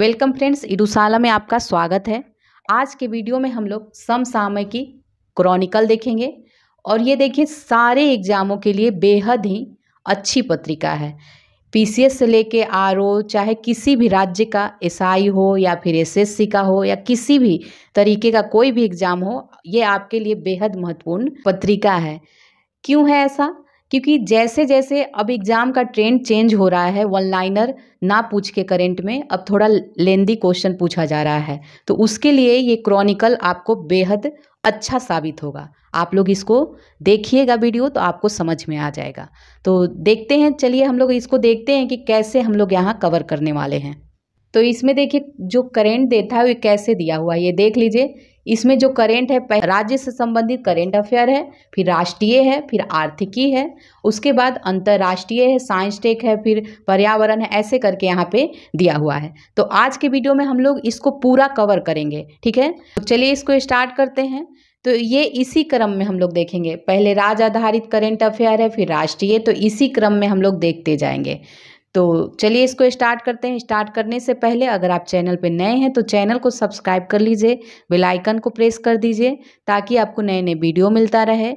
welcome friends इरुशाला में आपका स्वागत है आज के वीडियो में हम लोग की क्रॉनिकल देखेंगे और ये देखिए सारे एग्जामों के लिए बेहद ही अच्छी पत्रिका है पीसीएस से लेके ओ चाहे किसी भी राज्य का एसआई हो या फिर एसएससी का हो या किसी भी तरीके का कोई भी एग्ज़ाम हो ये आपके लिए बेहद महत्वपूर्ण पत्रिका है क्यों है ऐसा क्योंकि जैसे जैसे अब एग्ज़ाम का ट्रेंड चेंज हो रहा है वन लाइनर ना पूछ के करेंट में अब थोड़ा लेंदी क्वेश्चन पूछा जा रहा है तो उसके लिए ये क्रॉनिकल आपको बेहद अच्छा साबित होगा आप लोग इसको देखिएगा वीडियो तो आपको समझ में आ जाएगा तो देखते हैं चलिए हम लोग इसको देखते हैं कि कैसे हम लोग यहाँ कवर करने वाले हैं तो इसमें देखिए जो करेंट देता है वो कैसे दिया हुआ है ये देख लीजिए इसमें जो करेंट है राज्य से संबंधित करेंट अफेयर है फिर राष्ट्रीय है फिर आर्थिकी है उसके बाद अंतर्राष्ट्रीय है साइंस टेक है फिर पर्यावरण है ऐसे करके यहाँ पे दिया हुआ है तो आज के वीडियो में हम लोग इसको पूरा कवर करेंगे ठीक है तो चलिए इसको स्टार्ट करते हैं तो ये इसी क्रम में हम लोग देखेंगे पहले राज आधारित करेंट अफेयर है फिर राष्ट्रीय तो इसी क्रम में हम लोग देखते जाएंगे तो चलिए इसको स्टार्ट करते हैं स्टार्ट करने से पहले अगर आप चैनल पर नए हैं तो चैनल को सब्सक्राइब कर लीजिए बेल आइकन को प्रेस कर दीजिए ताकि आपको नए नए वीडियो मिलता रहे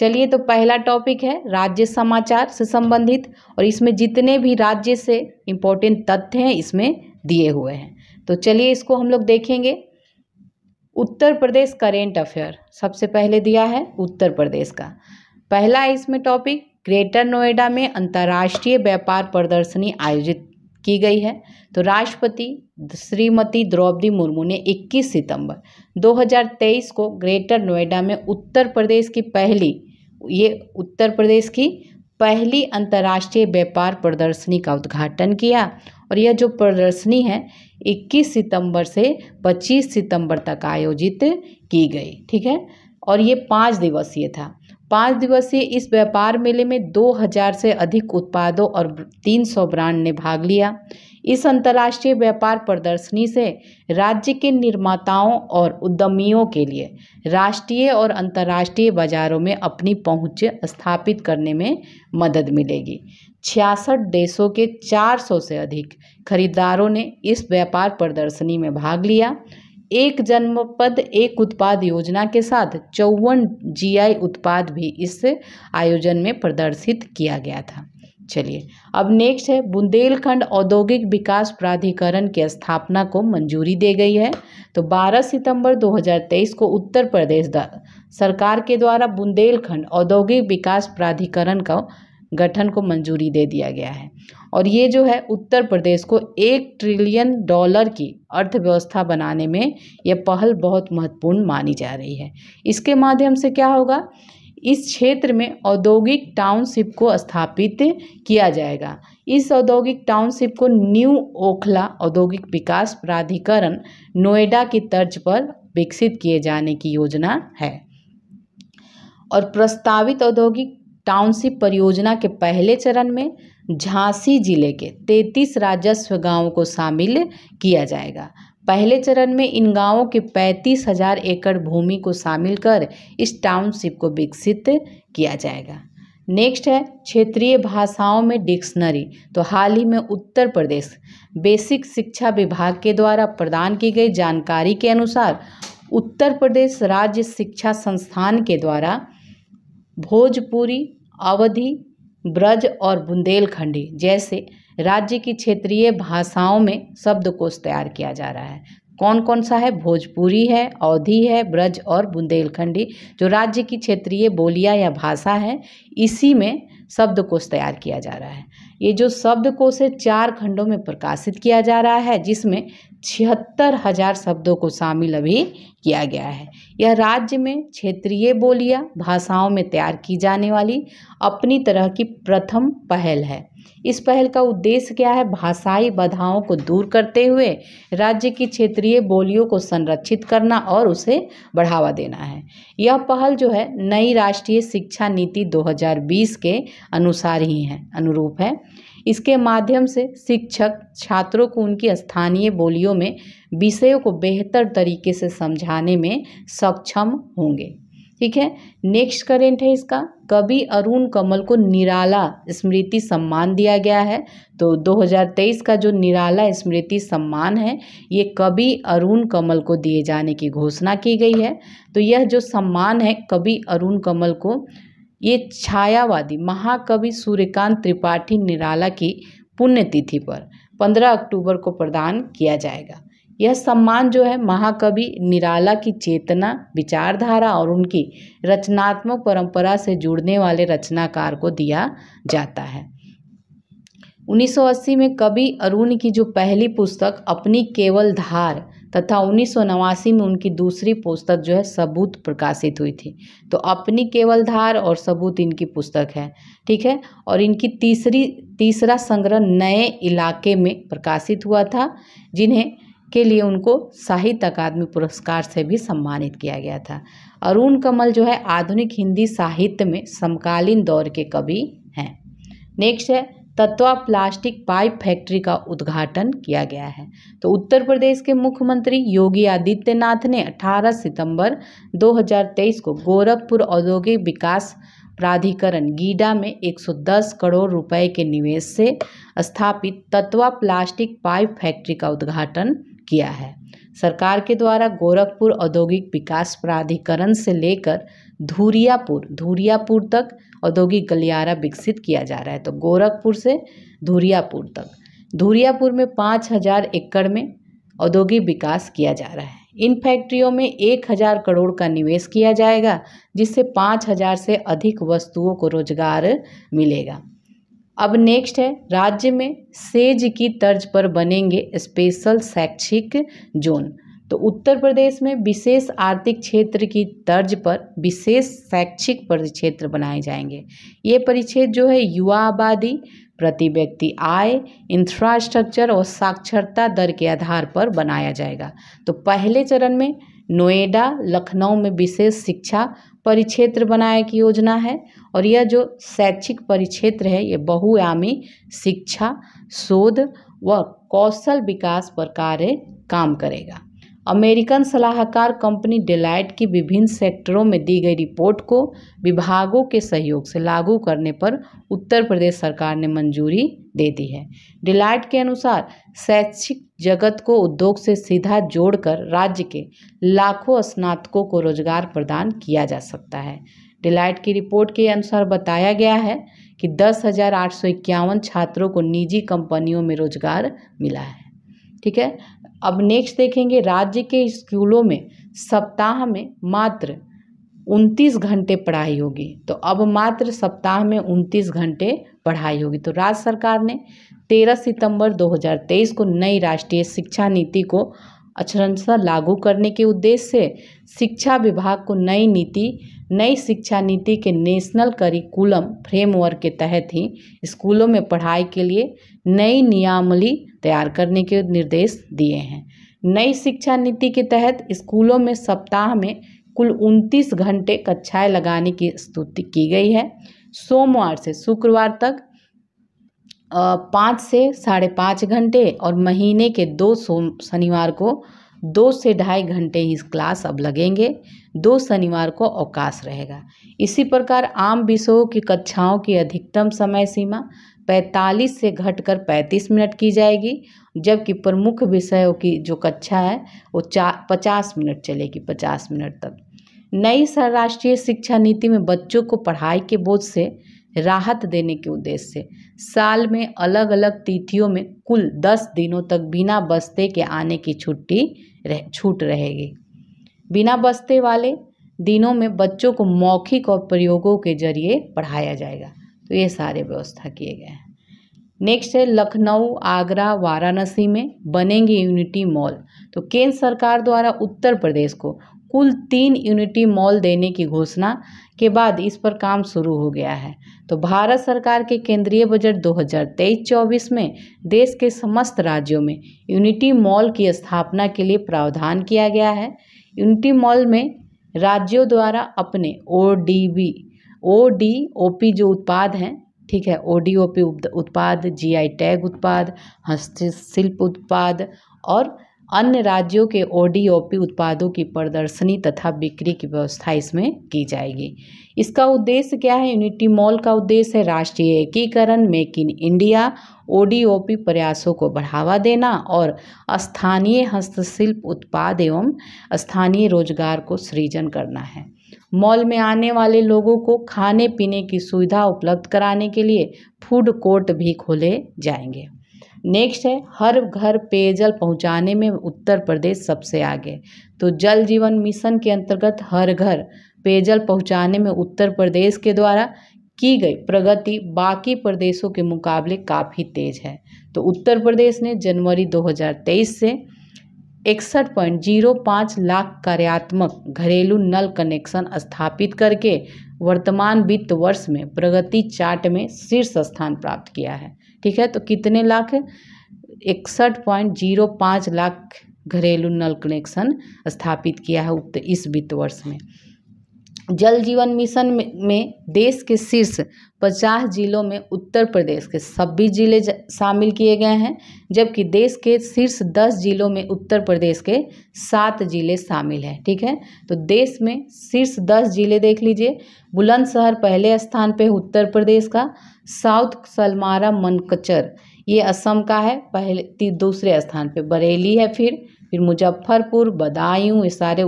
चलिए तो पहला टॉपिक है राज्य समाचार से संबंधित और इसमें जितने भी राज्य से इम्पोर्टेंट तथ्य हैं इसमें दिए हुए हैं तो चलिए इसको हम लोग देखेंगे उत्तर प्रदेश करेंट अफेयर सबसे पहले दिया है उत्तर प्रदेश का पहला है इसमें टॉपिक ग्रेटर नोएडा में अंतर्राष्ट्रीय व्यापार प्रदर्शनी आयोजित की गई है तो राष्ट्रपति श्रीमती द्रौपदी मुर्मू ने 21 सितंबर 2023 को ग्रेटर नोएडा में उत्तर प्रदेश की पहली ये उत्तर प्रदेश की पहली अंतर्राष्ट्रीय व्यापार प्रदर्शनी का उद्घाटन किया और यह जो प्रदर्शनी है 21 सितंबर से 25 सितंबर तक आयोजित की गई ठीक है और ये पाँच दिवसीय था पाँच दिवसीय इस व्यापार मेले में 2000 से अधिक उत्पादों और 300 ब्रांड ने भाग लिया इस अंतर्राष्ट्रीय व्यापार प्रदर्शनी से राज्य के निर्माताओं और उद्यमियों के लिए राष्ट्रीय और अंतर्राष्ट्रीय बाजारों में अपनी पहुंच स्थापित करने में मदद मिलेगी छियासठ देशों के 400 से अधिक खरीदारों ने इस व्यापार प्रदर्शनी में भाग लिया एक जन्मपद एक उत्पाद योजना के साथ चौवन जीआई उत्पाद भी इस आयोजन में प्रदर्शित किया गया था चलिए अब नेक्स्ट है बुंदेलखंड औद्योगिक विकास प्राधिकरण की स्थापना को मंजूरी दे गई है तो 12 सितंबर 2023 को उत्तर प्रदेश सरकार के द्वारा बुंदेलखंड औद्योगिक विकास प्राधिकरण का गठन को मंजूरी दे दिया गया है और ये जो है उत्तर प्रदेश को एक ट्रिलियन डॉलर की अर्थव्यवस्था बनाने में यह पहल बहुत महत्वपूर्ण मानी जा रही है इसके माध्यम से क्या होगा इस क्षेत्र में औद्योगिक टाउनशिप को स्थापित किया जाएगा इस औद्योगिक टाउनशिप को न्यू ओखला औद्योगिक विकास प्राधिकरण नोएडा की तर्ज पर विकसित किए जाने की योजना है और प्रस्तावित औद्योगिक टाउनशिप परियोजना के पहले चरण में झांसी जिले के 33 राजस्व गांवों को शामिल किया जाएगा पहले चरण में इन गांवों के पैंतीस हजार एकड़ भूमि को शामिल कर इस टाउनशिप को विकसित किया जाएगा नेक्स्ट है क्षेत्रीय भाषाओं में डिक्शनरी तो हाल ही में उत्तर प्रदेश बेसिक शिक्षा विभाग के द्वारा प्रदान की गई जानकारी के अनुसार उत्तर प्रदेश राज्य शिक्षा संस्थान के द्वारा भोजपुरी अवधि ब्रज और बुंदेलखंडी जैसे राज्य की क्षेत्रीय भाषाओं में शब्दकोश तैयार किया जा रहा है कौन कौन सा है भोजपुरी है अवधि है ब्रज और बुंदेलखंडी जो राज्य की क्षेत्रीय बोलियां या भाषा है इसी में शब्दकोश तैयार किया जा रहा है ये जो शब्दकोश है चार खंडों में प्रकाशित किया जा रहा है जिसमें छिहत्तर हजार शब्दों को शामिल अभी किया गया है यह राज्य में क्षेत्रीय बोलियां भाषाओं में तैयार की जाने वाली अपनी तरह की प्रथम पहल है इस पहल का उद्देश्य क्या है भाषाई बाधाओं को दूर करते हुए राज्य की क्षेत्रीय बोलियों को संरक्षित करना और उसे बढ़ावा देना है यह पहल जो है नई राष्ट्रीय शिक्षा नीति 2020 के अनुसार ही है अनुरूप है इसके माध्यम से शिक्षक छात्रों को उनकी स्थानीय बोलियों में विषयों को बेहतर तरीके से समझाने में सक्षम होंगे ठीक है नेक्स्ट करेंट है इसका कवि अरुण कमल को निराला स्मृति सम्मान दिया गया है तो 2023 का जो निराला स्मृति सम्मान है ये कवि अरुण कमल को दिए जाने की घोषणा की गई है तो यह जो सम्मान है कवि अरुण कमल को ये छायावादी महाकवि सूर्यकांत त्रिपाठी निराला की पुण्यतिथि पर 15 अक्टूबर को प्रदान किया जाएगा यह सम्मान जो है महाकवि निराला की चेतना विचारधारा और उनकी रचनात्मक परंपरा से जुड़ने वाले रचनाकार को दिया जाता है 1980 में कवि अरुण की जो पहली पुस्तक अपनी केवल धार तथा उन्नीस में उनकी दूसरी पुस्तक जो है सबूत प्रकाशित हुई थी तो अपनी केवल धार और सबूत इनकी पुस्तक है ठीक है और इनकी तीसरी तीसरा संग्रह नए इलाके में प्रकाशित हुआ था जिन्हें के लिए उनको साहित्य अकादमी पुरस्कार से भी सम्मानित किया गया था अरुण कमल जो है आधुनिक हिंदी साहित्य में समकालीन दौर के कवि हैं नेक्स्ट है तत्वा प्लास्टिक पाइप फैक्ट्री का उद्घाटन किया गया है तो उत्तर प्रदेश के मुख्यमंत्री योगी आदित्यनाथ ने 18 सितंबर 2023 को गोरखपुर औद्योगिक विकास प्राधिकरण गीडा में 110 करोड़ रुपए के निवेश से स्थापित तत्वा प्लास्टिक पाइप फैक्ट्री का उद्घाटन किया है सरकार के द्वारा गोरखपुर औद्योगिक विकास प्राधिकरण से लेकर धुरियापुर धुरियापुर तक औद्योगिक गलियारा विकसित किया जा रहा है तो गोरखपुर से धुरियापुर तक धुरियापुर में पाँच हजार एकड़ में औद्योगिक विकास किया जा रहा है इन फैक्ट्रियों में एक हज़ार करोड़ का निवेश किया जाएगा जिससे पाँच हज़ार से अधिक वस्तुओं को रोजगार मिलेगा अब नेक्स्ट है राज्य में सेज की तर्ज पर बनेंगे स्पेशल शैक्षिक जोन तो उत्तर प्रदेश में विशेष आर्थिक क्षेत्र की तर्ज पर विशेष शैक्षिक परिक्षेत्र बनाए जाएंगे ये परिक्षेत्र जो है युवा आबादी प्रति व्यक्ति आय इंफ्रास्ट्रक्चर और साक्षरता दर के आधार पर बनाया जाएगा तो पहले चरण में नोएडा लखनऊ में विशेष शिक्षा परिक्षेत्र बनाए की योजना है और यह जो शैक्षिक परिक्षेत्र है ये बहुआयामी शिक्षा शोध व कौशल विकास पर कार्य काम करेगा अमेरिकन सलाहकार कंपनी डेलाइट की विभिन्न सेक्टरों में दी गई रिपोर्ट को विभागों के सहयोग से लागू करने पर उत्तर प्रदेश सरकार ने मंजूरी दे दी है डिलाइट के अनुसार शैक्षिक जगत को उद्योग से सीधा जोड़कर राज्य के लाखों स्नातकों को रोजगार प्रदान किया जा सकता है डिलाइट की रिपोर्ट के अनुसार बताया गया है कि दस छात्रों को निजी कंपनियों में रोजगार मिला है ठीक है अब नेक्स्ट देखेंगे राज्य के स्कूलों में सप्ताह में मात्र उनतीस घंटे पढ़ाई होगी तो अब मात्र सप्ताह में उनतीस घंटे पढ़ाई होगी तो राज्य सरकार ने 13 सितंबर 2023 को नई राष्ट्रीय शिक्षा नीति को अक्षरशः लागू करने के उद्देश्य से शिक्षा विभाग को नई नीति नई शिक्षा नीति के नेशनल करिकुलम फ्रेमवर्क के तहत ही स्कूलों में पढ़ाई के लिए नई नियामली तैयार करने के निर्देश दिए हैं नई शिक्षा नीति के तहत स्कूलों में सप्ताह में कुल उनतीस घंटे कक्षाएं लगाने की स्तुति की गई है सोमवार से शुक्रवार तक पाँच से साढ़े पाँच घंटे और महीने के दो सोम शनिवार को दो से ढाई घंटे ही क्लास अब लगेंगे दो शनिवार को अवकाश रहेगा इसी प्रकार आम विषयों की कक्षाओं की अधिकतम समय सीमा पैंतालीस से घटकर पैंतीस मिनट की जाएगी जबकि प्रमुख विषयों की जो कक्षा है वो चा पचास मिनट चलेगी पचास मिनट तक नई सर राष्ट्रीय शिक्षा नीति में बच्चों को पढ़ाई के बोझ से राहत देने के उद्देश्य से साल में अलग अलग तिथियों में कुल दस दिनों तक बिना बस्ते के आने की छुट्टी रह छूट रहेगी बिना बस्ते वाले दिनों में बच्चों को मौखिक और प्रयोगों के जरिए पढ़ाया जाएगा तो ये सारे व्यवस्था किए गए हैं नेक्स्ट है लखनऊ आगरा वाराणसी में बनेंगे यूनिटी मॉल तो केंद्र सरकार द्वारा उत्तर प्रदेश को कुल तीन यूनिटी मॉल देने की घोषणा के बाद इस पर काम शुरू हो गया है तो भारत सरकार के केंद्रीय बजट 2023-24 में देश के समस्त राज्यों में यूनिटी मॉल की स्थापना के लिए प्रावधान किया गया है यूनिटी मॉल में राज्यों द्वारा अपने O D B O D O P जो उत्पाद हैं ठीक है ओ डी ओ पी उत्पाद जी आई टैग उत्पाद हस्तशिल्प उत्पाद और अन्य राज्यों के ओ डी ओ पी उत्पादों की प्रदर्शनी तथा बिक्री की व्यवस्था इसमें की जाएगी इसका उद्देश्य क्या है यूनिटी मॉल का उद्देश्य है राष्ट्रीय एकीकरण make in India O D O P प्रयासों को बढ़ावा देना और स्थानीय हस्तशिल्प उत्पाद एवं स्थानीय रोजगार को सृजन करना है मॉल में आने वाले लोगों को खाने पीने की सुविधा उपलब्ध कराने के लिए फूड कोर्ट भी खोले जाएंगे नेक्स्ट है हर घर पेयजल पहुंचाने में उत्तर प्रदेश सबसे आगे तो जल जीवन मिशन के अंतर्गत हर घर पेयजल पहुंचाने में उत्तर प्रदेश के द्वारा की गई प्रगति बाकी प्रदेशों के मुकाबले काफ़ी तेज़ है तो उत्तर प्रदेश ने जनवरी 2023 से इकसठ पॉइंट जीरो पाँच लाख कार्यात्मक घरेलू नल कनेक्शन स्थापित करके वर्तमान वित्त वर्ष में प्रगति चार्ट में शीर्ष स्थान प्राप्त किया है ठीक है तो कितने लाख है इकसठ पॉइंट जीरो पाँच लाख घरेलू नल कनेक्शन स्थापित किया है उक्त इस वित्त वर्ष में जल जीवन मिशन में में देश के शीर्ष पचास जिलों में उत्तर प्रदेश के छब्बीस जिले शामिल किए गए हैं जबकि देश के शीर्ष दस जिलों में उत्तर प्रदेश के सात जिले शामिल हैं ठीक है तो देश में शीर्ष दस जिले देख लीजिए बुलंदशहर पहले स्थान पे उत्तर प्रदेश का साउथ सलमारा मनकचर ये असम का है पहले दूसरे स्थान पर बरेली है फिर फिर मुजफ्फरपुर बदायूँ ये सारे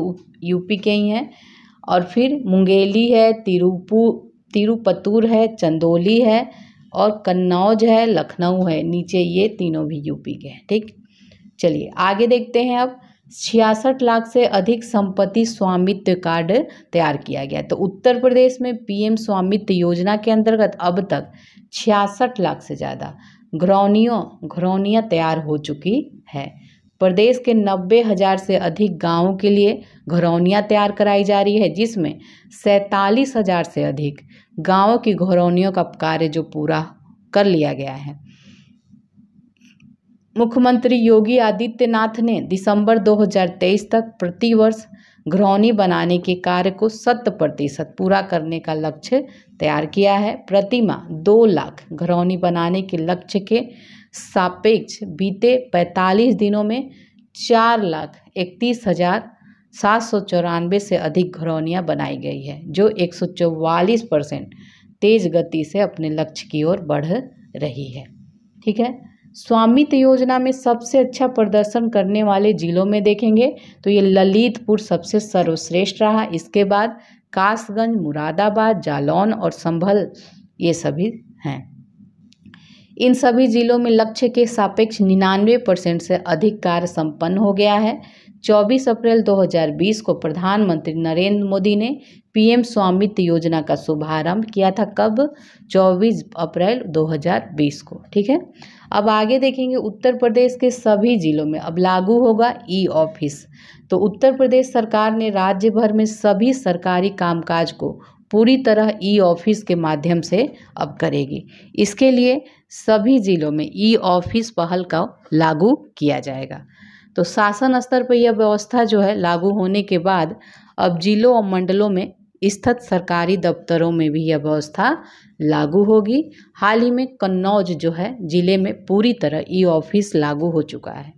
यूपी के ही हैं और फिर मुंगेली है तिरुपु तिरुपतूर है चंदौली है और कन्नौज है लखनऊ है नीचे ये तीनों भी यूपी के हैं ठीक चलिए आगे देखते हैं अब छियासठ लाख से अधिक संपत्ति स्वामित्व कार्ड तैयार किया गया तो उत्तर प्रदेश में पीएम स्वामित्व योजना के अंतर्गत अब तक छियासठ लाख से ज़्यादा घरौनियों घरौनियाँ तैयार हो चुकी है प्रदेश के नब्बे हज़ार से अधिक गांवों के लिए घरौनियाँ तैयार कराई जा रही है जिसमें सैंतालीस हज़ार से अधिक गांवों की घरौनियों का कार्य जो पूरा कर लिया गया है मुख्यमंत्री योगी आदित्यनाथ ने दिसंबर 2023 तक प्रतिवर्ष घरौनी बनाने के कार्य को शत प्रतिशत पूरा करने का लक्ष्य तैयार किया है प्रतिमा दो लाख घरौनी बनाने के लक्ष्य के सापेक्ष बीते 45 दिनों में चार लाख इकतीस हज़ार सात सौ चौरानवे से अधिक घरौनियाँ बनाई गई है जो एक सौ चौवालीस परसेंट तेज गति से अपने लक्ष्य की ओर बढ़ रही है ठीक है स्वामित्व योजना में सबसे अच्छा प्रदर्शन करने वाले जिलों में देखेंगे तो ये ललितपुर सबसे सर्वश्रेष्ठ रहा इसके बाद कासगंज मुरादाबाद जालौन और संभल ये सभी हैं इन सभी जिलों में लक्ष्य के सापेक्ष निन्यानवे परसेंट से अधिक कार्य संपन्न हो गया है 24 अप्रैल 2020 को प्रधानमंत्री नरेंद्र मोदी ने पीएम स्वामित्व योजना का शुभारंभ किया था कब 24 अप्रैल 2020 को ठीक है अब आगे देखेंगे उत्तर प्रदेश के सभी जिलों में अब लागू होगा ई ऑफिस तो उत्तर प्रदेश सरकार ने राज्य भर में सभी सरकारी कामकाज को पूरी तरह ई ऑफिस के माध्यम से अब करेगी इसके लिए सभी जिलों में ई ऑफिस पहल का लागू किया जाएगा तो शासन स्तर पर यह व्यवस्था जो है लागू होने के बाद अब जिलों और मंडलों में स्थित सरकारी दफ्तरों में भी यह व्यवस्था लागू होगी हाल ही में कन्नौज जो है जिले में पूरी तरह ई ऑफिस लागू हो चुका है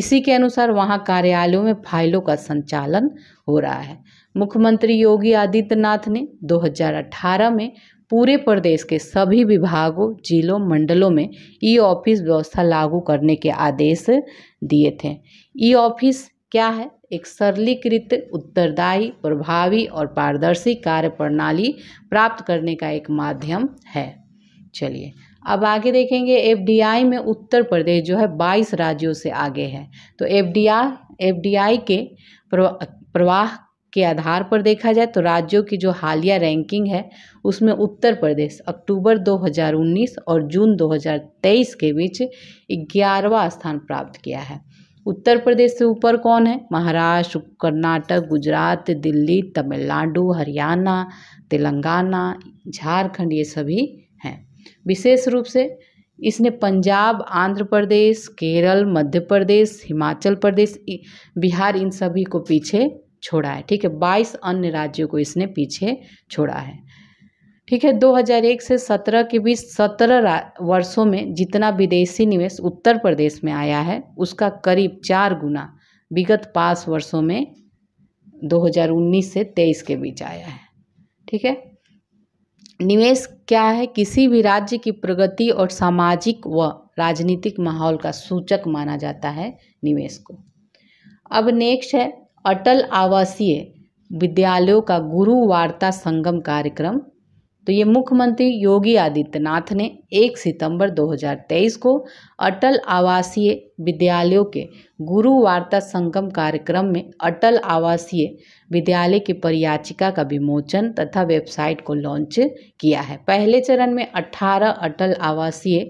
इसी के अनुसार वहां कार्यालयों में फाइलों का संचालन हो रहा है मुख्यमंत्री योगी आदित्यनाथ ने 2018 में पूरे प्रदेश के सभी विभागों जिलों मंडलों में ई ऑफिस व्यवस्था लागू करने के आदेश दिए थे ई ऑफिस क्या है एक सरलीकृत उत्तरदायी प्रभावी और पारदर्शी कार्य प्रणाली प्राप्त करने का एक माध्यम है चलिए अब आगे देखेंगे एफडीआई में उत्तर प्रदेश जो है बाईस राज्यों से आगे है तो एफडीआई एफडीआई के प्रवाह के आधार पर देखा जाए तो राज्यों की जो हालिया रैंकिंग है उसमें उत्तर प्रदेश अक्टूबर 2019 और जून 2023 के बीच ग्यारहवा स्थान प्राप्त किया है उत्तर प्रदेश से ऊपर कौन है महाराष्ट्र कर्नाटक गुजरात दिल्ली तमिलनाडु हरियाणा तेलंगाना झारखंड ये सभी हैं विशेष रूप से इसने पंजाब आंध्र प्रदेश केरल मध्य प्रदेश हिमाचल प्रदेश बिहार इन सभी को पीछे छोड़ा है ठीक है बाईस अन्य राज्यों को इसने पीछे छोड़ा है ठीक है 2001 से 17 के बीच 17 वर्षों में जितना विदेशी निवेश उत्तर प्रदेश में आया है उसका करीब चार गुना विगत पाँच वर्षों में 2019 से 23 के बीच आया है ठीक है निवेश क्या है किसी भी राज्य की प्रगति और सामाजिक व राजनीतिक माहौल का सूचक माना जाता है निवेश को अब नेक्स्ट है अटल आवासीय विद्यालयों का गुरु वार्ता संगम कार्यक्रम तो ये मुख्यमंत्री योगी आदित्यनाथ ने 1 सितंबर 2023 को अटल आवासीय विद्यालयों के गुरु वार्ता संगम कार्यक्रम में अटल आवासीय विद्यालय की परियाचिका का विमोचन तथा वेबसाइट को लॉन्च किया है पहले चरण में 18 अटल आवासीय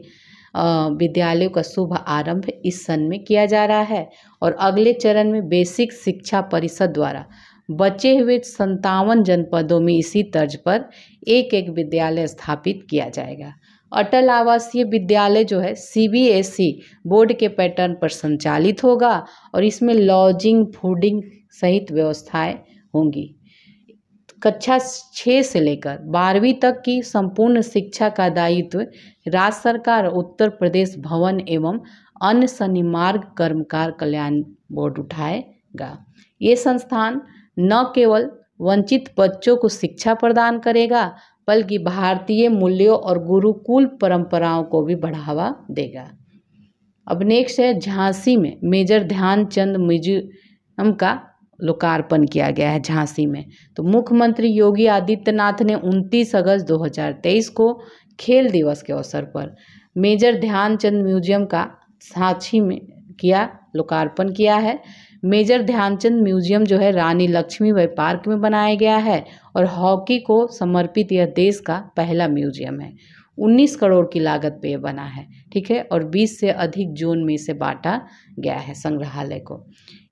विद्यालयों का शुभ आरंभ इस सन में किया जा रहा है और अगले चरण में बेसिक शिक्षा परिषद द्वारा बचे हुए संतावन जनपदों में इसी तर्ज पर एक एक विद्यालय स्थापित किया जाएगा अटल आवासीय विद्यालय जो है सीबीएसई बोर्ड के पैटर्न पर संचालित होगा और इसमें लॉजिंग फूडिंग सहित व्यवस्थाएं होंगी कक्षा छः से लेकर बारहवीं तक की संपूर्ण शिक्षा का दायित्व राज्य सरकार उत्तर प्रदेश भवन एवं अन्य शनिमार्ग कर्मकार कल्याण बोर्ड उठाएगा ये संस्थान न केवल वंचित बच्चों को शिक्षा प्रदान करेगा बल्कि भारतीय मूल्यों और गुरुकुल परंपराओं को भी बढ़ावा देगा अब नेक्स्ट है झांसी में मेजर ध्यानचंद म्यूजियम का लोकार्पण किया गया है झांसी में तो मुख्यमंत्री योगी आदित्यनाथ ने 29 अगस्त 2023 को खेल दिवस के अवसर पर मेजर ध्यानचंद म्यूजियम का साक्षी में किया लोकार्पण किया है मेजर ध्यानचंद म्यूजियम जो है रानी लक्ष्मीबाई पार्क में बनाया गया है और हॉकी को समर्पित यह देश का पहला म्यूजियम है 19 करोड़ की लागत पे बना है ठीक है और 20 से अधिक जोन में इसे बांटा गया है संग्रहालय को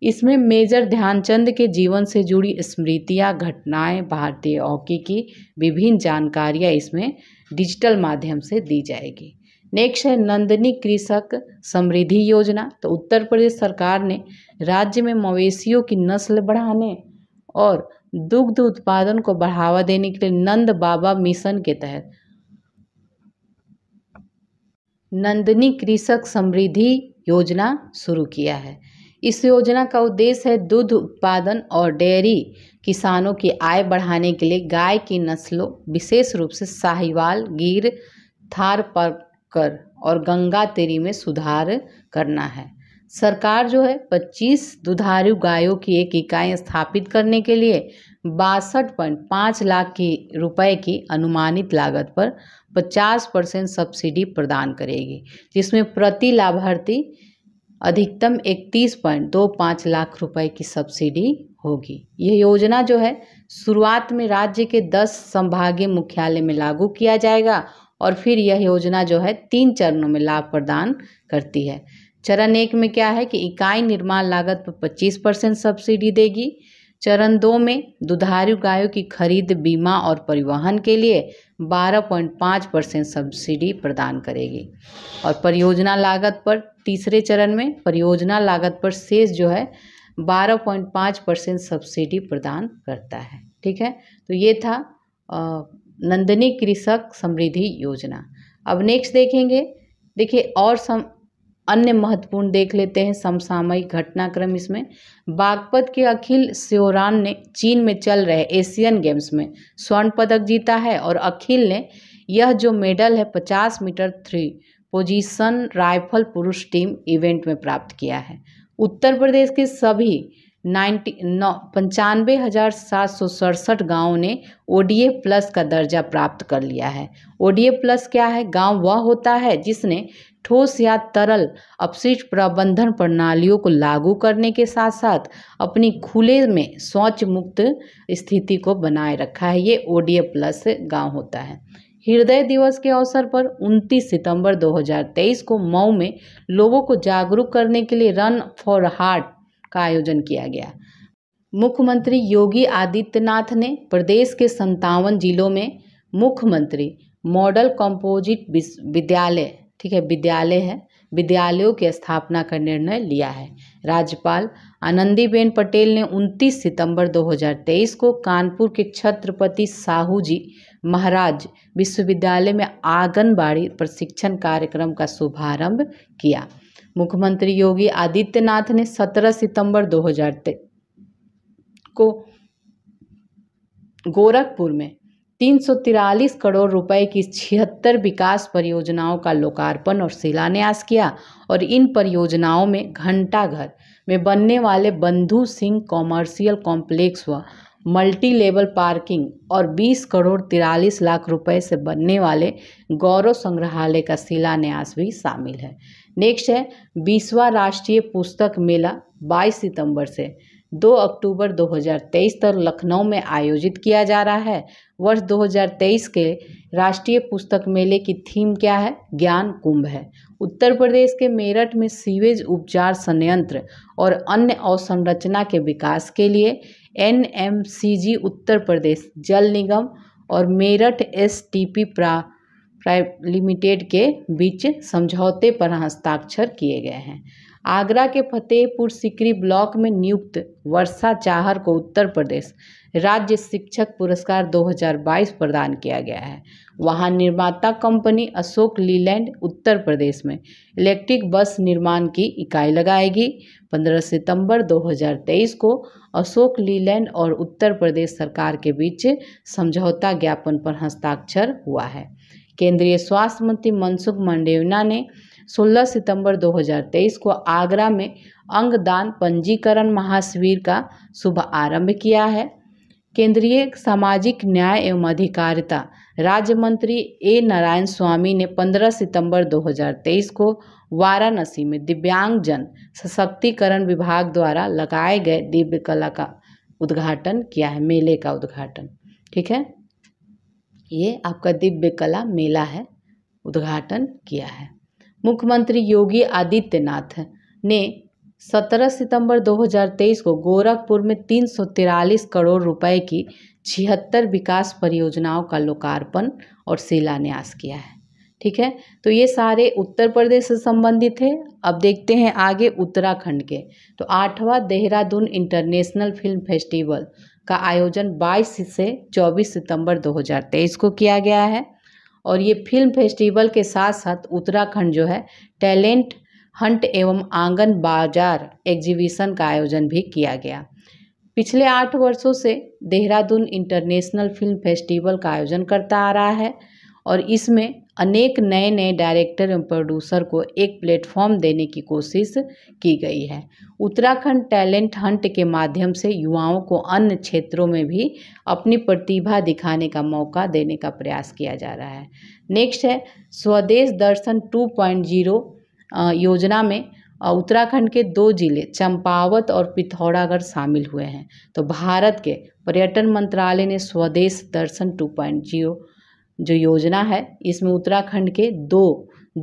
इसमें मेजर ध्यानचंद के जीवन से जुड़ी स्मृतियाँ घटनाएँ भारतीय हॉकी की विभिन्न जानकारियाँ इसमें डिजिटल माध्यम से दी जाएगी नेक्स्ट है नंदनी कृषक समृद्धि योजना तो उत्तर प्रदेश सरकार ने राज्य में मवेशियों की नस्ल बढ़ाने और दुग्ध उत्पादन को बढ़ावा देने के लिए नंद बाबा मिशन के तहत नंदनी कृषक समृद्धि योजना शुरू किया है इस योजना का उद्देश्य है दूध उत्पादन और डेयरी किसानों की आय बढ़ाने के लिए गाय की नस्लों विशेष रूप से साहिवाल गिर थार पर और गंगा तेरी में सुधार करना है सरकार जो है 25 दुधारू गायों की एक इकाई स्थापित करने के लिए बासठ पॉइंट पाँच लाख की रुपए की अनुमानित लागत पर 50 परसेंट सब्सिडी प्रदान करेगी जिसमें प्रति लाभार्थी अधिकतम इकतीस पॉइंट दो पाँच लाख रुपए की सब्सिडी होगी यह योजना जो है शुरुआत में राज्य के दस संभागीय मुख्यालय में लागू किया जाएगा और फिर यह योजना जो है तीन चरणों में लाभ प्रदान करती है चरण एक में क्या है कि इकाई निर्माण लागत पर 25 परसेंट सब्सिडी देगी चरण दो में दुधारू गायों की खरीद बीमा और परिवहन के लिए 12.5 परसेंट सब्सिडी प्रदान करेगी और परियोजना लागत पर तीसरे चरण में परियोजना लागत पर शेष जो है 12.5 परसेंट सब्सिडी प्रदान करता है ठीक है तो ये था नंदनी कृषक समृद्धि योजना अब नेक्स्ट देखेंगे देखिए और सम अन्य महत्वपूर्ण देख लेते हैं समसामयिक घटनाक्रम इसमें बागपत के अखिल स्योरान ने चीन में चल रहे एशियन गेम्स में स्वर्ण पदक जीता है और अखिल ने यह जो मेडल है 50 मीटर थ्री पोजीशन राइफल पुरुष टीम इवेंट में प्राप्त किया है उत्तर प्रदेश के सभी नाइन्टी नौ पंचानवे हज़ार सात सौ सड़सठ ने ओ प्लस का दर्जा प्राप्त कर लिया है ओ प्लस क्या है गांव वह होता है जिसने ठोस या तरल अपशिष्ट प्रबंधन प्रणालियों को लागू करने के साथ साथ अपनी खुले में शौच मुक्त स्थिति को बनाए रखा है ये ओ प्लस गाँव होता है हृदय दिवस के अवसर पर 29 सितंबर 2023 को मऊ में लोगों को जागरूक करने के लिए रन फॉर हार्ट का आयोजन किया गया मुख्यमंत्री योगी आदित्यनाथ ने प्रदेश के संतावन जिलों में मुख्यमंत्री मॉडल कंपोजिट विद्यालय ठीक है विद्यालय है विद्यालयों की स्थापना का निर्णय लिया है राज्यपाल आनंदीबेन पटेल ने 29 सितंबर 2023 को कानपुर के छत्रपति साहू जी महाराज विश्वविद्यालय में आंगनबाड़ी प्रशिक्षण कार्यक्रम का शुभारंभ किया मुख्यमंत्री योगी आदित्यनाथ ने 17 सितंबर 2023 को गोरखपुर में तीन करोड़ रुपए की छिहत्तर विकास परियोजनाओं का लोकार्पण और शिलान्यास किया और इन परियोजनाओं में घंटाघर में बनने वाले बंधु सिंह कॉमर्शियल कॉम्प्लेक्स व मल्टी लेवल पार्किंग और 20 करोड़ तिरालीस लाख रुपए से बनने वाले गौरव संग्रहालय का शिलान्यास भी शामिल है नेक्स्ट है बीसवा राष्ट्रीय पुस्तक मेला 22 सितंबर से दो अक्टूबर 2023 तक लखनऊ में आयोजित किया जा रहा है वर्ष 2023 के राष्ट्रीय पुस्तक मेले की थीम क्या है ज्ञान कुंभ है उत्तर प्रदेश के मेरठ में सीवेज उपचार संयंत्र और अन्य अवसंरचना के विकास के लिए एन उत्तर प्रदेश जल निगम और मेरठ एस टी पी प्रा प्राइवेट लिमिटेड के बीच समझौते पर हस्ताक्षर किए गए हैं आगरा के फतेहपुर सिकरी ब्लॉक में नियुक्त वर्षा चाहर को उत्तर प्रदेश राज्य शिक्षक पुरस्कार 2022 प्रदान किया गया है वहाँ निर्माता कंपनी अशोक लीलैंड उत्तर प्रदेश में इलेक्ट्रिक बस निर्माण की इकाई लगाएगी 15 सितंबर 2023 को अशोक लीलैंड और उत्तर प्रदेश सरकार के बीच समझौता ज्ञापन पर हस्ताक्षर हुआ है केंद्रीय स्वास्थ्य मंत्री मनसुख मंडेवना ने 16 सितंबर 2023 को आगरा में अंगदान पंजीकरण महाशिविर का शुभ आरंभ किया है केंद्रीय सामाजिक न्याय एवं अधिकारिता राज्य मंत्री ए नारायण स्वामी ने 15 सितंबर 2023 को वाराणसी में दिव्यांगजन सशक्तिकरण विभाग द्वारा लगाए गए दिव्य कला का उद्घाटन किया है मेले का उद्घाटन ठीक है ये आपका दिव्य कला मेला है उद्घाटन किया है मुख्यमंत्री योगी आदित्यनाथ ने 17 सितंबर 2023 को गोरखपुर में तीन करोड़ रुपए की छिहत्तर विकास परियोजनाओं का लोकार्पण और शिलान्यास किया है ठीक है तो ये सारे उत्तर प्रदेश से संबंधित है अब देखते हैं आगे उत्तराखंड के तो आठवां देहरादून इंटरनेशनल फिल्म फेस्टिवल का आयोजन 22 से 24 सितंबर 2023 को किया गया है और ये फिल्म फेस्टिवल के साथ साथ उत्तराखंड जो है टैलेंट हंट एवं आंगन बाजार एग्जीबिशन का आयोजन भी किया गया पिछले आठ वर्षों से देहरादून इंटरनेशनल फिल्म फेस्टिवल का आयोजन करता आ रहा है और इसमें अनेक नए नए डायरेक्टर एवं प्रोड्यूसर को एक प्लेटफॉर्म देने की कोशिश की गई है उत्तराखंड टैलेंट हंट के माध्यम से युवाओं को अन्य क्षेत्रों में भी अपनी प्रतिभा दिखाने का मौका देने का प्रयास किया जा रहा है नेक्स्ट है स्वदेश दर्शन 2.0 योजना में उत्तराखंड के दो जिले चंपावत और पिथौरागढ़ शामिल हुए हैं तो भारत के पर्यटन मंत्रालय ने स्वदेश दर्शन टू जो योजना है इसमें उत्तराखंड के दो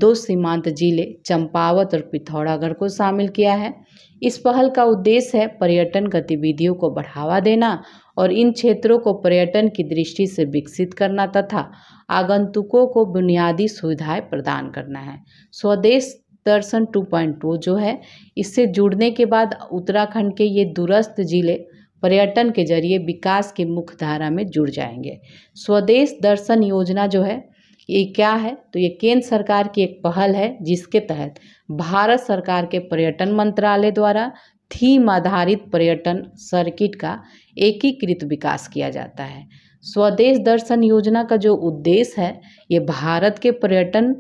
दो सीमांत जिले चंपावत और पिथौरागढ़ को शामिल किया है इस पहल का उद्देश्य है पर्यटन गतिविधियों को बढ़ावा देना और इन क्षेत्रों को पर्यटन की दृष्टि से विकसित करना तथा आगंतुकों को बुनियादी सुविधाएं प्रदान करना है स्वदेश दर्शन 2.2 जो है इससे जुड़ने के बाद उत्तराखंड के ये दूरस्थ जिले पर्यटन के जरिए विकास की मुख्य धारा में जुड़ जाएंगे स्वदेश दर्शन योजना जो है ये क्या है तो ये केंद्र सरकार की एक पहल है जिसके तहत भारत सरकार के पर्यटन मंत्रालय द्वारा थीम आधारित पर्यटन सर्किट का एकीकृत विकास किया जाता है स्वदेश दर्शन योजना का जो उद्देश्य है ये भारत के पर्यटन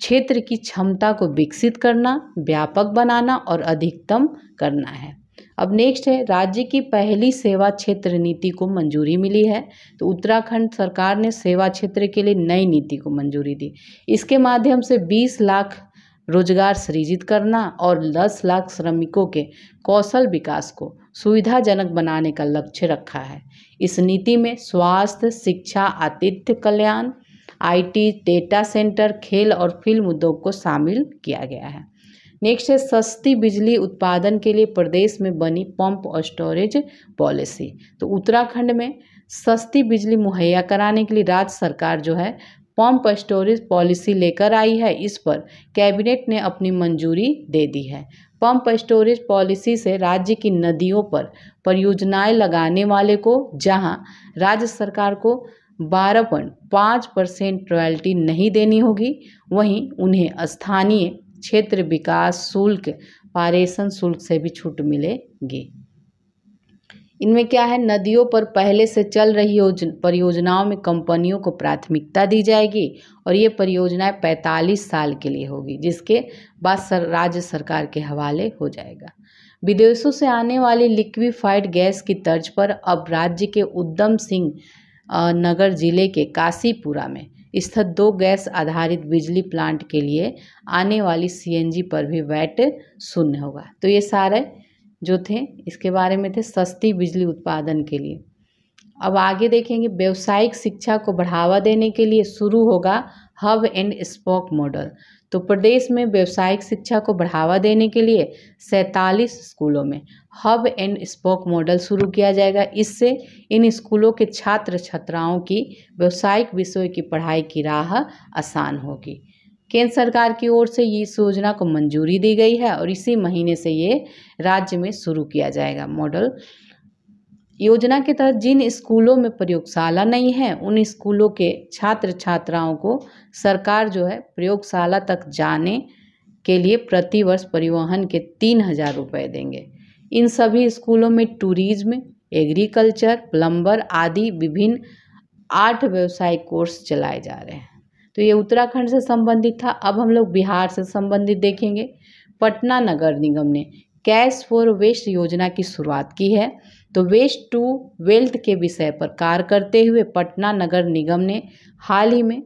क्षेत्र की क्षमता को विकसित करना व्यापक बनाना और अधिकतम करना है अब नेक्स्ट है राज्य की पहली सेवा क्षेत्र नीति को मंजूरी मिली है तो उत्तराखंड सरकार ने सेवा क्षेत्र के लिए नई नीति को मंजूरी दी इसके माध्यम से 20 लाख रोजगार सृजित करना और 10 लाख श्रमिकों के कौशल विकास को सुविधाजनक बनाने का लक्ष्य रखा है इस नीति में स्वास्थ्य शिक्षा आतिथ्य कल्याण आईटी डेटा सेंटर खेल और फिल्म उद्योग को शामिल किया गया है नेक्स्ट है सस्ती बिजली उत्पादन के लिए प्रदेश में बनी पंप और स्टोरेज पॉलिसी तो उत्तराखंड में सस्ती बिजली मुहैया कराने के लिए राज्य सरकार जो है पंप स्टोरेज पॉलिसी लेकर आई है इस पर कैबिनेट ने अपनी मंजूरी दे दी है पंप स्टोरेज पॉलिसी से राज्य की नदियों पर परियोजनाएं लगाने वाले को जहां राज्य सरकार को बारह पॉइंट पाँच परसेंट रॉयल्टी नहीं देनी होगी वहीं उन्हें स्थानीय क्षेत्र विकास शुल्क पारेषण शुल्क से भी छूट मिलेगी इनमें क्या है नदियों पर पहले से चल रही परियोजनाओं में कंपनियों को प्राथमिकता दी जाएगी और ये परियोजनाएं पैंतालीस साल के लिए होगी जिसके बाद सर, राज्य सरकार के हवाले हो जाएगा विदेशों से आने वाली लिक्विफाइड गैस की तर्ज पर अब राज्य के उद्यम सिंह नगर जिले के काशीपुरा में स्थित दो गैस आधारित बिजली प्लांट के लिए आने वाली सीएनजी पर भी वैट शून्य होगा तो ये सारे जो थे इसके बारे में थे सस्ती बिजली उत्पादन के लिए अब आगे देखेंगे व्यावसायिक शिक्षा को बढ़ावा देने के लिए शुरू होगा हब एंड स्पोक मॉडल तो प्रदेश में व्यावसायिक शिक्षा को बढ़ावा देने के लिए सैंतालीस स्कूलों में हब एंड स्पोक मॉडल शुरू किया जाएगा इससे इन स्कूलों के छात्र छात्राओं की व्यावसायिक विषय की पढ़ाई की राह आसान होगी केंद्र सरकार की ओर से इस योजना को मंजूरी दी गई है और इसी महीने से ये राज्य में शुरू किया जाएगा मॉडल योजना के तहत जिन स्कूलों में प्रयोगशाला नहीं है उन स्कूलों के छात्र छात्राओं को सरकार जो है प्रयोगशाला तक जाने के लिए प्रतिवर्ष परिवहन के तीन हज़ार रुपये देंगे इन सभी स्कूलों में टूरिज्म एग्रीकल्चर प्लम्बर आदि विभिन्न आठ व्यवसाय कोर्स चलाए जा रहे हैं तो ये उत्तराखंड से संबंधित था अब हम लोग बिहार से संबंधित देखेंगे पटना नगर निगम ने कैश फॉर वेस्ट योजना की शुरुआत की है तो वेस्ट टू वेल्थ के विषय पर कार्य करते हुए पटना नगर निगम ने हाल ही में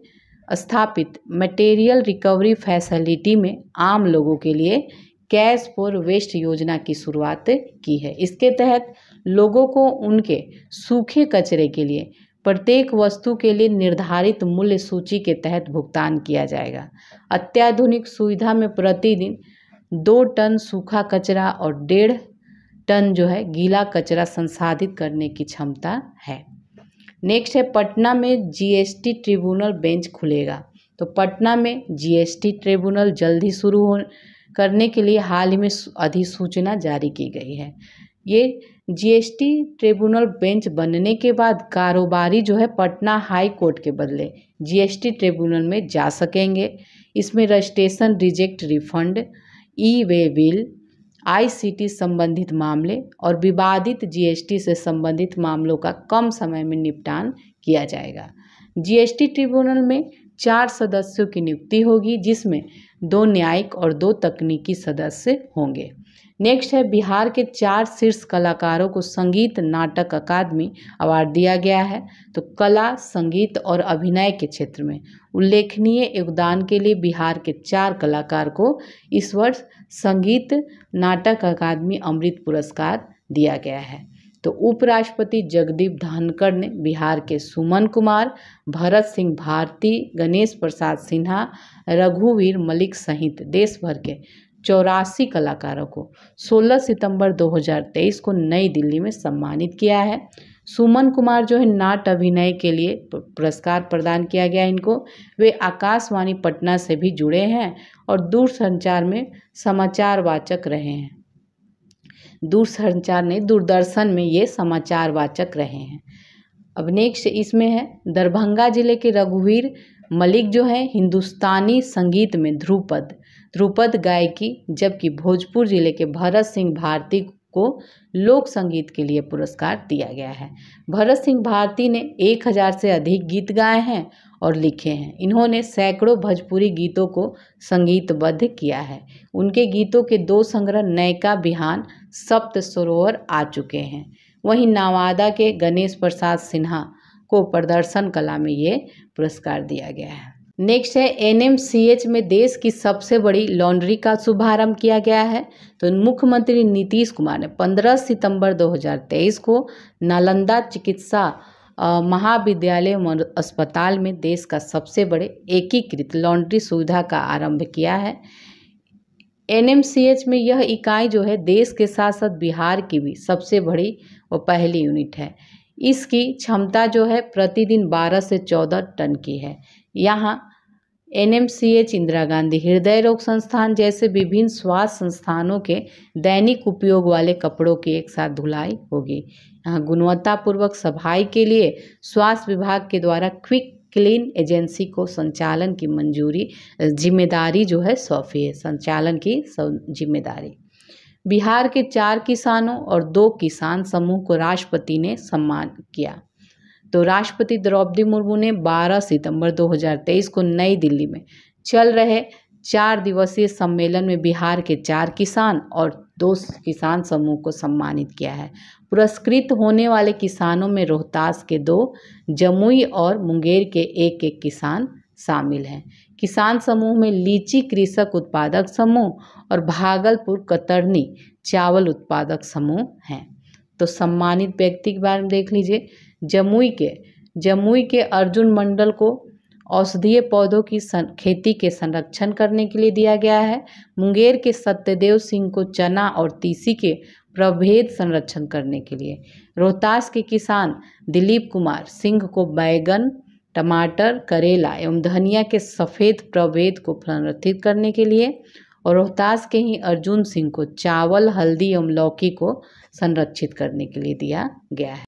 स्थापित मटेरियल रिकवरी फैसिलिटी में आम लोगों के लिए कैश फॉर वेस्ट योजना की शुरुआत की है इसके तहत लोगों को उनके सूखे कचरे के लिए प्रत्येक वस्तु के लिए निर्धारित मूल्य सूची के तहत भुगतान किया जाएगा अत्याधुनिक सुविधा में प्रतिदिन दो टन सूखा कचरा और डेढ़ टन जो है गीला कचरा संसाधित करने की क्षमता है नेक्स्ट है पटना में जीएसटी ट्रिब्यूनल बेंच खुलेगा तो पटना में जीएसटी ट्रिब्यूनल जल्द ही शुरू हो करने के लिए हाल ही में अधिसूचना जारी की गई है ये जीएसटी ट्रिब्यूनल बेंच बनने के बाद कारोबारी जो है पटना हाई कोर्ट के बदले जीएसटी ट्रिब्यूनल में जा सकेंगे इसमें registration reject refund e way bill ICT संबंधित मामले और विवादित जीएसटी से संबंधित मामलों का कम समय में निपटान किया जाएगा जीएसटी ट्रिब्यूनल में चार सदस्यों की नियुक्ति होगी जिसमें दो न्यायिक और दो तकनीकी सदस्य होंगे नेक्स्ट है बिहार के चार शीर्ष कलाकारों को संगीत नाटक अकादमी अवार्ड दिया गया है तो कला संगीत और अभिनय के क्षेत्र में उल्लेखनीय योगदान के लिए बिहार के चार कलाकार को इस वर्ष संगीत नाटक अकादमी अमृत पुरस्कार दिया गया है तो उपराष्ट्रपति जगदीप धनखड़ ने बिहार के सुमन कुमार भरत सिंह भारती गणेश प्रसाद सिन्हा रघुवीर मलिक सहित देश भर के चौरासी कलाकारों को 16 सितंबर 2023 को नई दिल्ली में सम्मानित किया है सुमन कुमार जो है नाट अभिनय के लिए पुरस्कार प्रदान किया गया इनको वे आकाशवाणी पटना से भी जुड़े हैं और दूरसंचार में समाचार वाचक रहे हैं दूरसंचार नहीं दूरदर्शन में ये समाचार वाचक रहे हैं अब नेक्स्ट इसमें है दरभंगा जिले के रघुवीर मलिक जो हैं हिंदुस्तानी संगीत में ध्रुपद ध्रुपद गायकी जबकि भोजपुर जिले के भरत सिंह भारती को लोक संगीत के लिए पुरस्कार दिया गया है भरत सिंह भारती ने एक हज़ार से अधिक गीत गाए हैं और लिखे हैं इन्होंने सैकड़ों भोजपुरी गीतों को संगीतबद्ध किया है उनके गीतों के दो संग्रह नयका बिहान सप्त सरोवर आ चुके हैं वहीं नवादा के गणेश प्रसाद सिन्हा को प्रदर्शन कला में ये पुरस्कार दिया गया है नेक्स्ट है एनएमसीएच में देश की सबसे बड़ी लॉन्ड्री का शुभारंभ किया गया है तो मुख्यमंत्री नीतीश कुमार ने 15 सितंबर 2023 को नालंदा चिकित्सा महाविद्यालय अस्पताल में देश का सबसे बड़े एकीकृत लॉन्ड्री सुविधा का आरंभ किया है एनएमसीएच में यह इकाई जो है देश के साथ साथ बिहार की भी सबसे बड़ी व पहली यूनिट है इसकी क्षमता जो है प्रतिदिन 12 से 14 टन की है यहाँ एनएमसीएच इंदिरा गांधी हृदय रोग संस्थान जैसे विभिन्न स्वास्थ्य संस्थानों के दैनिक उपयोग वाले कपड़ों की एक साथ धुलाई होगी यहाँ गुणवत्तापूर्वक सफाई के लिए स्वास्थ्य विभाग के द्वारा क्विक क्लीन एजेंसी को संचालन की मंजूरी जिम्मेदारी जो है सौंपी है संचालन की जिम्मेदारी बिहार के चार किसानों और दो किसान समूह को राष्ट्रपति ने सम्मान किया तो राष्ट्रपति द्रौपदी मुर्मू ने 12 सितंबर 2023 को नई दिल्ली में चल रहे चार दिवसीय सम्मेलन में बिहार के चार किसान और दो किसान समूह को सम्मानित किया है पुरस्कृत होने वाले किसानों में रोहतास के दो जमुई और मुंगेर के एक एक किसान शामिल हैं किसान समूह में लीची कृषक उत्पादक समूह और भागलपुर कतरनी चावल उत्पादक समूह हैं तो सम्मानित व्यक्ति के बारे में देख लीजिए जमुई के जमुई के अर्जुन मंडल को औषधीय पौधों की सन, खेती के संरक्षण करने के लिए दिया गया है मुंगेर के सत्यदेव सिंह को चना और तीसी के प्रभेद संरक्षण करने के लिए रोहतास के किसान दिलीप कुमार सिंह को बैगन टमाटर करेला एवं धनिया के सफ़ेद प्रभेद को संरक्षित करने के लिए और रोहतास के ही अर्जुन सिंह को चावल हल्दी एवं लौकी को संरक्षित करने के लिए दिया गया है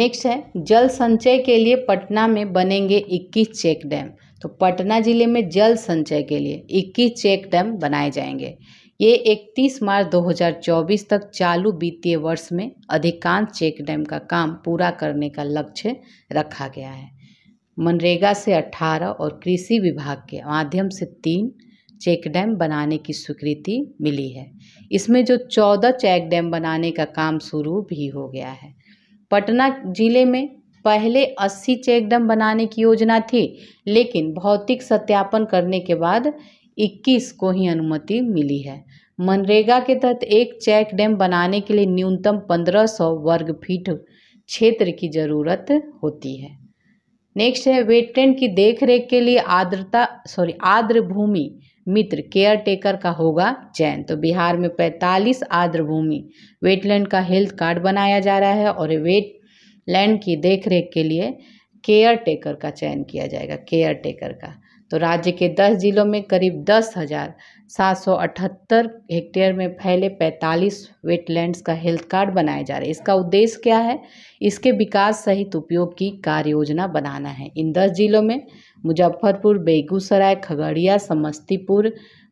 नेक्स्ट है जल संचय के लिए पटना में बनेंगे 21 चेक डैम तो पटना जिले में जल संचय के लिए 21 चेक डैम बनाए जाएंगे ये 31 मार्च 2024 तक चालू वित्तीय वर्ष में अधिकांश चेक डैम का काम पूरा करने का लक्ष्य रखा गया है मनरेगा से 18 और कृषि विभाग के माध्यम से तीन चेक डैम बनाने की स्वीकृति मिली है इसमें जो 14 चेक डैम बनाने का काम शुरू भी हो गया है पटना जिले में पहले 80 चेक डैम बनाने की योजना थी लेकिन भौतिक सत्यापन करने के बाद 21 को ही अनुमति मिली है मनरेगा के तहत एक चेक डैम बनाने के लिए न्यूनतम 1500 वर्ग फीट क्षेत्र की ज़रूरत होती है नेक्स्ट है वेटलैंड की देखरेख के लिए आर्द्रता सॉरी आर्द्र भूमि मित्र केयर टेकर का होगा चयन तो बिहार में 45 आर्द्र भूमि वेटलैंड का हेल्थ कार्ड बनाया जा रहा है और वेटलैंड की देखरेख के लिए केयर टेकर का चयन किया जाएगा केयर टेकर का तो राज्य के 10 जिलों में करीब दस हज़ार 778 हेक्टेयर में फैले 45 वेटलैंड्स का हेल्थ कार्ड बनाया जा रहा है इसका उद्देश्य क्या है इसके विकास सहित उपयोग की कार्य योजना बनाना है इन 10 जिलों में मुजफ्फरपुर बेगूसराय खगड़िया समस्तीपुर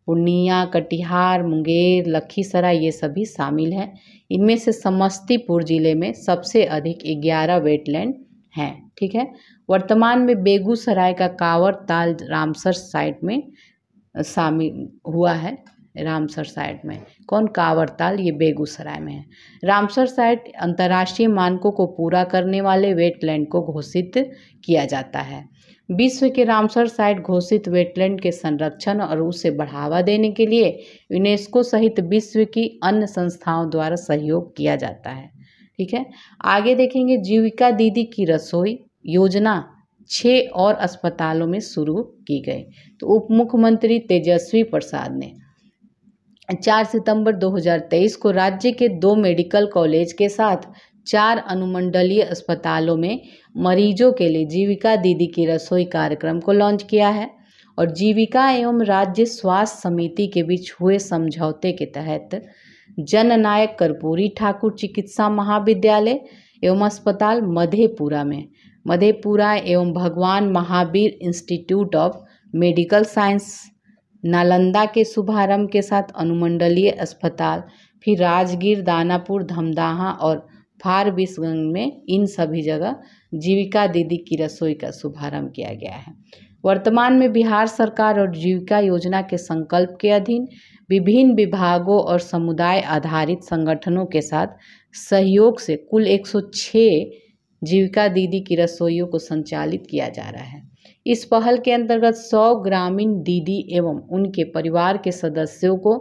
पूर्णिया कटिहार मुंगेर लखीसराय ये सभी शामिल हैं इनमें से समस्तीपुर जिले में सबसे अधिक ग्यारह वेटलैंड हैं ठीक है वर्तमान में बेगूसराय का कांवर ताल रामसर साइट में शामिल हुआ है रामसर साइड में कौन कावरताल ये बेगूसराय में है रामसर साइड अंतर्राष्ट्रीय मानकों को पूरा करने वाले वेटलैंड को घोषित किया जाता है विश्व के रामसर साइट घोषित वेटलैंड के संरक्षण और उसे बढ़ावा देने के लिए यूनेस्को सहित विश्व की अन्य संस्थाओं द्वारा सहयोग किया जाता है ठीक है आगे देखेंगे जीविका दीदी की रसोई योजना छः और अस्पतालों में शुरू की गई तो उप मुख्यमंत्री तेजस्वी प्रसाद ने चार सितंबर 2023 को राज्य के दो मेडिकल कॉलेज के साथ चार अनुमंडलीय अस्पतालों में मरीजों के लिए जीविका दीदी की रसोई कार्यक्रम को लॉन्च किया है और जीविका एवं राज्य स्वास्थ्य समिति के बीच हुए समझौते के तहत जननायक कर्पूरी ठाकुर चिकित्सा महाविद्यालय एवं अस्पताल मधेपुरा में मधेपुरा एवं Bhagwan Mahavir institute of medical science Nalanda के शुभारंभ के साथ अनुमंडलीय अस्पताल फिर राजगीर दानापुर धमदाहा और फारबिसगंज में इन सभी जगह जीविका दीदी की रसोई का शुभारंभ किया गया है वर्तमान में बिहार सरकार और जीविका योजना के संकल्प के अधीन विभिन्न विभागों और समुदाय आधारित संगठनों के साथ सहयोग से कुल 106 जीविका दीदी की रसोइयों को संचालित किया जा रहा है इस पहल के अंतर्गत 100 ग्रामीण दीदी एवं उनके परिवार के सदस्यों को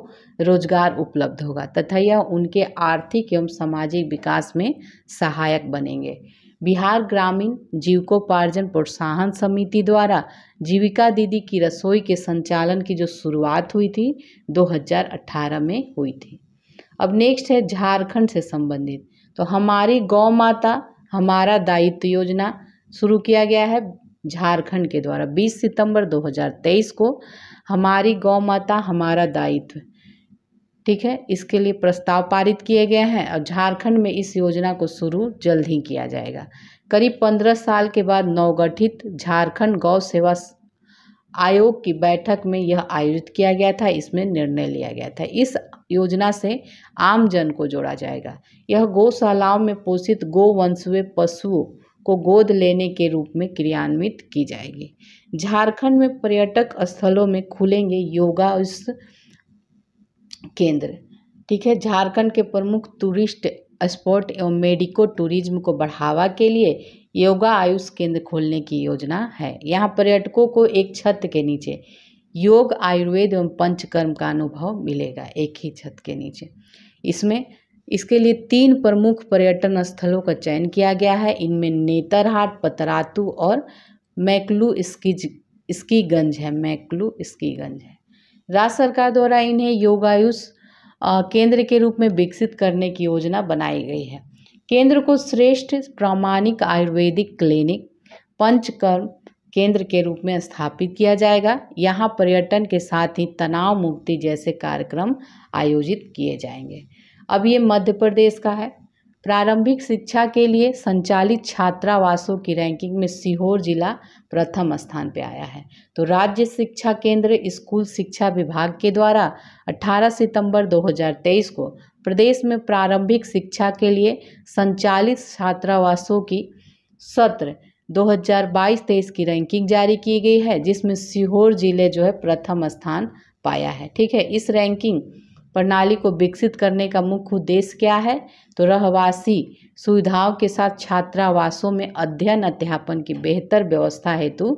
रोजगार उपलब्ध होगा तथा यह उनके आर्थिक एवं सामाजिक विकास में सहायक बनेंगे बिहार ग्रामीण जीविकोपार्जन प्रोत्साहन समिति द्वारा जीविका दीदी की रसोई के संचालन की जो शुरुआत हुई थी 2018 में हुई थी अब नेक्स्ट है झारखंड से संबंधित तो हमारी गौ माता हमारा दायित्व योजना शुरू किया गया है झारखंड के द्वारा 20 सितंबर 2023 को हमारी गौ माता हमारा दायित्व ठीक है इसके लिए प्रस्ताव पारित किए गए हैं और झारखंड में इस योजना को शुरू जल्द ही किया जाएगा करीब पंद्रह साल के बाद नवगठित झारखंड गौ सेवा आयोग की बैठक में यह आयोजित किया गया था इसमें निर्णय लिया गया था इस योजना से आम जन को जोड़ा जाएगा यह गौशालाओं में पोषित गौवंशवे पशुओं को गोद लेने के रूप में क्रियान्वित की जाएगी झारखंड में पर्यटक स्थलों में खुलेंगे योगा केंद्र ठीक है झारखंड के प्रमुख टूरिस्ट स्पॉट एवं मेडिको टूरिज्म को बढ़ावा के लिए योगा आयुष केंद्र खोलने की योजना है यहाँ पर्यटकों को एक छत के नीचे योग आयुर्वेद एवं पंचकर्म का अनुभव मिलेगा एक ही छत के नीचे इसमें इसके लिए तीन प्रमुख पर्यटन स्थलों का चयन किया गया है इनमें नेतरहाट पतरातू और मैकलू स्कीज स्कीगंज है मैकलू स्कीगंज है राज्य सरकार द्वारा इन्हें योगायुष केंद्र के रूप में विकसित करने की योजना बनाई गई है केंद्र को श्रेष्ठ प्रामाणिक आयुर्वेदिक क्लिनिक पंचकर्म केंद्र के रूप में स्थापित किया जाएगा यहाँ पर्यटन के साथ ही तनाव मुक्ति जैसे कार्यक्रम आयोजित किए जाएंगे अब ये मध्य प्रदेश का है प्रारंभिक शिक्षा के लिए संचालित छात्रावासों की रैंकिंग में सीहोर जिला प्रथम स्थान पर आया है तो राज्य शिक्षा केंद्र स्कूल शिक्षा विभाग के द्वारा 18 सितंबर 2023 को प्रदेश में प्रारंभिक शिक्षा के लिए संचालित छात्रावासों की सत्र 2022-23 की रैंकिंग जारी की गई है जिसमें सीहोर जिले जो है प्रथम स्थान पाया है ठीक है इस रैंकिंग प्रणाली को विकसित करने का मुख्य उद्देश्य क्या है तो रहवासी सुविधाओं के साथ छात्रावासों में अध्ययन अध्यापन की बेहतर व्यवस्था हेतु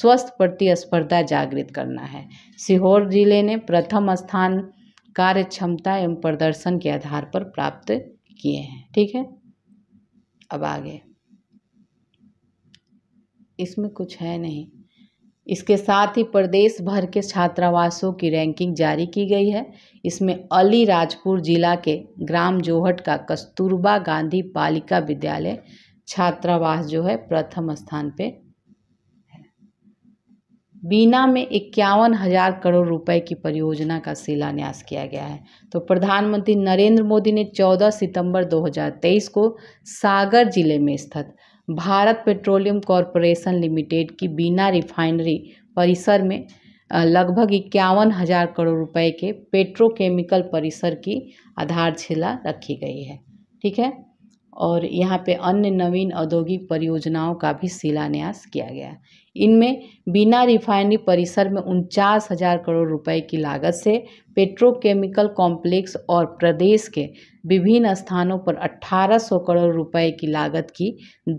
स्वस्थ प्रतिस्पर्धा जागृत करना है सीहोर जिले ने प्रथम स्थान कार्य क्षमता एवं प्रदर्शन के आधार पर प्राप्त किए हैं ठीक है अब आगे इसमें कुछ है नहीं इसके साथ ही प्रदेश भर के छात्रावासों की रैंकिंग जारी की गई है इसमें अली राजपुर जिला के ग्राम जोहट का कस्तूरबा गांधी बालिका विद्यालय छात्रावास जो है प्रथम स्थान पे बीना में इक्यावन हजार करोड़ रुपए की परियोजना का शिलान्यास किया गया है तो प्रधानमंत्री नरेंद्र मोदी ने 14 सितंबर 2023 को सागर जिले में स्थित भारत पेट्रोलियम कॉरपोरेशन लिमिटेड की बीना रिफाइनरी परिसर में लगभग इक्यावन हजार करोड़ रुपए के पेट्रोकेमिकल परिसर की आधारशिला रखी गई है ठीक है और यहाँ पे अन्य नवीन औद्योगिक परियोजनाओं का भी शिलान्यास किया गया इनमें बिना रिफाइनरी परिसर में उनचास हजार करोड़ रुपए की लागत से पेट्रोकेमिकल कॉम्प्लेक्स और प्रदेश के विभिन्न स्थानों पर 1800 करोड़ रुपए की लागत की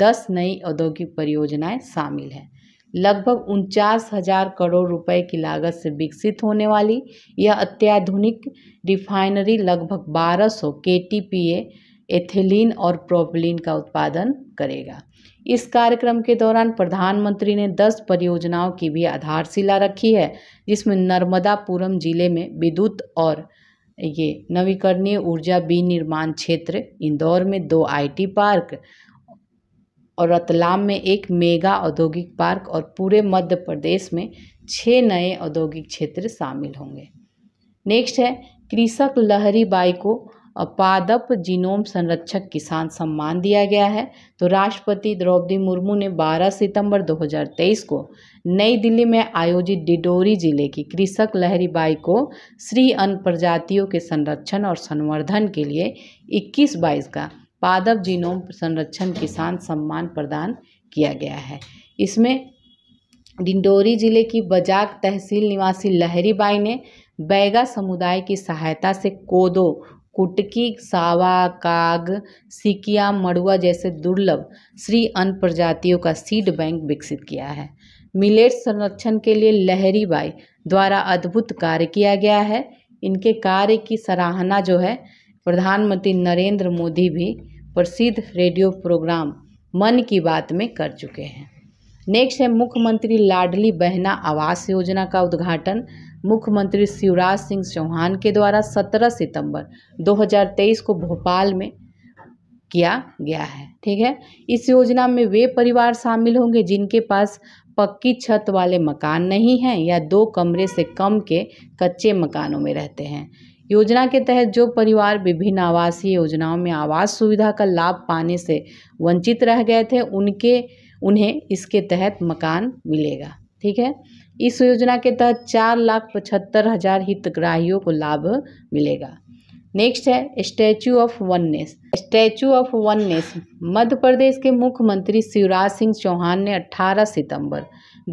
10 नई औद्योगिक परियोजनाएं शामिल हैं लगभग उनचास हजार करोड़ रुपए की लागत से विकसित होने वाली यह अत्याधुनिक रिफाइनरी लगभग 1200 केटीपीए एथिलीन और प्रोपलिन का उत्पादन करेगा इस कार्यक्रम के दौरान प्रधानमंत्री ने 10 परियोजनाओं की भी आधारशिला रखी है जिसमें नर्मदापुरम जिले में विद्युत और ये नवीकरणीय ऊर्जा विनिर्माण क्षेत्र इंदौर में दो आईटी पार्क और रतलाम में एक मेगा औद्योगिक पार्क और पूरे मध्य प्रदेश में छः नए औद्योगिक क्षेत्र शामिल होंगे नेक्स्ट है कृषक लहरी बाई को पादप जीनोम संरक्षक किसान सम्मान दिया गया है तो राष्ट्रपति द्रौपदी मुर्मू ने 12 सितंबर 2023 को नई दिल्ली में आयोजित डिडोरी जिले की कृषक लहरीबाई को श्री अन्न प्रजातियों के संरक्षण और संवर्धन के लिए 21 बाईस का पादप जीनोम संरक्षण किसान सम्मान प्रदान किया गया है इसमें डिंडोरी जिले की बजाक तहसील निवासी लहरीबाई ने बैगा समुदाय की सहायता से कोदो कुटकी सावा काग सिकिया मड़ुआ जैसे दुर्लभ श्री अन्न प्रजातियों का सीड बैंक विकसित किया है मिलेट संरक्षण के लिए लहरी बाई द्वारा अद्भुत कार्य किया गया है इनके कार्य की सराहना जो है प्रधानमंत्री नरेंद्र मोदी भी प्रसिद्ध रेडियो प्रोग्राम मन की बात में कर चुके हैं नेक्स्ट है मुख्यमंत्री लाडली बहना आवास योजना का उद्घाटन मुख्यमंत्री शिवराज सिंह चौहान के द्वारा 17 सितंबर 2023 को भोपाल में किया गया है ठीक है इस योजना में वे परिवार शामिल होंगे जिनके पास पक्की छत वाले मकान नहीं हैं या दो कमरे से कम के कच्चे मकानों में रहते हैं योजना के तहत जो परिवार विभिन्न आवासीय योजनाओं में आवास सुविधा का लाभ पाने से वंचित रह गए थे उनके उन्हें इसके तहत मकान मिलेगा ठीक है इस योजना के तहत चार लाख पचहत्तर हजार हितग्राहियों को लाभ मिलेगा नेक्स्ट है statue of oneness statue of oneness Madhya Pradesh के मुख्यमंत्री शिवराज सिंह चौहान ने 18 सितंबर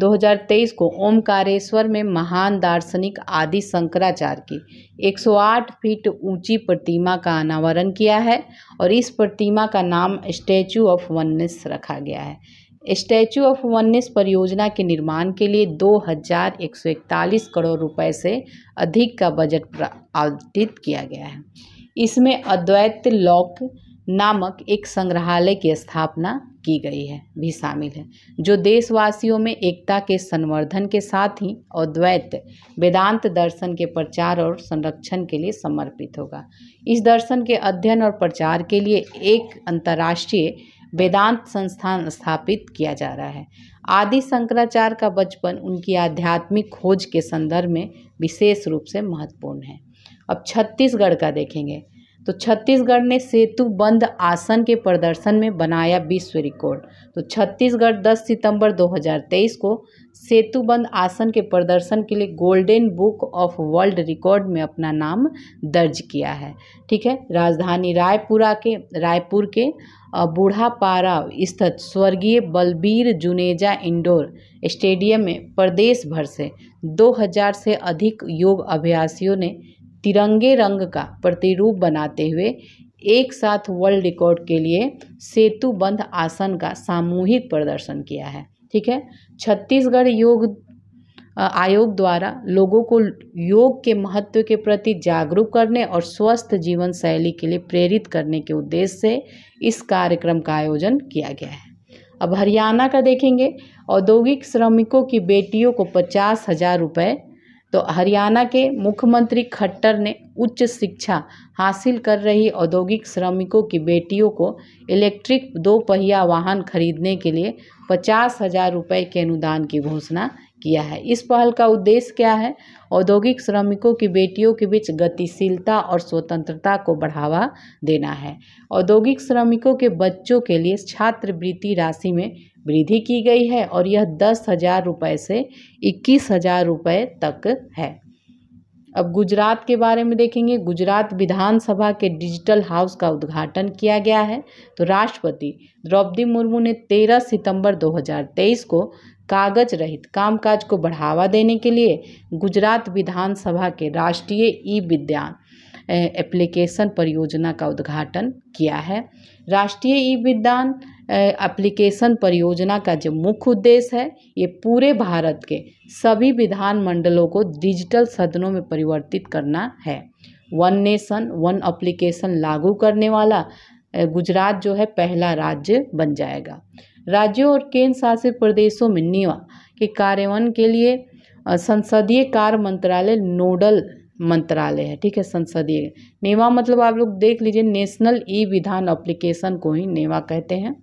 2023 को ओमकारेश्वर में महान दार्शनिक आदि शंकराचार्य की 108 फीट ऊंची प्रतिमा का अनावरण किया है और इस प्रतिमा का नाम स्टैचू ऑफ वननेस रखा गया है स्टैचू ऑफ वननेस परियोजना के निर्माण के लिए दो हज़ार एक सौ इकतालीस करोड़ रुपए से अधिक का बजट आवंटित किया गया है इसमें अद्वैत लॉक नामक एक संग्रहालय की स्थापना की गई है भी शामिल है जो देशवासियों में एकता के संवर्धन के साथ ही अद्वैत वेदांत दर्शन के प्रचार और संरक्षण के लिए समर्पित होगा इस दर्शन के अध्ययन और प्रचार के लिए एक अंतर्राष्ट्रीय वेदांत संस्थान स्थापित किया जा रहा है आदि शंकराचार्य का बचपन उनकी आध्यात्मिक खोज के संदर्भ में विशेष रूप से महत्वपूर्ण है अब छत्तीसगढ़ का देखेंगे तो छत्तीसगढ़ ने सेतु बंद आसन के प्रदर्शन में बनाया विश्व रिकॉर्ड तो छत्तीसगढ़ 10 सितंबर 2023 को सेतु बंद आसन के प्रदर्शन के लिए golden book of world record में अपना नाम दर्ज किया है ठीक है राजधानी रायपुरा के रायपुर के बूढ़ापारा स्थित स्वर्गीय बलबीर जुनेजा इंडोर स्टेडियम में प्रदेश भर से 2000 से अधिक योग अभ्यासियों ने तिरंगे रंग का प्रतिरूप बनाते हुए एक साथ वर्ल्ड रिकॉर्ड के लिए सेतुबंध आसन का सामूहिक प्रदर्शन किया है ठीक है छत्तीसगढ़ योग आयोग द्वारा लोगों को योग के महत्व के प्रति जागरूक करने और स्वस्थ जीवन शैली के लिए प्रेरित करने के उद्देश्य से इस कार्यक्रम का आयोजन किया गया है अब हरियाणा का देखेंगे औद्योगिक श्रमिकों की बेटियों को पचास हजार रुपये तो हरियाणा के मुख्यमंत्री खट्टर ने उच्च शिक्षा हासिल कर रही औद्योगिक श्रमिकों की बेटियों को इलेक्ट्रिक दो पहिया वाहन खरीदने के लिए पचास हजार रुपये के अनुदान की घोषणा किया है इस पहल का उद्देश्य क्या है औद्योगिक श्रमिकों की बेटियों के बीच गतिशीलता और स्वतंत्रता को बढ़ावा देना है औद्योगिक श्रमिकों के बच्चों के लिए छात्रवृत्ति राशि में वृद्धि की गई है और यह दस हज़ार रुपये से इक्कीस हज़ार रुपये तक है अब गुजरात के बारे में देखेंगे गुजरात विधानसभा के डिजिटल हाउस का उद्घाटन किया गया है तो राष्ट्रपति द्रौपदी मुर्मू ने 13 सितंबर 2023 को कागज रहित कामकाज को बढ़ावा देने के लिए गुजरात विधानसभा के राष्ट्रीय ई विद्यान एप्लीकेशन परियोजना का उद्घाटन किया है राष्ट्रीय ई विद्यान एप्लीकेशन परियोजना का जो मुख्य उद्देश्य है ये पूरे भारत के सभी विधानमंडलों को डिजिटल सदनों में परिवर्तित करना है वन नेशन वन एप्लीकेशन लागू करने वाला गुजरात जो है पहला राज्य बन जाएगा राज्यों और केंद्र शासित प्रदेशों में नीवा के कार्यान्वयन के लिए संसदीय कार्य मंत्रालय नोडल मंत्रालय है ठीक है संसदीय नेवा मतलब आप लोग देख लीजिए नेशनल ई विधान एप्लीकेशन को ही नेवा कहते हैं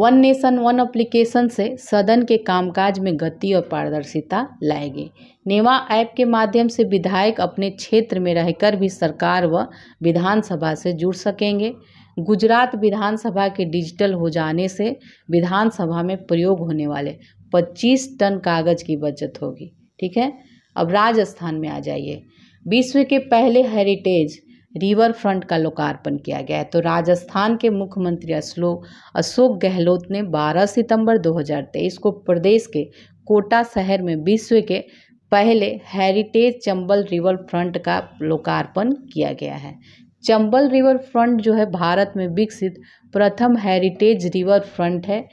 वन नेशन वन एप्लीकेशन से सदन के कामकाज में गति और पारदर्शिता लाएगी नेवा ऐप के माध्यम से विधायक अपने क्षेत्र में रहकर भी सरकार व विधानसभा से जुड़ सकेंगे गुजरात विधानसभा के डिजिटल हो जाने से विधानसभा में प्रयोग होने वाले 25 टन कागज़ की बचत होगी ठीक है अब राजस्थान में आ जाइए विश्व के पहले हेरिटेज रिवर फ्रंट का लोकार्पण किया गया है तो राजस्थान के मुख्यमंत्री अशोक अशोक गहलोत ने 12 सितंबर 2023 को प्रदेश के कोटा शहर में विश्व के पहले हेरिटेज चंबल रिवर फ्रंट का लोकार्पण किया गया है चंबल रिवर फ्रंट जो है भारत में विकसित प्रथम हेरिटेज रिवर फ्रंट है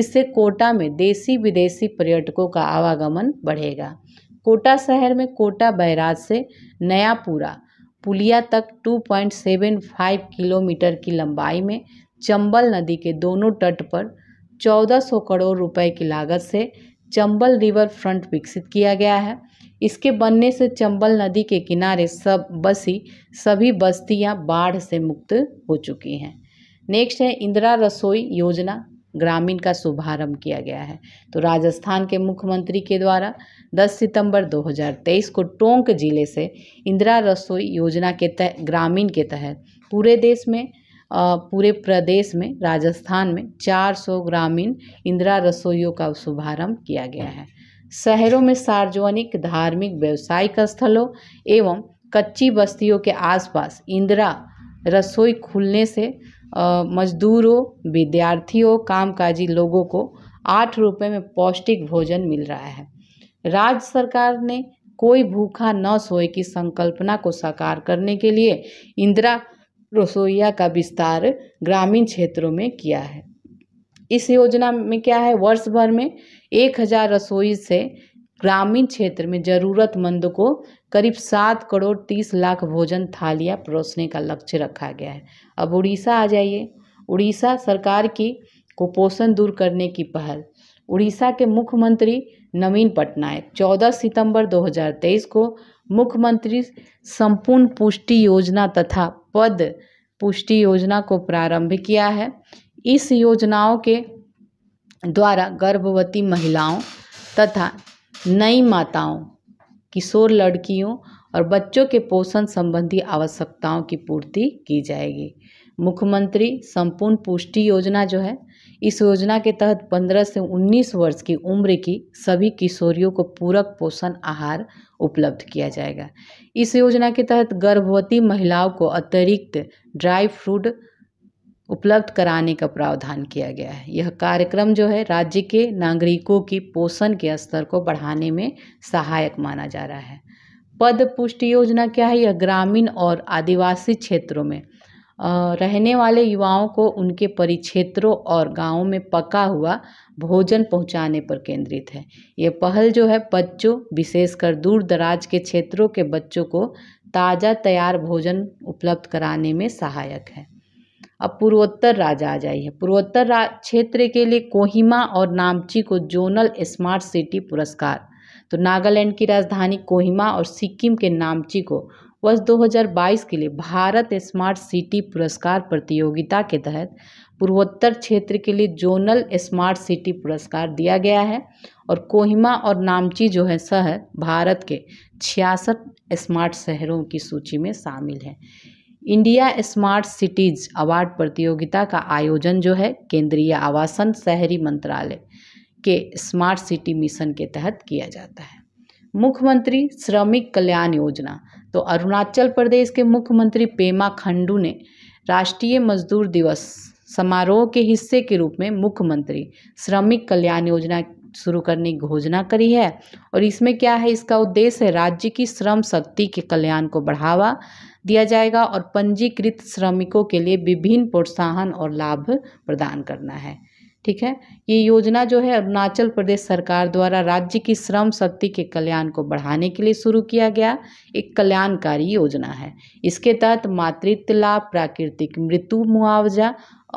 इससे कोटा में देसी विदेशी पर्यटकों का आवागमन बढ़ेगा कोटा शहर में कोटा बैराज से नयापुरा पुलिया तक 2.75 किलोमीटर की लंबाई में चंबल नदी के दोनों तट पर 1400 करोड़ रुपए की लागत से चंबल रिवर फ्रंट विकसित किया गया है इसके बनने से चंबल नदी के किनारे सब बसी सभी बस्तियां बाढ़ से मुक्त हो चुकी हैं नेक्स्ट है इंदिरा रसोई योजना ग्रामीण का शुभारंभ किया गया है तो राजस्थान के मुख्यमंत्री के द्वारा 10 सितंबर 2023 को टोंक जिले से इंदिरा रसोई योजना के तहत ग्रामीण के तहत पूरे देश में पूरे प्रदेश में राजस्थान में 400 ग्रामीण इंदिरा रसोइयों का शुभारंभ किया गया है शहरों में सार्वजनिक धार्मिक व्यावसायिक स्थलों एवं कच्ची बस्तियों के आसपास इंदिरा रसोई खुलने से मजदूरों विद्यार्थियों कामकाजी लोगों को आठ रुपये में पौष्टिक भोजन मिल रहा है राज्य सरकार ने कोई भूखा न सोए की संकल्पना को साकार करने के लिए इंदिरा रसोईया का विस्तार ग्रामीण क्षेत्रों में किया है इस योजना में क्या है वर्ष भर में एक हज़ार रसोई से ग्रामीण क्षेत्र में ज़रूरतमंद को करीब सात करोड़ तीस लाख भोजन थालियाँ परोसने का लक्ष्य रखा गया है अब उड़ीसा आ जाइए उड़ीसा सरकार की कुपोषण दूर करने की पहल उड़ीसा के मुख्यमंत्री नवीन पटनायक 14 सितंबर 2023 को मुख्यमंत्री संपूर्ण पुष्टि योजना तथा पद पुष्टि योजना को प्रारंभ किया है इस योजनाओं के द्वारा गर्भवती महिलाओं तथा नई माताओं किशोर लड़कियों और बच्चों के पोषण संबंधी आवश्यकताओं की पूर्ति की जाएगी मुख्यमंत्री संपूर्ण पुष्टि योजना जो है इस योजना के तहत 15 से 19 वर्ष की उम्र की सभी किशोरियों को पूरक पोषण आहार उपलब्ध किया जाएगा इस योजना के तहत गर्भवती महिलाओं को अतिरिक्त ड्राई फ्रूट उपलब्ध कराने का प्रावधान किया गया है यह कार्यक्रम जो है राज्य के नागरिकों की पोषण के स्तर को बढ़ाने में सहायक माना जा रहा है पद पुष्टि योजना क्या है यह ग्रामीण और आदिवासी क्षेत्रों में रहने वाले युवाओं को उनके परिक्षेत्रों और गांवों में पका हुआ भोजन पहुंचाने पर केंद्रित है ये पहल जो है बच्चों विशेषकर दूर दराज के क्षेत्रों के बच्चों को ताज़ा तैयार भोजन उपलब्ध कराने में सहायक है अब पूर्वोत्तर राज्य आ जाइए पूर्वोत्तर क्षेत्र के लिए कोहिमा और नामची को जोनल स्मार्ट सिटी पुरस्कार तो नागालैंड की राजधानी कोहिमा और सिक्किम के नामची को वर्ष 2022 के लिए भारत स्मार्ट सिटी पुरस्कार प्रतियोगिता के तहत पूर्वोत्तर क्षेत्र के लिए जोनल स्मार्ट सिटी पुरस्कार दिया गया है और कोहिमा और नामची जो है शहर भारत के छियासठ स्मार्ट शहरों की सूची में शामिल है इंडिया स्मार्ट सिटीज़ अवार्ड प्रतियोगिता का आयोजन जो है केंद्रीय आवासन शहरी मंत्रालय के स्मार्ट सिटी मिशन के तहत किया जाता है मुख्यमंत्री श्रमिक कल्याण योजना तो अरुणाचल प्रदेश के मुख्यमंत्री पेमा खंडू ने राष्ट्रीय मजदूर दिवस समारोह के हिस्से के रूप में मुख्यमंत्री श्रमिक कल्याण योजना शुरू करने की घोषणा करी है और इसमें क्या है इसका उद्देश्य है राज्य की श्रम शक्ति के कल्याण को बढ़ावा दिया जाएगा और पंजीकृत श्रमिकों के लिए विभिन्न प्रोत्साहन और लाभ प्रदान करना है ठीक है ये योजना जो है अरुणाचल प्रदेश सरकार द्वारा राज्य की श्रम शक्ति के कल्याण को बढ़ाने के लिए शुरू किया गया एक कल्याणकारी योजना है इसके तहत मातृत्व लाभ प्राकृतिक मृत्यु मुआवजा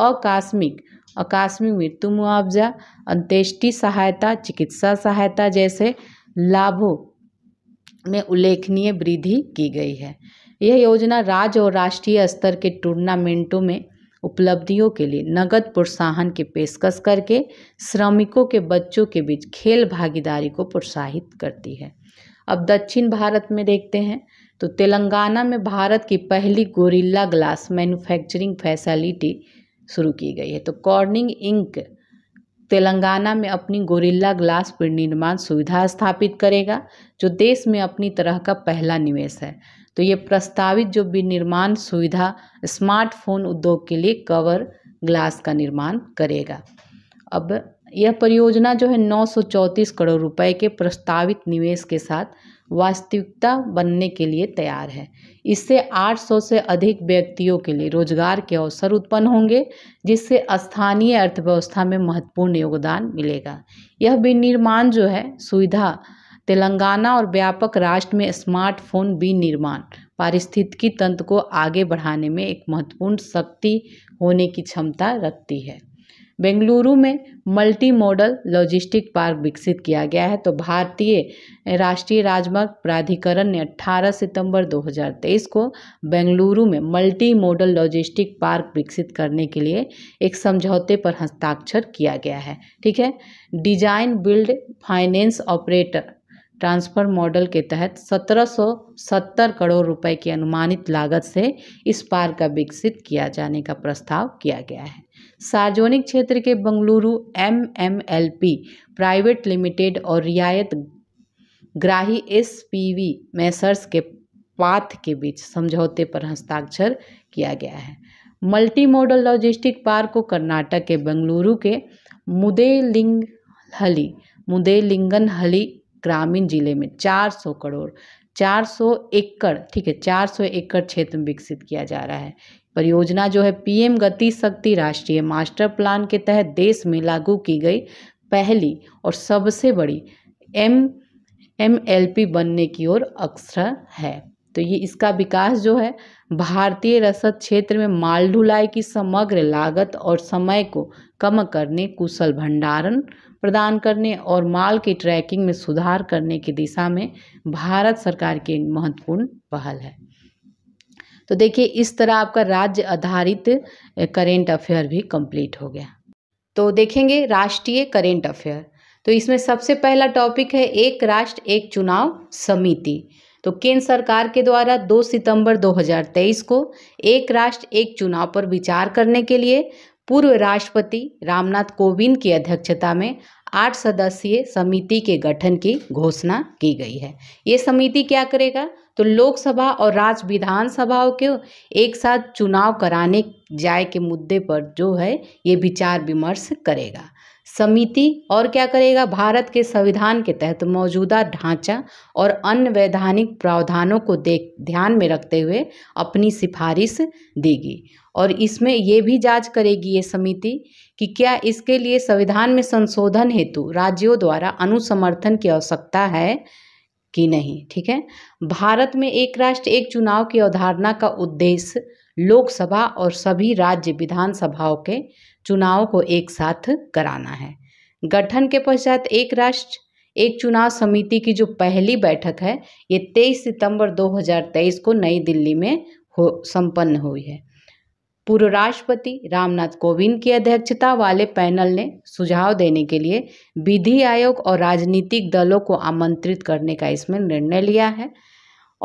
अकास्मिक अकास्मिक मृत्यु मुआवजा अंत्येष्टि सहायता चिकित्सा सहायता जैसे लाभों में उल्लेखनीय वृद्धि की गई है यह योजना राज्य और राष्ट्रीय स्तर के टूर्नामेंटों में उपलब्धियों के लिए नगद प्रोत्साहन की पेशकश करके श्रमिकों के बच्चों के बीच खेल भागीदारी को प्रोत्साहित करती है अब दक्षिण भारत में देखते हैं तो तेलंगाना में भारत की पहली गोरिल्ला ग्लास मैन्युफैक्चरिंग फैसिलिटी शुरू की गई है तो कॉर्निंग इंक तेलंगाना में अपनी गोरिल्ला ग्लास निर्माण सुविधा स्थापित करेगा जो देश में अपनी तरह का पहला निवेश है तो ये प्रस्तावित जो विनिर्माण सुविधा स्मार्टफोन उद्योग के लिए कवर ग्लास का निर्माण करेगा अब यह परियोजना जो है 934 करोड़ रुपए के प्रस्तावित निवेश के साथ वास्तविकता बनने के लिए तैयार है इससे 800 से अधिक व्यक्तियों के लिए रोजगार के अवसर उत्पन्न होंगे जिससे स्थानीय अर्थव्यवस्था में महत्वपूर्ण योगदान मिलेगा यह विनिर्माण जो है सुविधा तेलंगाना और व्यापक राष्ट्र में स्मार्टफोन विनिर्माण पारिस्थितिकी तंत्र को आगे बढ़ाने में एक महत्वपूर्ण शक्ति होने की क्षमता रखती है बेंगलुरु में मल्टी मॉडल लॉजिस्टिक पार्क विकसित किया गया है तो भारतीय राष्ट्रीय राजमार्ग प्राधिकरण ने 18 सितंबर 2023 को बेंगलुरु में मल्टी मॉडल लॉजिस्टिक पार्क विकसित करने के लिए एक समझौते पर हस्ताक्षर किया गया है ठीक है design build finance operator transfer model के तहत 1770 करोड़ रुपए की अनुमानित लागत से इस पार्क का विकसित किया जाने का प्रस्ताव किया गया है सार्वजनिक क्षेत्र के बंगलुरु एमएमएलपी प्राइवेट लिमिटेड और रियायत ग्राही एसपीवी मैसर्स के पाथ के बीच समझौते पर हस्ताक्षर किया गया है मल्टी मॉडल लॉजिस्टिक पार्क को कर्नाटक के बेंगलुरु के मुदेलिंग हली मुदेलिंगन हली ग्रामीण जिले में 400 करोड़ 400 एकड़ ठीक है 400 एकड़ क्षेत्र में विकसित किया जा रहा है परियोजना जो है पीएम गति शक्ति राष्ट्रीय मास्टर प्लान के तहत देश में लागू की गई पहली और सबसे बड़ी एम एम एल पी बनने की ओर अक्सर है तो ये इसका विकास जो है भारतीय रसद क्षेत्र में माल ढुलाई की समग्र लागत और समय को कम करने कुशल भंडारण प्रदान करने और माल की ट्रैकिंग में सुधार करने की दिशा में भारत सरकार की महत्वपूर्ण पहल है तो देखिए इस तरह आपका राज्य आधारित करेंट अफेयर भी कंप्लीट हो गया तो देखेंगे राष्ट्रीय करेंट अफेयर तो इसमें सबसे पहला टॉपिक है एक राष्ट्र एक चुनाव समिति तो केंद्र सरकार के द्वारा 2 सितंबर 2023 को एक राष्ट्र एक चुनाव पर विचार करने के लिए पूर्व राष्ट्रपति रामनाथ कोविंद की अध्यक्षता में आठ सदस्यीय समिति के गठन की घोषणा की गई है ये समिति क्या करेगा तो लोकसभा और राज्य विधानसभाओं के एक साथ चुनाव कराने जाए के मुद्दे पर जो है ये विचार विमर्श करेगा समिति और क्या करेगा भारत के संविधान के तहत मौजूदा ढांचा और अन्य वैधानिक प्रावधानों को देख ध्यान में रखते हुए अपनी सिफारिश देगी और इसमें ये भी जांच करेगी ये समिति कि क्या इसके लिए संविधान में संशोधन हेतु राज्यों द्वारा अनुसमर्थन की आवश्यकता है कि नहीं ठीक है भारत में एक राष्ट्र एक चुनाव की अवधारणा का उद्देश्य लोकसभा और सभी राज्य विधानसभाओं के चुनाव को एक साथ कराना है गठन के पश्चात एक राष्ट्र एक चुनाव समिति की जो पहली बैठक है ये 23 सितंबर 2023 को नई दिल्ली में हो संपन्न हुई है पूर्व राष्ट्रपति रामनाथ कोविंद की अध्यक्षता वाले पैनल ने सुझाव देने के लिए विधि आयोग और राजनीतिक दलों को आमंत्रित करने का इसमें निर्णय लिया है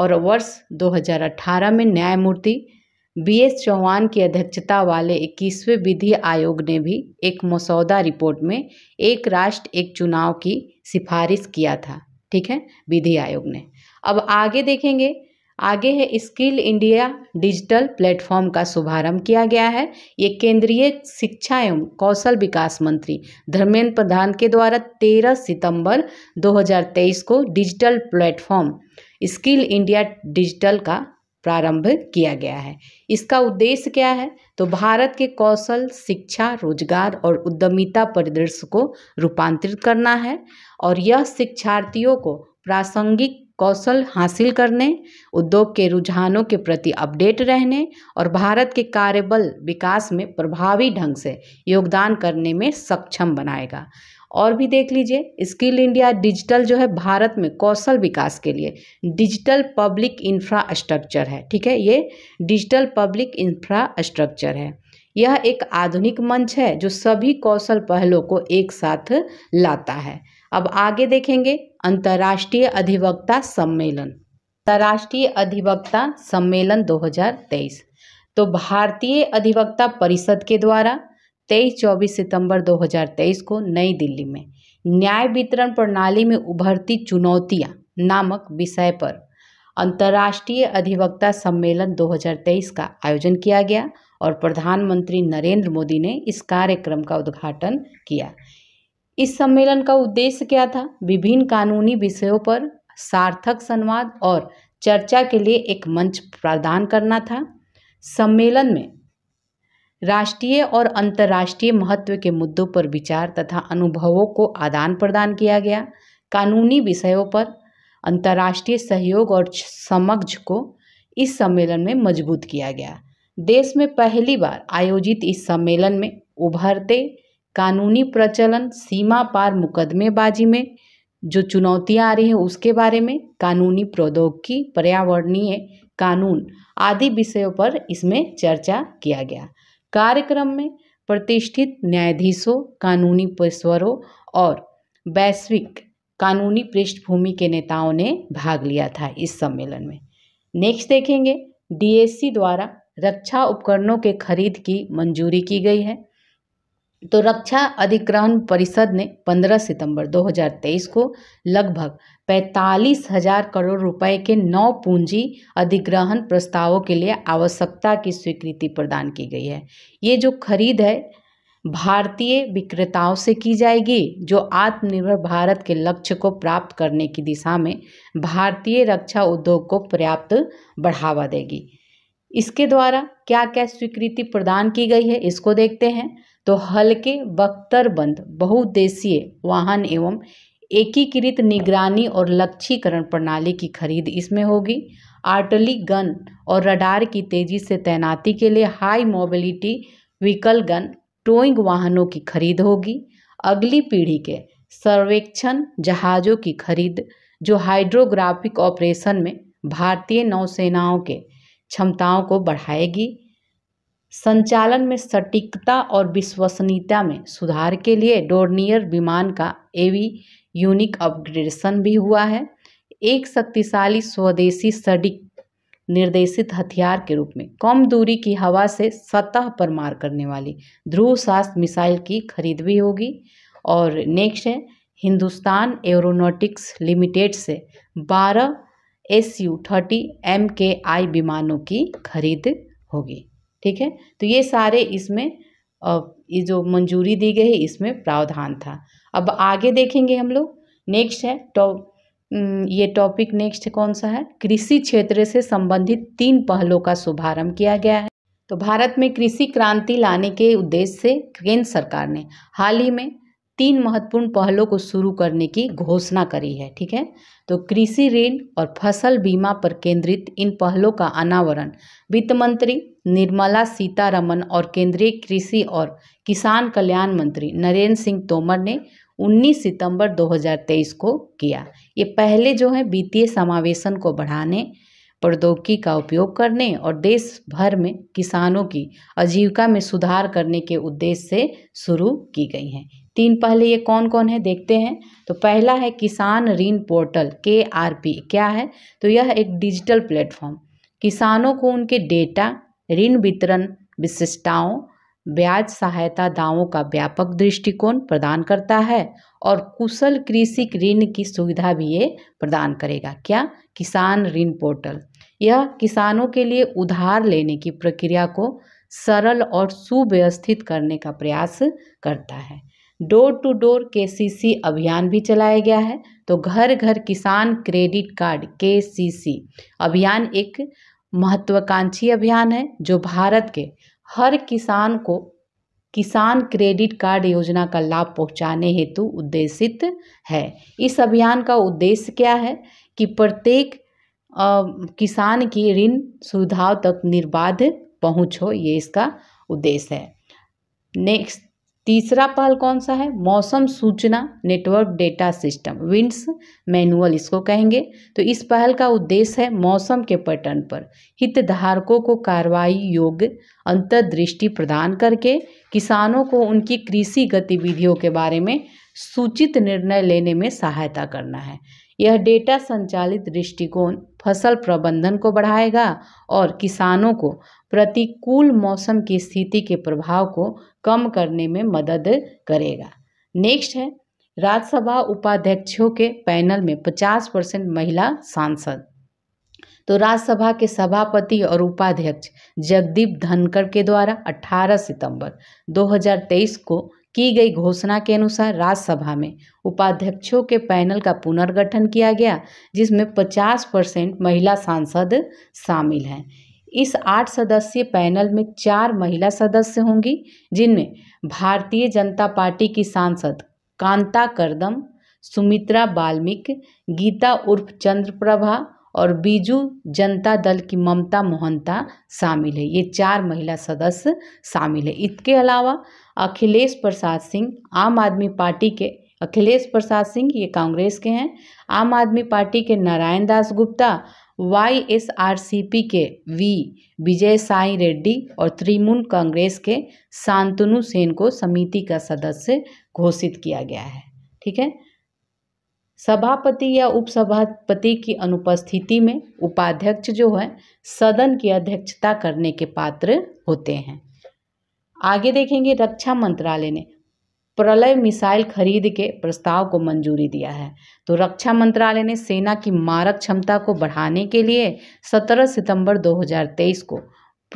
और वर्ष 2018 में न्यायमूर्ति बी एस चौहान की अध्यक्षता वाले इक्कीसवें विधि आयोग ने भी एक मसौदा रिपोर्ट में एक राष्ट्र एक चुनाव की सिफारिश किया था ठीक है विधि आयोग ने अब आगे देखेंगे आगे है स्किल इंडिया डिजिटल प्लेटफॉर्म का शुभारंभ किया गया है ये केंद्रीय शिक्षा एवं कौशल विकास मंत्री धर्मेंद्र प्रधान के द्वारा 13 सितंबर 2023 को digital platform skill India digital का प्रारंभ किया गया है इसका उद्देश्य क्या है तो भारत के कौशल शिक्षा रोजगार और उद्यमिता परिदृश्य को रूपांतरित करना है और यह शिक्षार्थियों को प्रासंगिक कौशल हासिल करने उद्योग के रुझानों के प्रति अपडेट रहने और भारत के कार्यबल विकास में प्रभावी ढंग से योगदान करने में सक्षम बनाएगा और भी देख लीजिए स्किल इंडिया डिजिटल जो है भारत में कौशल विकास के लिए डिजिटल पब्लिक इंफ्रास्ट्रक्चर है ठीक है ये डिजिटल पब्लिक इंफ्रास्ट्रक्चर है यह एक आधुनिक मंच है जो सभी कौशल पहलों को एक साथ लाता है अब आगे देखेंगे अंतर्राष्ट्रीय अधिवक्ता सम्मेलन अंतर्राष्ट्रीय अधिवक्ता सम्मेलन 2023 तो भारतीय अधिवक्ता परिषद के द्वारा तेईस चौबीस सितंबर 2023 को नई दिल्ली में न्याय वितरण प्रणाली में उभरती चुनौतियां नामक विषय पर अंतर्राष्ट्रीय अधिवक्ता सम्मेलन 2023 का आयोजन किया गया और प्रधानमंत्री नरेंद्र मोदी ने इस कार्यक्रम का उद्घाटन किया इस सम्मेलन का उद्देश्य क्या था विभिन्न कानूनी विषयों पर सार्थक संवाद और चर्चा के लिए एक मंच प्रदान करना था सम्मेलन में राष्ट्रीय और अंतर्राष्ट्रीय महत्व के मुद्दों पर विचार तथा अनुभवों को आदान प्रदान किया गया कानूनी विषयों पर अंतर्राष्ट्रीय सहयोग और समझ को इस सम्मेलन में मजबूत किया गया देश में पहली बार आयोजित इस सम्मेलन में उभरते कानूनी प्रचलन सीमा पार मुकदमेबाजी में जो चुनौतियां आ रही हैं उसके बारे में कानूनी प्रौद्योगिकी पर्यावरणीय कानून आदि विषयों पर इसमें चर्चा किया गया कार्यक्रम में प्रतिष्ठित न्यायाधीशों कानूनी पेशवरों और वैश्विक कानूनी पृष्ठभूमि के नेताओं ने भाग लिया था इस सम्मेलन में नेक्स्ट देखेंगे डीएससी द्वारा रक्षा उपकरणों के खरीद की मंजूरी की गई है तो रक्षा अधिग्रहण परिषद ने 15 सितंबर 2023 को लगभग पैंतालीस हजार करोड़ रुपए के नौ पूंजी अधिग्रहण प्रस्तावों के लिए आवश्यकता की स्वीकृति प्रदान की गई है ये जो खरीद है भारतीय विक्रेताओं से की जाएगी जो आत्मनिर्भर भारत के लक्ष्य को प्राप्त करने की दिशा में भारतीय रक्षा उद्योग को पर्याप्त बढ़ावा देगी इसके द्वारा क्या क्या स्वीकृति प्रदान की गई है इसको देखते हैं तो हल्के बख्तरबंद बहुउद्देशीय वाहन एवं एकीकृत निगरानी और लक्ष्यीकरण प्रणाली की खरीद इसमें होगी आर्टली गन और रडार की तेजी से तैनाती के लिए high mobility vehicle gun towing वाहनों की खरीद होगी अगली पीढ़ी के सर्वेक्षण जहाज़ों की खरीद जो हाइड्रोग्राफिक ऑपरेशन में भारतीय नौसेनाओं के क्षमताओं को बढ़ाएगी संचालन में सटीकता और विश्वसनीयता में सुधार के लिए डोर्नियर विमान का एवी यूनिक अपग्रेडेशन भी हुआ है एक शक्तिशाली स्वदेशी सडिक निर्देशित हथियार के रूप में कम दूरी की हवा से सतह पर मार करने वाली ध्रुव शास्त्र मिसाइल की खरीद भी होगी और नेक्स्ट है हिंदुस्तान एरोनॉटिक्स लिमिटेड से 12 एस यू थर्टी एम के आई विमानों की खरीद होगी ठीक है तो ये सारे इसमें ये जो मंजूरी दी गई इसमें प्रावधान था अब आगे देखेंगे हम लोग नेक्स्ट है टॉप ये टॉपिक नेक्स्ट कौन सा है कृषि क्षेत्र से संबंधित तीन पहलों का शुभारंभ किया गया है तो भारत में कृषि क्रांति लाने के उद्देश्य से केंद्र सरकार ने हाल ही में तीन महत्वपूर्ण पहलों को शुरू करने की घोषणा करी है ठीक है तो कृषि ऋण और फसल बीमा पर केंद्रित इन पहलों का अनावरण वित्त मंत्री निर्मला सीतारमन और केंद्रीय कृषि और किसान कल्याण मंत्री नरेंद्र सिंह तोमर ने 19 सितंबर 2023 को किया ये पहले जो है वित्तीय समावेशन को बढ़ाने प्रौद्योगिकी का उपयोग करने और देश भर में किसानों की आजीविका में सुधार करने के उद्देश्य से शुरू की गई हैं तीन पहले ये कौन कौन है देखते हैं तो पहला है किसान ऋण पोर्टल के आर पी क्या है तो यह एक डिजिटल प्लेटफॉर्म किसानों को उनके डेटा ऋण वितरण विशिष्टताओं ब्याज सहायता दावों का व्यापक दृष्टिकोण प्रदान करता है और कुशल कृषि ऋण की सुविधा भी ये प्रदान करेगा क्या किसान ऋण पोर्टल यह किसानों के लिए उधार लेने की प्रक्रिया को सरल और सुव्यवस्थित करने का प्रयास करता है डोर टू डोर सी अभियान भी चलाया गया है तो घर घर किसान क्रेडिट कार्ड सी अभियान एक महत्वाकांक्षी अभियान है जो भारत के हर किसान को किसान क्रेडिट कार्ड योजना का लाभ पहुंचाने हेतु उद्देशित है इस अभियान का उद्देश्य क्या है कि प्रत्येक किसान की ऋण सुविधाओं तक निर्बाध पहुंच हो ये इसका उद्देश्य है नेक्स्ट तीसरा पहल कौन सा है मौसम सूचना network data system winds manual इसको कहेंगे तो इस पहल का उद्देश्य है मौसम के पैटर्न पर हितधारकों को कार्रवाई योग्य अंतर्दृष्टि प्रदान करके किसानों को उनकी कृषि गतिविधियों के बारे में सूचित निर्णय लेने में सहायता करना है यह डेटा संचालित दृष्टिकोण फसल प्रबंधन को बढ़ाएगा और किसानों को प्रतिकूल मौसम की स्थिति के प्रभाव को कम करने में मदद करेगा नेक्स्ट है राज्यसभा उपाध्यक्षों के पैनल में 50 परसेंट महिला सांसद तो राज्यसभा के सभापति और उपाध्यक्ष जगदीप धनखड़ के द्वारा 18 सितंबर 2023 को की गई घोषणा के अनुसार राज्यसभा में उपाध्यक्षों के पैनल का पुनर्गठन किया गया जिसमें 50 परसेंट महिला सांसद शामिल हैं इस आठ सदस्यीय पैनल में चार महिला सदस्य होंगी जिनमें भारतीय जनता पार्टी की सांसद कांता करदम सुमित्रा बाल्मिक गीता उर्फ चंद्रप्रभा और बीजू जनता दल की ममता मोहंता शामिल है ये चार महिला सदस्य शामिल है इसके अलावा अखिलेश प्रसाद सिंह आम आदमी पार्टी के अखिलेश प्रसाद सिंह ये कांग्रेस के हैं आम आदमी पार्टी के नारायण दास गुप्ता वाईएसआरसीपी के वी विजय साई रेड्डी और तृणमूल कांग्रेस के शांतनु सेन को समिति का सदस्य घोषित किया गया है ठीक है सभापति या उपसभापति की अनुपस्थिति में उपाध्यक्ष जो है सदन की अध्यक्षता करने के पात्र होते हैं आगे देखेंगे रक्षा मंत्रालय ने प्रलय मिसाइल खरीद के प्रस्ताव को मंजूरी दिया है तो रक्षा मंत्रालय ने सेना की मारक क्षमता को बढ़ाने के लिए 17 सितंबर 2023 को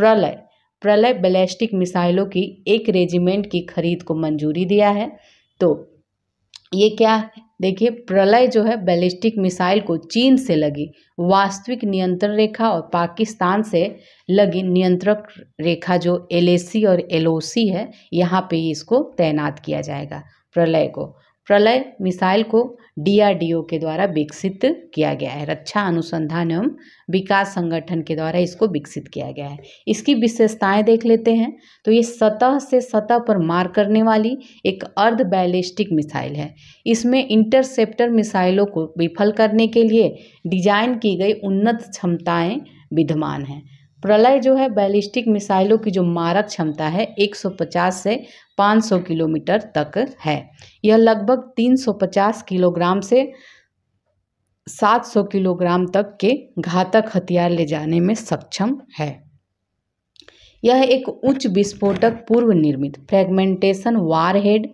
प्रलय प्रलय बैलिस्टिक मिसाइलों की एक रेजिमेंट की खरीद को मंजूरी दिया है तो ये क्या है देखिए प्रलय जो है बैलिस्टिक मिसाइल को चीन से लगी वास्तविक नियंत्रण रेखा और पाकिस्तान से लगी नियंत्रक रेखा जो एल और एल है यहाँ पे इसको तैनात किया जाएगा प्रलय को प्रलय मिसाइल को डीआरडीओ के द्वारा विकसित किया गया है रक्षा अनुसंधान एवं विकास संगठन के द्वारा इसको विकसित किया गया है इसकी विशेषताएं देख लेते हैं तो ये सतह से सतह पर मार करने वाली एक अर्ध बैलिस्टिक मिसाइल है इसमें इंटरसेप्टर मिसाइलों को विफल करने के लिए डिजाइन की गई उन्नत क्षमताएँ विद्यमान हैं प्रलय जो है बैलिस्टिक मिसाइलों की जो मारक क्षमता है 150 से 500 किलोमीटर तक है यह लगभग 350 किलोग्राम से 700 किलोग्राम तक के घातक हथियार ले जाने में सक्षम है यह एक उच्च विस्फोटक पूर्व निर्मित fragmentation warhead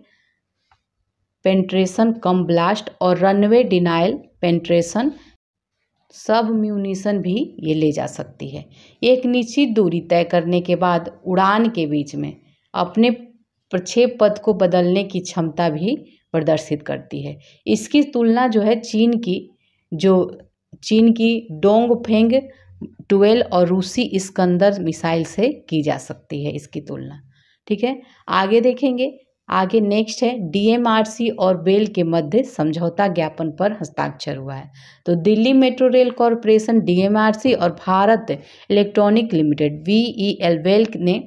penetration cum blast और runway denial penetration sub munition भी ये ले जा सकती है एक निश्चित दूरी तय करने के बाद उड़ान के बीच में अपने प्रक्षेप पथ को बदलने की क्षमता भी प्रदर्शित करती है इसकी तुलना जो है चीन की जो चीन की डोंग फेंग ट्वेल्व और रूसी इस्कंदर मिसाइल से की जा सकती है इसकी तुलना ठीक है आगे देखेंगे आगे नेक्स्ट है डीएमआरसी और बेल के मध्य समझौता ज्ञापन पर हस्ताक्षर हुआ है तो Delhi metro rail corporation DMRC और Bharat electronic limited BEL e BEL ने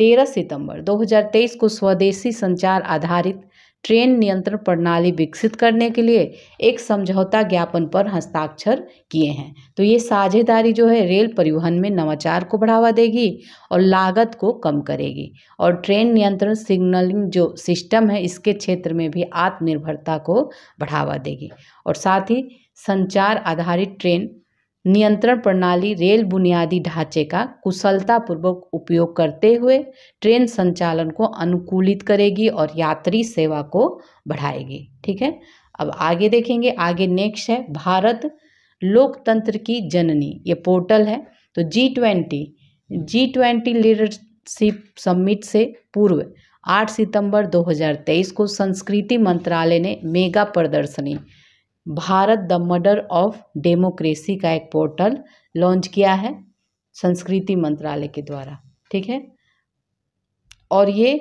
13 सितंबर 2023 को स्वदेशी संचार आधारित ट्रेन नियंत्रण प्रणाली विकसित करने के लिए एक समझौता ज्ञापन पर हस्ताक्षर किए हैं तो ये साझेदारी जो है रेल परिवहन में नवाचार को बढ़ावा देगी और लागत को कम करेगी और ट्रेन नियंत्रण सिग्नलिंग जो सिस्टम है इसके क्षेत्र में भी आत्मनिर्भरता को बढ़ावा देगी और साथ ही संचार आधारित ट्रेन नियंत्रण प्रणाली रेल बुनियादी ढांचे का कुशलतापूर्वक उपयोग करते हुए ट्रेन संचालन को अनुकूलित करेगी और यात्री सेवा को बढ़ाएगी ठीक है अब आगे देखेंगे आगे नेक्स्ट है भारत लोकतंत्र की जननी ये पोर्टल है तो G twenty G twenty leadership summit से पूर्व 8 सितंबर 2023 को संस्कृति मंत्रालय ने मेगा प्रदर्शनी Bharat the murder of democracy का एक पोर्टल लॉन्च किया है संस्कृति मंत्रालय के द्वारा ठीक है और ये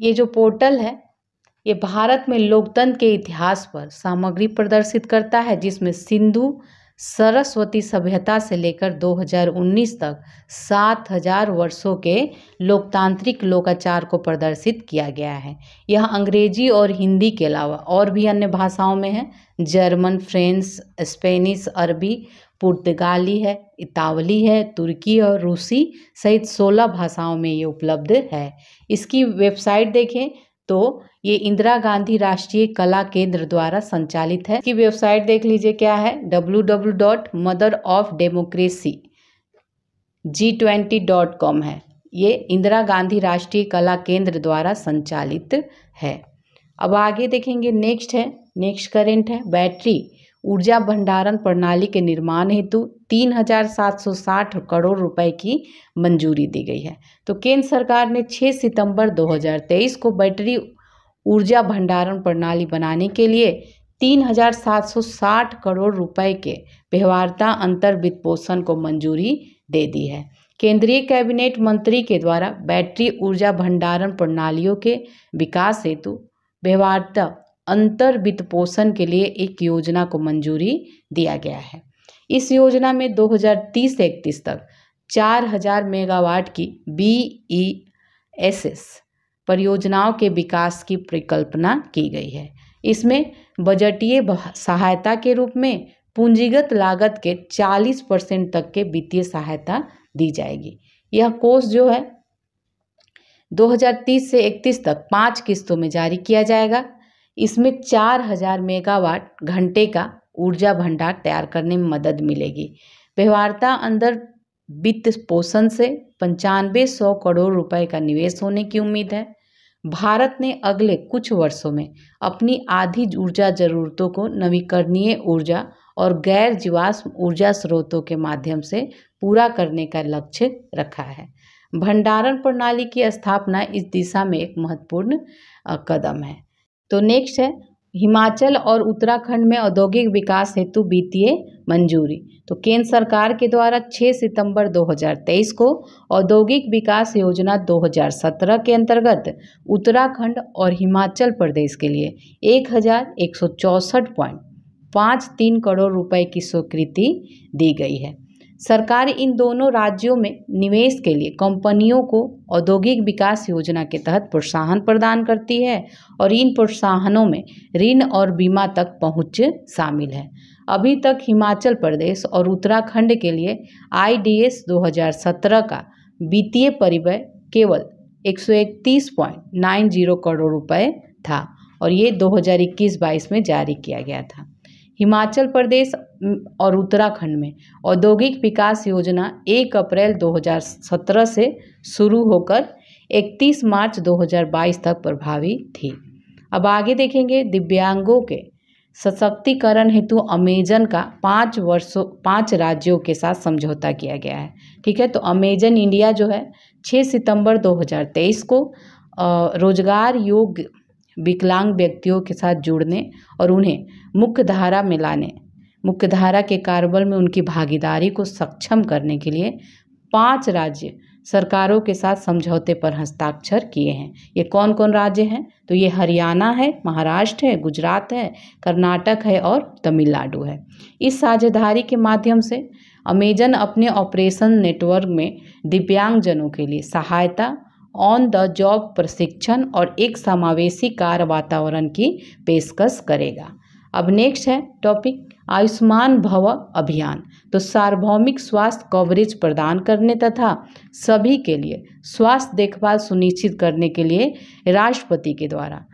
ये जो पोर्टल है ये भारत में लोकतंत्र के इतिहास पर सामग्री प्रदर्शित करता है जिसमें सिंधु सरस्वती सभ्यता से लेकर 2019 तक 7000 वर्षों के लोकतांत्रिक लोकाचार को प्रदर्शित किया गया है यह अंग्रेजी और हिंदी के अलावा और भी अन्य भाषाओं में है जर्मन फ्रेंच स्पेनिश अरबी पुर्तगाली है इतावली है तुर्की और रूसी सहित 16 भाषाओं में ये उपलब्ध है इसकी वेबसाइट देखें तो ये इंदिरा गांधी राष्ट्रीय कला केंद्र द्वारा संचालित है इसकी वेबसाइट देख लीजिए क्या है W W dot mother of democracy G twenty dot com है ये इंदिरा गांधी राष्ट्रीय कला केंद्र द्वारा संचालित है अब आगे देखेंगे नेक्स्ट है नेक्स्ट करेंट है बैटरी ऊर्जा भंडारण प्रणाली के निर्माण हेतु 3,760 करोड़ रुपए की मंजूरी दी गई है तो केंद्र सरकार ने 6 सितंबर 2023 को बैटरी ऊर्जा भंडारण प्रणाली बनाने के लिए 3,760 करोड़ रुपए के व्यवहारता अंतर वित्त पोषण को मंजूरी दे दी है केंद्रीय कैबिनेट मंत्री के द्वारा बैटरी ऊर्जा भंडारण प्रणालियों के विकास हेतु व्यवहारता अंतर वित्त पोषण के लिए एक योजना को मंजूरी दिया गया है इस योजना में 2030 से इकतीस तक 4000 मेगावाट की बी ई एस एस परियोजनाओं के विकास की परिकल्पना की गई है इसमें बजटीय सहायता के रूप में पूंजीगत लागत के 40 परसेंट तक के वित्तीय सहायता दी जाएगी यह कोष जो है 2030 से 31 तक पाँच किस्तों में जारी किया जाएगा इसमें चार हजार मेगावाट घंटे का ऊर्जा भंडार तैयार करने में मदद मिलेगी व्यवहारता अंदर वित्त पोषण से पंचानवे सौ करोड़ रुपए का निवेश होने की उम्मीद है भारत ने अगले कुछ वर्षों में अपनी आधी ऊर्जा जरूरतों को नवीकरणीय ऊर्जा और गैर जीवाश्म ऊर्जा स्रोतों के माध्यम से पूरा करने का लक्ष्य रखा है भंडारण प्रणाली की स्थापना इस दिशा में एक महत्वपूर्ण कदम है तो नेक्स्ट है हिमाचल और उत्तराखंड में औद्योगिक विकास हेतु वित्तीय मंजूरी तो केंद्र सरकार के द्वारा 6 सितंबर 2023 को औद्योगिक विकास योजना 2017 के अंतर्गत उत्तराखंड और हिमाचल प्रदेश के लिए एक हज़ार एक सौ पॉइंट पाँच तीन करोड़ रुपए की स्वीकृति दी गई है सरकार इन दोनों राज्यों में निवेश के लिए कंपनियों को औद्योगिक विकास योजना के तहत प्रोत्साहन प्रदान करती है और इन प्रोत्साहनों में ऋण और बीमा तक पहुंच शामिल है अभी तक हिमाचल प्रदेश और उत्तराखंड के लिए आई 2017 का वित्तीय परिवय केवल 131.90 करोड़ रुपए था और ये 2021-22 में जारी किया गया था हिमाचल प्रदेश और उत्तराखंड में औद्योगिक विकास योजना एक अप्रैल 2017 से शुरू होकर 31 मार्च 2022 तक प्रभावी थी अब आगे देखेंगे दिव्यांगों के सशक्तिकरण हेतु अमेजन का पाँच वर्षों पाँच राज्यों के साथ समझौता किया गया है ठीक है तो अमेजन इंडिया जो है 6 सितंबर 2023 को रोजगार योग्य विकलांग व्यक्तियों के साथ जुड़ने और उन्हें मुख्य धारा में लाने मुख्यधारा के कार्यबल में उनकी भागीदारी को सक्षम करने के लिए पांच राज्य सरकारों के साथ समझौते पर हस्ताक्षर किए हैं ये कौन कौन राज्य हैं तो ये हरियाणा है महाराष्ट्र है गुजरात है कर्नाटक है और तमिलनाडु है इस साझेदारी के माध्यम से अमेजन अपने ऑपरेशन नेटवर्क में दिव्यांगजनों के लिए सहायता ऑन द जॉब प्रशिक्षण और एक समावेशी कार्य वातावरण की पेशकश करेगा अब नेक्स्ट है टॉपिक आयुष्मान भव अभियान तो सार्वभौमिक स्वास्थ्य कवरेज प्रदान करने तथा सभी के लिए स्वास्थ्य देखभाल सुनिश्चित करने के लिए राष्ट्रपति के द्वारा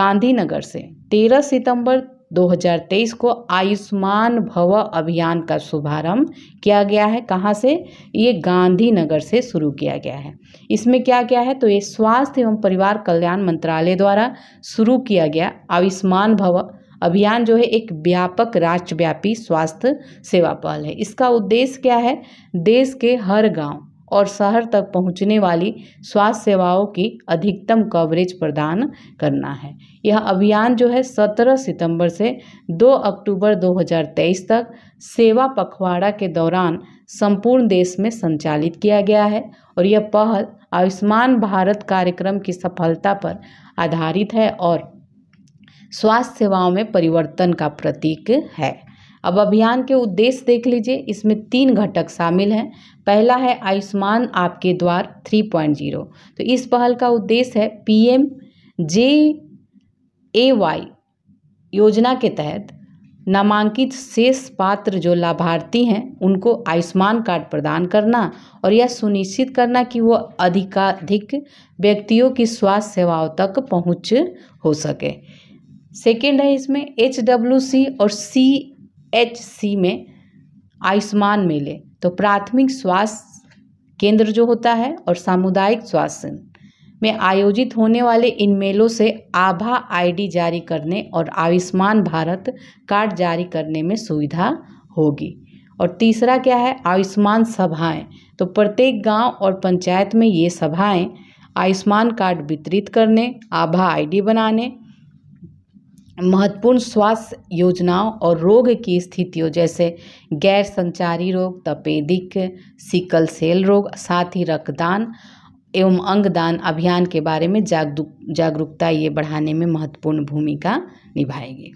गांधीनगर से 13 सितंबर 2023 को आयुष्मान भव अभियान का शुभारंभ किया गया है कहाँ से ये गांधीनगर से शुरू किया गया है इसमें क्या क्या है तो ये स्वास्थ्य एवं परिवार कल्याण मंत्रालय द्वारा शुरू किया गया आयुष्मान भव अभियान जो है एक व्यापक राष्ट्रव्यापी स्वास्थ्य सेवा पहल है इसका उद्देश्य क्या है देश के हर गांव और शहर तक पहुंचने वाली स्वास्थ्य सेवाओं की अधिकतम कवरेज प्रदान करना है यह अभियान जो है 17 सितंबर से 2 अक्टूबर 2023 तक सेवा पखवाड़ा के दौरान संपूर्ण देश में संचालित किया गया है और यह पहल आयुष्मान भारत कार्यक्रम की सफलता पर आधारित है और स्वास्थ्य सेवाओं में परिवर्तन का प्रतीक है अब अभियान के उद्देश्य देख लीजिए इसमें तीन घटक शामिल हैं पहला है आयुष्मान आपके द्वार 3.0 तो इस पहल का उद्देश्य है पीएम जे ए वाई योजना के तहत नामांकित शेष पात्र जो लाभार्थी हैं उनको आयुष्मान कार्ड प्रदान करना और यह सुनिश्चित करना कि वह अधिकाधिक व्यक्तियों की स्वास्थ्य सेवाओं तक पहुंच हो सके सेकेंड है इसमें एच डब्ल्यू सी और सी एच सी में आयुष्मान मेले तो प्राथमिक स्वास्थ्य केंद्र जो होता है और सामुदायिक स्वास्थ्य में आयोजित होने वाले इन मेलों से आभा आईडी जारी करने और आयुष्मान भारत कार्ड जारी करने में सुविधा होगी और तीसरा क्या है आयुष्मान सभाएं तो प्रत्येक गांव और पंचायत में ये सभाएं आयुष्मान कार्ड वितरित करने आभा आईडी बनाने महत्वपूर्ण स्वास्थ्य योजनाओं और रोग की स्थितियों जैसे गैर संचारी रोग तपेदिक सिकल सेल रोग साथ ही रक्तदान एवं अंगदान अभियान के बारे में जागरूक जागरूकता ये बढ़ाने में महत्वपूर्ण भूमिका निभाएगी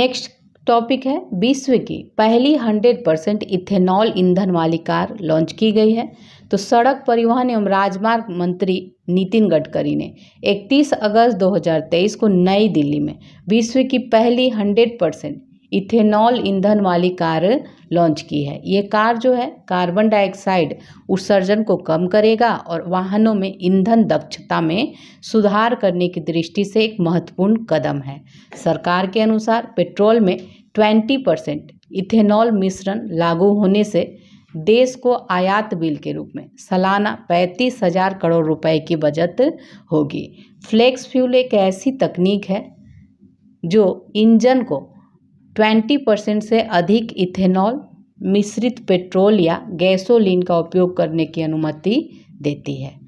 नेक्स्ट टॉपिक है विश्व की पहली हंड्रेड परसेंट इथेनॉल ईंधन वाली कार लॉन्च की गई है तो सड़क परिवहन एवं राजमार्ग मंत्री नितिन गडकरी ने 31 अगस्त 2023 को नई दिल्ली में विश्व की पहली 100 परसेंट इथेनॉल ईंधन वाली कार लॉन्च की है ये कार जो है कार्बन डाइऑक्साइड उत्सर्जन को कम करेगा और वाहनों में ईंधन दक्षता में सुधार करने की दृष्टि से एक महत्वपूर्ण कदम है सरकार के अनुसार पेट्रोल में 20 परसेंट इथेनॉल मिश्रण लागू होने से देश को आयात बिल के रूप में सालाना पैंतीस हजार करोड़ रुपए की बचत होगी फ्लेक्स फ्यूल एक ऐसी तकनीक है जो इंजन को 20 परसेंट से अधिक इथेनॉल मिश्रित पेट्रोल या गैसोलीन का उपयोग करने की अनुमति देती है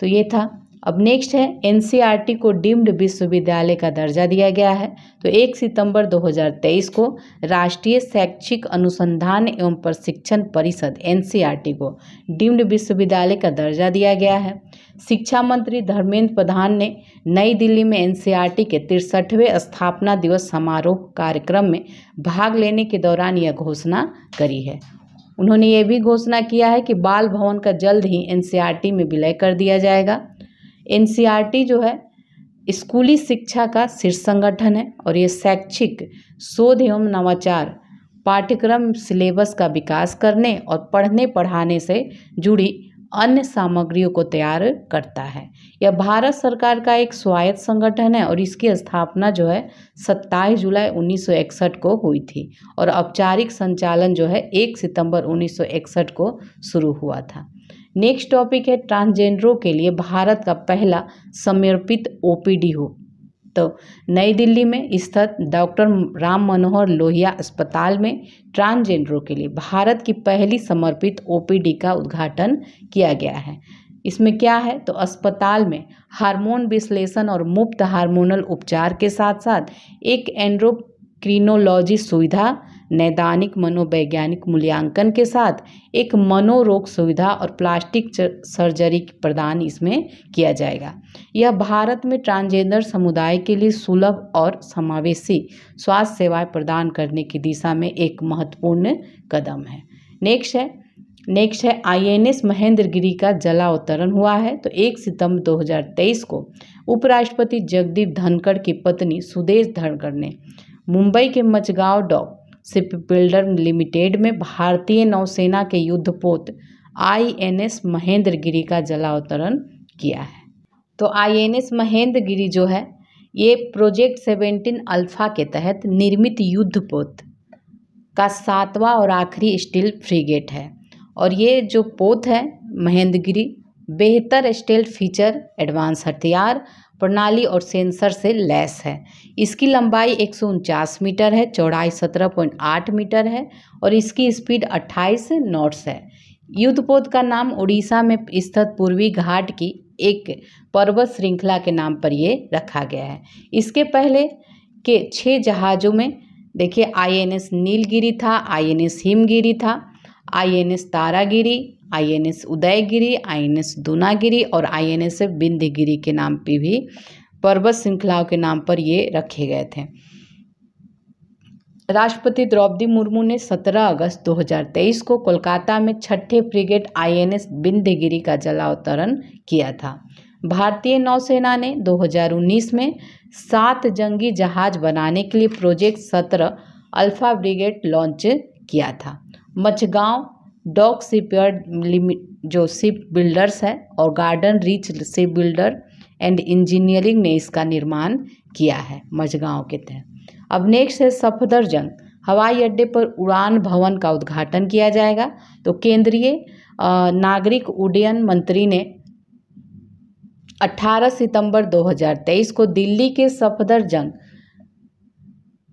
तो ये था अब नेक्स्ट है एनसीईआरटी e को डीम्ड विश्वविद्यालय का दर्जा दिया गया है तो 1 सितंबर 2023 को राष्ट्रीय शैक्षिक अनुसंधान एवं प्रशिक्षण परिषद एनसीईआरटी e को डीम्ड विश्वविद्यालय का दर्जा दिया गया है शिक्षा मंत्री धर्मेंद्र प्रधान ने नई दिल्ली में एनसीईआरटी e के तिरसठवें स्थापना दिवस समारोह कार्यक्रम में भाग लेने के दौरान यह घोषणा करी है उन्होंने ये भी घोषणा किया है कि बाल भवन का जल्द ही एनसीईआरटी में विलय कर दिया जाएगा एन जो है स्कूली शिक्षा का शीर्ष संगठन है और ये शैक्षिक शोध एवं नवाचार पाठ्यक्रम सिलेबस का विकास करने और पढ़ने पढ़ाने से जुड़ी अन्य सामग्रियों को तैयार करता है यह भारत सरकार का एक स्वायत्त संगठन है और इसकी स्थापना जो है सत्ताईस जुलाई 1961 को हुई थी और औपचारिक संचालन जो है 1 सितंबर 1961 को शुरू हुआ था नेक्स्ट टॉपिक है ट्रांसजेंडरों के लिए भारत का पहला समर्पित ओपीडी हो तो नई दिल्ली में स्थित डॉक्टर राम मनोहर लोहिया अस्पताल में ट्रांसजेंडरों के लिए भारत की पहली समर्पित ओपीडी का उद्घाटन किया गया है इसमें क्या है तो अस्पताल में हार्मोन विश्लेषण और मुफ्त हार्मोनल उपचार के साथ साथ एक एंड्रोक्रिनोलॉजी सुविधा नैदानिक मनोवैज्ञानिक मूल्यांकन के साथ एक मनोरोग सुविधा और प्लास्टिक सर्जरी प्रदान इसमें किया जाएगा यह भारत में ट्रांसजेंडर समुदाय के लिए सुलभ और समावेशी स्वास्थ्य सेवाएं प्रदान करने की दिशा में एक महत्वपूर्ण कदम है नेक्स्ट है नेक्स्ट है आईएनएस महेंद्र गिरी का जलावतरण हुआ है तो एक सितंबर 2023 को उपराष्ट्रपति जगदीप धनखड़ की पत्नी सुदेश धनखड़ ने मुंबई के Mazagon dock shipbuilder builder limited में भारतीय नौसेना के युद्धपोत आईएनएस महेंद्र गिरी का जलावतरण किया है तो आईएनएस महेंद्र गिरी जो है ये प्रोजेक्ट सेवेंटीन अल्फा के तहत निर्मित युद्धपोत का सातवां और आखिरी स्टील फ्रीगेट है और ये जो पोत है महेंद्रगिरी बेहतर स्टील फीचर एडवांस हथियार प्रणाली और सेंसर से लैस है इसकी लंबाई एक मीटर है चौड़ाई 17.8 मीटर है और इसकी स्पीड 28 नॉट्स है युद्धपोत का नाम उड़ीसा में स्थित पूर्वी घाट की एक पर्वत श्रृंखला के नाम पर ये रखा गया है इसके पहले के छः जहाज़ों में देखिए आईएनएस नीलगिरी था आईएनएस हिमगिरी था INS Taragiri INS Udaygiri INS Dunagiri और आईएनएस बिंदगिरी के नाम पे भी पर्वत श्रृंखलाओं के नाम पर ये रखे गए थे राष्ट्रपति द्रौपदी मुर्मू ने 17 अगस्त 2023 को कोलकाता में छठे फ्रिगेट आईएनएस बिंदगिरी का जलावतरण किया था भारतीय नौसेना ने 2019 में सात जंगी जहाज बनाने के लिए प्रोजेक्ट सत्रह अल्फा ब्रिगेड लॉन्च किया था मछगांव डॉक शिप यार्ड जो शिप बिल्डर्स है और garden reach shipbuilder and engineering ने इसका निर्माण किया है मझगांव के तहत अब नेक्स्ट है सफदरजंग हवाई अड्डे पर उड़ान भवन का उद्घाटन किया जाएगा तो केंद्रीय नागरिक उड्डयन मंत्री ने 18 सितंबर 2023 को दिल्ली के सफदरजंग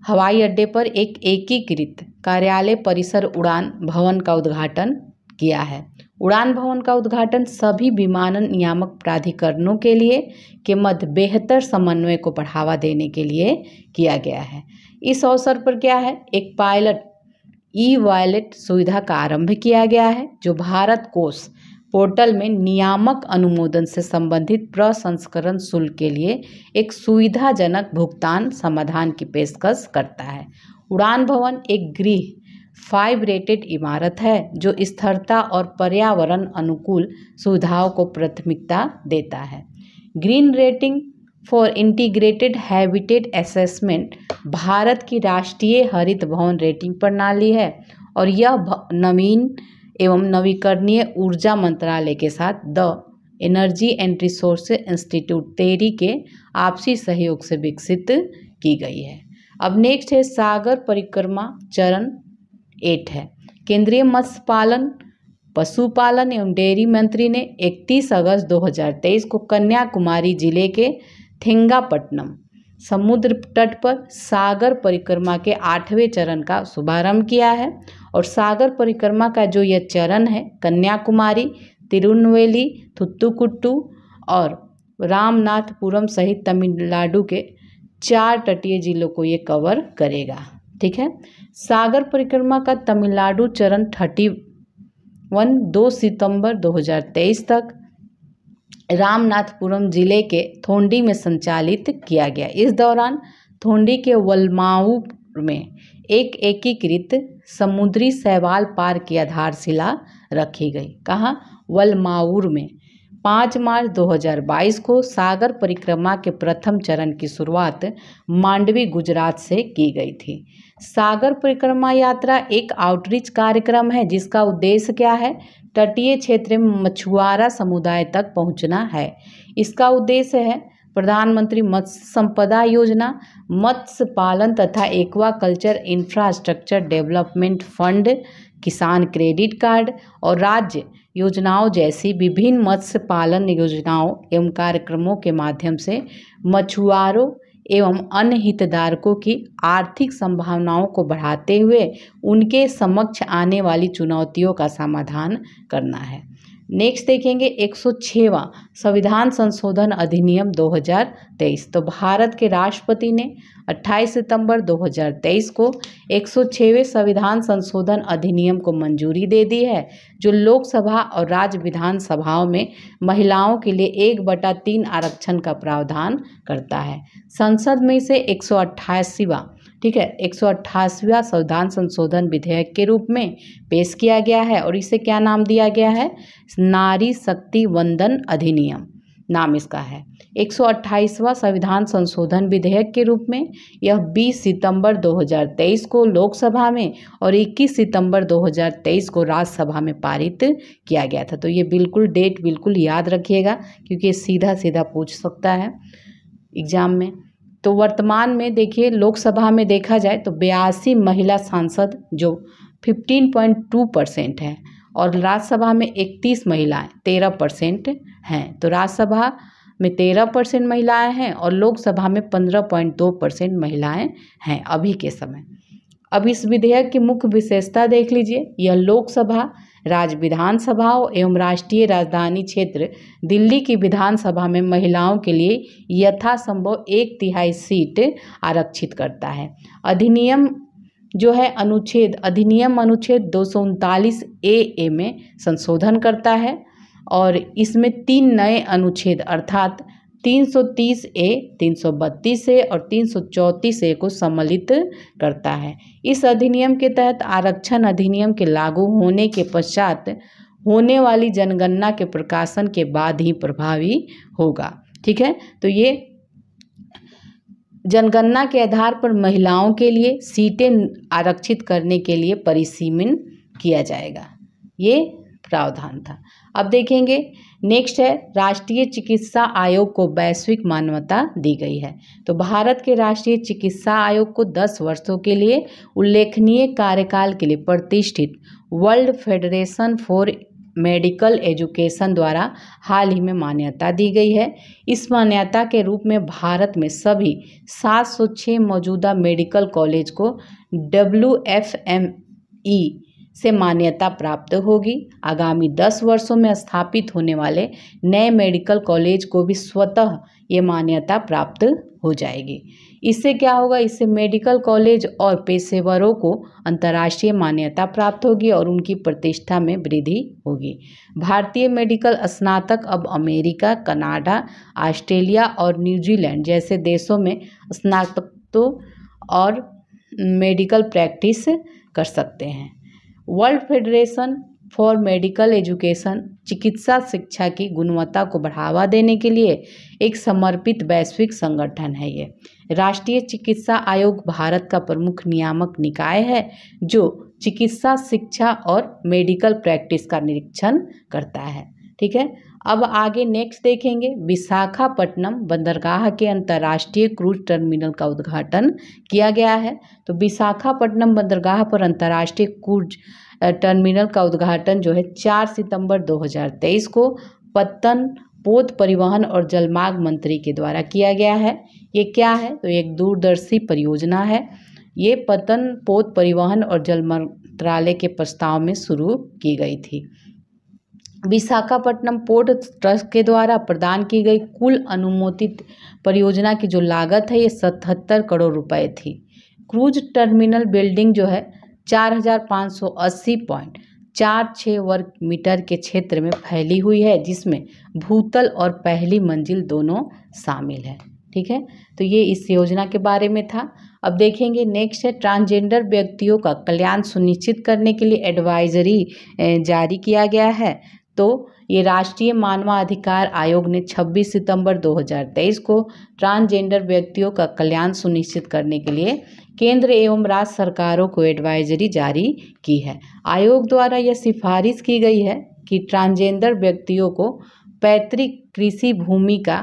हवाई अड्डे पर एक एकीकृत कार्यालय परिसर उड़ान भवन का उद्घाटन किया है उड़ान भवन का उद्घाटन सभी विमानन नियामक प्राधिकरणों के लिए के मध्य बेहतर समन्वय को बढ़ावा देने के लिए किया गया है इस अवसर पर क्या है एक पायलट ई वॉलेट सुविधा का आरंभ किया गया है जो भारत कोष पोर्टल में नियामक अनुमोदन से संबंधित प्रसंस्करण शुल्क के लिए एक सुविधाजनक भुगतान समाधान की पेशकश करता है उड़ान भवन एक गृह फाइव रेटेड इमारत है जो स्थिरता और पर्यावरण अनुकूल सुविधाओं को प्राथमिकता देता है green rating for integrated habitat assessment भारत की राष्ट्रीय हरित भवन रेटिंग प्रणाली है और यह नवीन एवं नवीकरणीय ऊर्जा मंत्रालय के साथ the energy and resource institute TERI के आपसी सहयोग से विकसित की गई है अब नेक्स्ट है सागर परिक्रमा चरण एट है केंद्रीय मत्स्य पालन पशुपालन एवं डेयरी मंत्री ने 31 अगस्त 2023 को कन्याकुमारी जिले के थिंगापट्टनम समुद्र तट पर सागर परिक्रमा के आठवें चरण का शुभारंभ किया है और सागर परिक्रमा का जो यह चरण है कन्याकुमारी तिरुनवेली थुत्तुकुट्टू और रामनाथपुरम सहित तमिलनाडु के चार तटीय जिलों को ये कवर करेगा ठीक है सागर परिक्रमा का तमिलनाडु चरण थर्टी वन दो सितंबर 2023 तक रामनाथपुरम जिले के थोंडी में संचालित किया गया इस दौरान थोंडी के वलमाऊ में एक एकीकृत समुद्री शैवाल पार्क की आधारशिला रखी गई कहाँ वलमाऊर में पाँच मार्च 2022 को सागर परिक्रमा के प्रथम चरण की शुरुआत मांडवी गुजरात से की गई थी सागर परिक्रमा यात्रा एक आउटरीच कार्यक्रम है जिसका उद्देश्य क्या है तटीय क्षेत्र में मछुआरा समुदाय तक पहुंचना है इसका उद्देश्य है प्रधानमंत्री मत्स्य संपदा योजना मत्स्य पालन तथा aquaculture infrastructure development fund Kisan credit card और राज्य योजनाओं जैसी विभिन्न मत्स्य पालन योजनाओं एवं कार्यक्रमों के माध्यम से मछुआरों एवं अन्य हितधारकों की आर्थिक संभावनाओं को बढ़ाते हुए उनके समक्ष आने वाली चुनौतियों का समाधान करना है नेक्स्ट देखेंगे एक सौ संविधान संशोधन अधिनियम 2023 तो भारत के राष्ट्रपति ने 28 सितंबर 2023 को एक सौ संविधान संशोधन अधिनियम को मंजूरी दे दी है जो लोकसभा और राज्य विधानसभाओं में महिलाओं के लिए एक बटा तीन आरक्षण का प्रावधान करता है संसद में से एक सौ ठीक है एक सौ संविधान संशोधन विधेयक के रूप में पेश किया गया है और इसे क्या नाम दिया गया है नारी शक्ति वंदन अधिनियम नाम इसका है 128वां संविधान संशोधन विधेयक के रूप में यह 20 सितंबर 2023 को लोकसभा में और 21 सितंबर 2023 को राज्यसभा में पारित किया गया था तो ये बिल्कुल डेट बिल्कुल याद रखिएगा क्योंकि सीधा सीधा पूछ सकता है एग्जाम में तो वर्तमान में देखिए लोकसभा में देखा जाए तो बयासी महिला सांसद जो 15.2 परसेंट है और राज्यसभा में 31 महिलाएं 13 परसेंट हैं तो राज्यसभा में 13 परसेंट महिलाएँ हैं और लोकसभा में 15.2 परसेंट महिलाएँ हैं अभी के समय अब इस विधेयक की मुख्य विशेषता देख लीजिए यह लोकसभा राज्य विधानसभाओं एवं राष्ट्रीय राजधानी क्षेत्र दिल्ली की विधानसभा में महिलाओं के लिए यथासंभव एक तिहाई सीट आरक्षित करता है अधिनियम जो है अनुच्छेद अधिनियम अनुच्छेद दो ए ए में संशोधन करता है और इसमें तीन नए अनुच्छेद अर्थात 330 ए 332 ए और 334 ए को सम्मिलित करता है इस अधिनियम के तहत आरक्षण अधिनियम के लागू होने के पश्चात होने वाली जनगणना के प्रकाशन के बाद ही प्रभावी होगा ठीक है तो ये जनगणना के आधार पर महिलाओं के लिए सीटें आरक्षित करने के लिए परिसीमन किया जाएगा ये प्रावधान था अब देखेंगे नेक्स्ट है राष्ट्रीय चिकित्सा आयोग को वैश्विक मान्यता दी गई है तो भारत के राष्ट्रीय चिकित्सा आयोग को 10 वर्षों के लिए उल्लेखनीय कार्यकाल के लिए प्रतिष्ठित world federation for medical education द्वारा हाल ही में मान्यता दी गई है इस मान्यता के रूप में भारत में सभी 706 मौजूदा मेडिकल कॉलेज को डब्ल्यू एफ एम ई से मान्यता प्राप्त होगी आगामी दस वर्षों में स्थापित होने वाले नए मेडिकल कॉलेज को भी स्वतः ये मान्यता प्राप्त हो जाएगी इससे क्या होगा इससे मेडिकल कॉलेज और पेशेवरों को अंतर्राष्ट्रीय मान्यता प्राप्त होगी और उनकी प्रतिष्ठा में वृद्धि होगी भारतीय मेडिकल स्नातक अब अमेरिका कनाडा ऑस्ट्रेलिया और न्यूजीलैंड जैसे देशों में स्नातकों और मेडिकल प्रैक्टिस कर सकते हैं world federation for medical education चिकित्सा शिक्षा की गुणवत्ता को बढ़ावा देने के लिए एक समर्पित वैश्विक संगठन है ये राष्ट्रीय चिकित्सा आयोग भारत का प्रमुख नियामक निकाय है जो चिकित्सा शिक्षा और मेडिकल प्रैक्टिस का निरीक्षण करता है ठीक है अब आगे नेक्स्ट देखेंगे विशाखापट्टनम बंदरगाह के अंतर्राष्ट्रीय क्रूज टर्मिनल का उद्घाटन किया गया है तो विशाखापट्टनम बंदरगाह पर अंतर्राष्ट्रीय क्रूज टर्मिनल का उद्घाटन जो है चार सितंबर 2023 को पत्तन पोत परिवहन और जलमार्ग मंत्री के द्वारा किया गया है ये क्या है तो एक दूरदर्शी परियोजना है ये पतन पोत परिवहन और जल मंत्रालय के प्रस्ताव में शुरू की गई थी विशाखापट्टनम पोर्ट ट्रस्ट के द्वारा प्रदान की गई कुल अनुमोदित परियोजना की जो लागत है ये सतहत्तर करोड़ रुपए थी क्रूज टर्मिनल बिल्डिंग जो है अस्सी पॉइंट चार छः वर्ग मीटर के क्षेत्र में फैली हुई है जिसमें भूतल और पहली मंजिल दोनों शामिल है ठीक है तो ये इस योजना के बारे में था अब देखेंगे नेक्स्ट है ट्रांसजेंडर व्यक्तियों का कल्याण सुनिश्चित करने के लिए एडवाइजरी जारी किया गया है तो ये राष्ट्रीय मानवाधिकार आयोग ने 26 सितंबर 2023 को ट्रांसजेंडर व्यक्तियों का कल्याण सुनिश्चित करने के लिए केंद्र एवं राज्य सरकारों को एडवाइजरी जारी की है आयोग द्वारा यह सिफारिश की गई है कि ट्रांसजेंडर व्यक्तियों को पैतृक कृषि भूमि का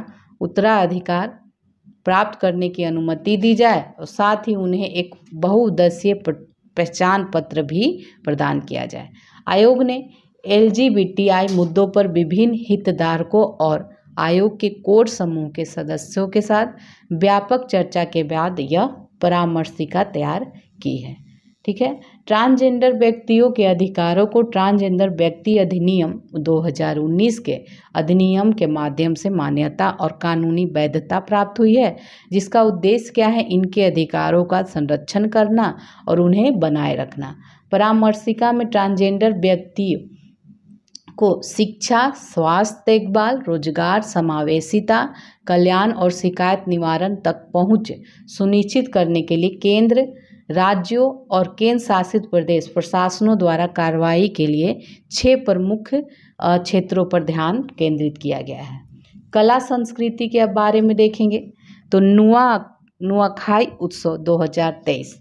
उत्तराधिकार प्राप्त करने की अनुमति दी जाए और साथ ही उन्हें एक बहुउद्देश्यीय पहचान पत्र भी प्रदान किया जाए आयोग ने एल मुद्दों पर विभिन्न हितधारकों और आयोग के कोर समूह के सदस्यों के साथ व्यापक चर्चा के बाद यह परामर्शिका तैयार की है ठीक है ट्रांसजेंडर व्यक्तियों के अधिकारों को ट्रांसजेंडर व्यक्ति अधिनियम 2019 के अधिनियम के माध्यम से मान्यता और कानूनी वैधता प्राप्त हुई है जिसका उद्देश्य क्या है इनके अधिकारों का संरक्षण करना और उन्हें बनाए रखना परामर्शिका में ट्रांसजेंडर व्यक्ति को शिक्षा स्वास्थ्य देखभाल रोजगार समावेशिता कल्याण और शिकायत निवारण तक पहुँच सुनिश्चित करने के लिए केंद्र राज्यों और केंद्र शासित प्रदेश प्रशासनों द्वारा कार्रवाई के लिए छः प्रमुख क्षेत्रों पर ध्यान केंद्रित किया गया है कला संस्कृति के बारे में देखेंगे तो नुआ नुआखाई उत्सव 2023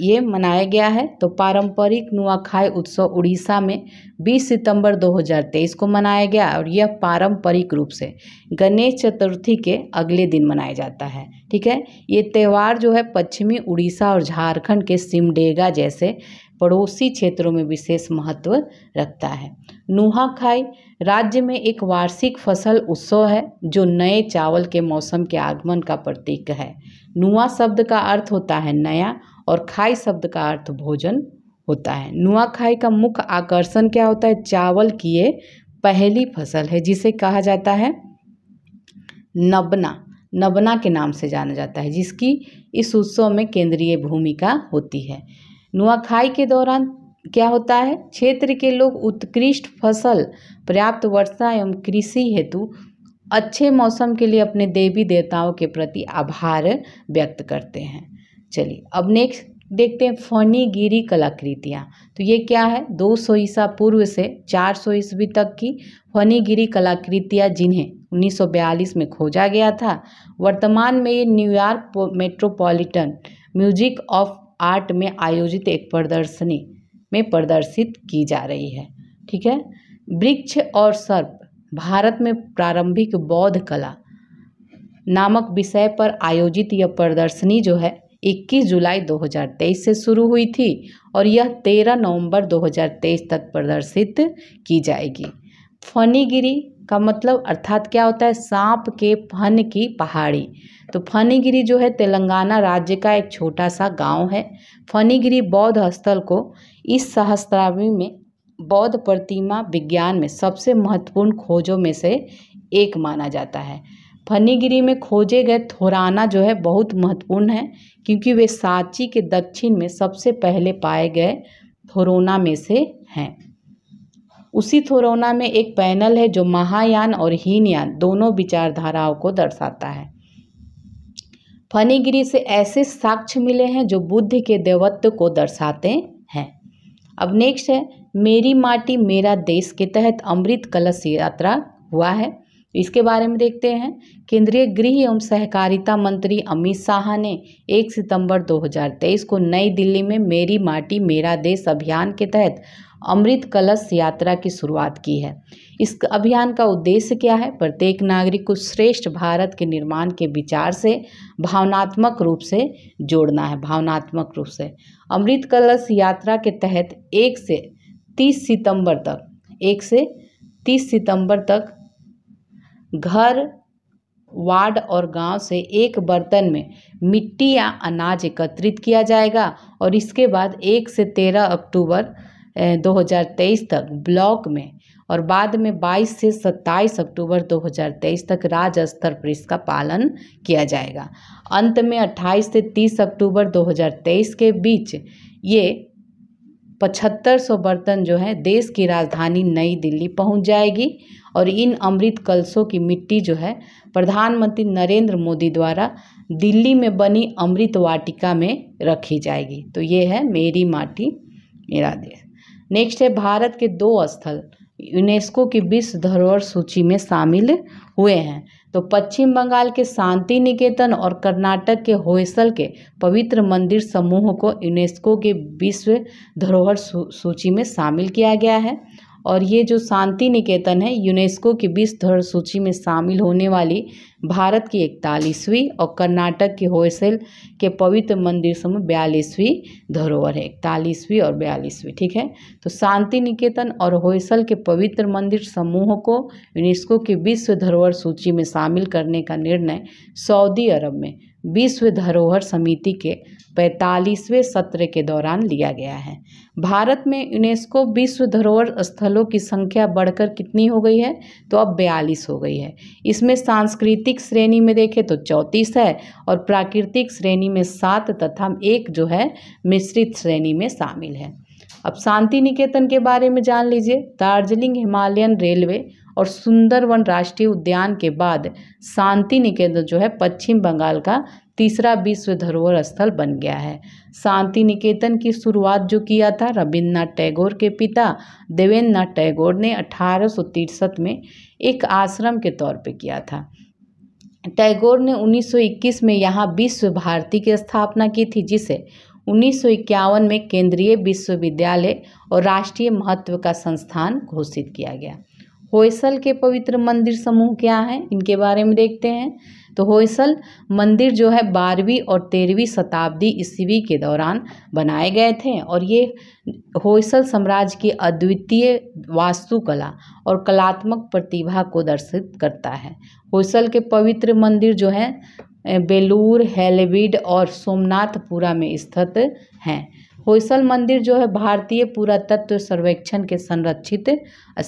ये मनाया गया है तो पारंपरिक नुआखाई उत्सव उड़ीसा में 20 सितंबर 2023 को मनाया गया और यह पारंपरिक रूप से गणेश चतुर्थी के अगले दिन मनाया जाता है ठीक है ये त्यौहार जो है पश्चिमी उड़ीसा और झारखंड के सिमडेगा जैसे पड़ोसी क्षेत्रों में विशेष महत्व रखता है नुहाखाई राज्य में एक वार्षिक फसल उत्सव है जो नए चावल के मौसम के आगमन का प्रतीक है नुआ शब्द का अर्थ होता है नया और खाई शब्द का अर्थ भोजन होता है नुआखाई का मुख्य आकर्षण क्या होता है चावल की ये पहली फसल है जिसे कहा जाता है नबना नबना के नाम से जाना जाता है जिसकी इस उत्सव में केंद्रीय भूमिका होती है नुआखाई के दौरान क्या होता है क्षेत्र के लोग उत्कृष्ट फसल पर्याप्त वर्षा एवं कृषि हेतु अच्छे मौसम के लिए अपने देवी देवताओं के प्रति आभार व्यक्त करते हैं चलिए अब नेक्स्ट देखते हैं फनीगिरी कलाकृतियाँ तो ये क्या है 200 ईसा पूर्व से 400 ईस्वी तक की फनीगिरी कलाकृतियाँ जिन्हें 1942 में खोजा गया था वर्तमान में ये New York metropolitan music of art में आयोजित एक प्रदर्शनी में प्रदर्शित की जा रही है ठीक है वृक्ष और सर्प भारत में प्रारंभिक बौद्ध कला नामक विषय पर आयोजित यह प्रदर्शनी जो है 21 जुलाई 2023 से शुरू हुई थी और यह 13 नवंबर 2023 तक प्रदर्शित की जाएगी फनीगिरी का मतलब अर्थात क्या होता है सांप के फन की पहाड़ी तो फनीगिरी जो है तेलंगाना राज्य का एक छोटा सा गांव है फनीगिरी बौद्ध स्थल को इस सहस्त्रावी में बौद्ध प्रतिमा विज्ञान में सबसे महत्वपूर्ण खोजों में से एक माना जाता है फनीगिरी में खोजे गए थोराना जो है बहुत महत्वपूर्ण है क्योंकि वे सांची के दक्षिण में सबसे पहले पाए गए थोरोना में से हैं उसी थोरोना में एक पैनल है जो महायान और हीनयान दोनों विचारधाराओं को दर्शाता है फनीगिरी से ऐसे साक्ष्य मिले हैं जो बुद्ध के देवत्व को दर्शाते हैं अब नेक्स्ट है मेरी माटी मेरा देश के तहत अमृत कलश यात्रा हुआ है इसके बारे में देखते हैं केंद्रीय गृह एवं सहकारिता मंत्री अमित शाह ने 1 सितंबर 2023 को नई दिल्ली में मेरी माटी मेरा देश अभियान के तहत अमृत कलश यात्रा की शुरुआत की है इस अभियान का उद्देश्य क्या है प्रत्येक नागरिक को श्रेष्ठ भारत के निर्माण के विचार से भावनात्मक रूप से जोड़ना है भावनात्मक रूप से अमृत कलश यात्रा के तहत एक से तीस सितंबर तक एक से तीस सितंबर तक घर वार्ड और गांव से एक बर्तन में मिट्टी या अनाज एकत्रित किया जाएगा और इसके बाद एक से तेरह अक्टूबर 2023 तक ब्लॉक में और बाद में 22 से 27 अक्टूबर 2023 तक राज्य स्तर पर इसका पालन किया जाएगा अंत में 28 से 30 अक्टूबर 2023 के बीच ये पचहत्तर सौ बर्तन जो है देश की राजधानी नई दिल्ली पहुंच जाएगी और इन अमृत कलशों की मिट्टी जो है प्रधानमंत्री नरेंद्र मोदी द्वारा दिल्ली में बनी अमृत वाटिका में रखी जाएगी तो ये है मेरी माटी मेरा देश नेक्स्ट है भारत के दो स्थल यूनेस्को की विश्व धरोहर सूची में शामिल हुए हैं तो पश्चिम बंगाल के शांति निकेतन और कर्नाटक के होयसल के पवित्र मंदिर समूह को यूनेस्को के विश्व धरोहर सूची में शामिल किया गया है और ये जो शांति निकेतन है यूनेस्को की विश्व धर्म सूची में शामिल होने वाली भारत की इकतालीसवीं और कर्नाटक के होयसेल के पवित्र मंदिर समूह बयालीसवीं धरोहर है इकतालीसवीं और बयालीसवीं ठीक है तो शांति निकेतन और होयसल के पवित्र मंदिर समूह को यूनेस्को की विश्व धरोहर सूची में शामिल करने का निर्णय सऊदी अरब में विश्व धरोहर समिति के पैंतालीसवें सत्र के दौरान लिया गया है भारत में यूनेस्को विश्व धरोहर स्थलों की संख्या बढ़कर कितनी हो गई है तो अब बयालीस हो गई है इसमें सांस्कृतिक श्रेणी में देखें तो चौंतीस है और प्राकृतिक श्रेणी में सात तथा एक जो है मिश्रित श्रेणी में शामिल है अब शांति निकेतन के बारे में जान लीजिए दार्जिलिंग हिमालयन रेलवे और सुंदरवन राष्ट्रीय उद्यान के बाद शांति निकेतन जो है पश्चिम बंगाल का तीसरा विश्व धरोहर स्थल बन गया है शांति निकेतन की शुरुआत जो किया था रविन्द्रनाथ टैगोर के पिता देवेंद्र नाथ टैगोर ने अठारह में एक आश्रम के तौर पर किया था टैगोर ने 1921 में यहाँ विश्व भारती की स्थापना की थी जिसे उन्नीस में केंद्रीय विश्वविद्यालय और राष्ट्रीय महत्व का संस्थान घोषित किया गया होयसल के पवित्र मंदिर समूह क्या हैं इनके बारे में देखते हैं तो होयसल मंदिर जो है बारहवीं और तेरहवीं शताब्दी ईस्वी के दौरान बनाए गए थे और ये होयसल साम्राज्य की अद्वितीय वास्तुकला और कलात्मक प्रतिभा को दर्शित करता है होयसल के पवित्र मंदिर जो है बेलूर हेलविड और सोमनाथपुरा में स्थित हैं होयसल मंदिर जो है भारतीय पुरातत्व सर्वेक्षण के संरक्षित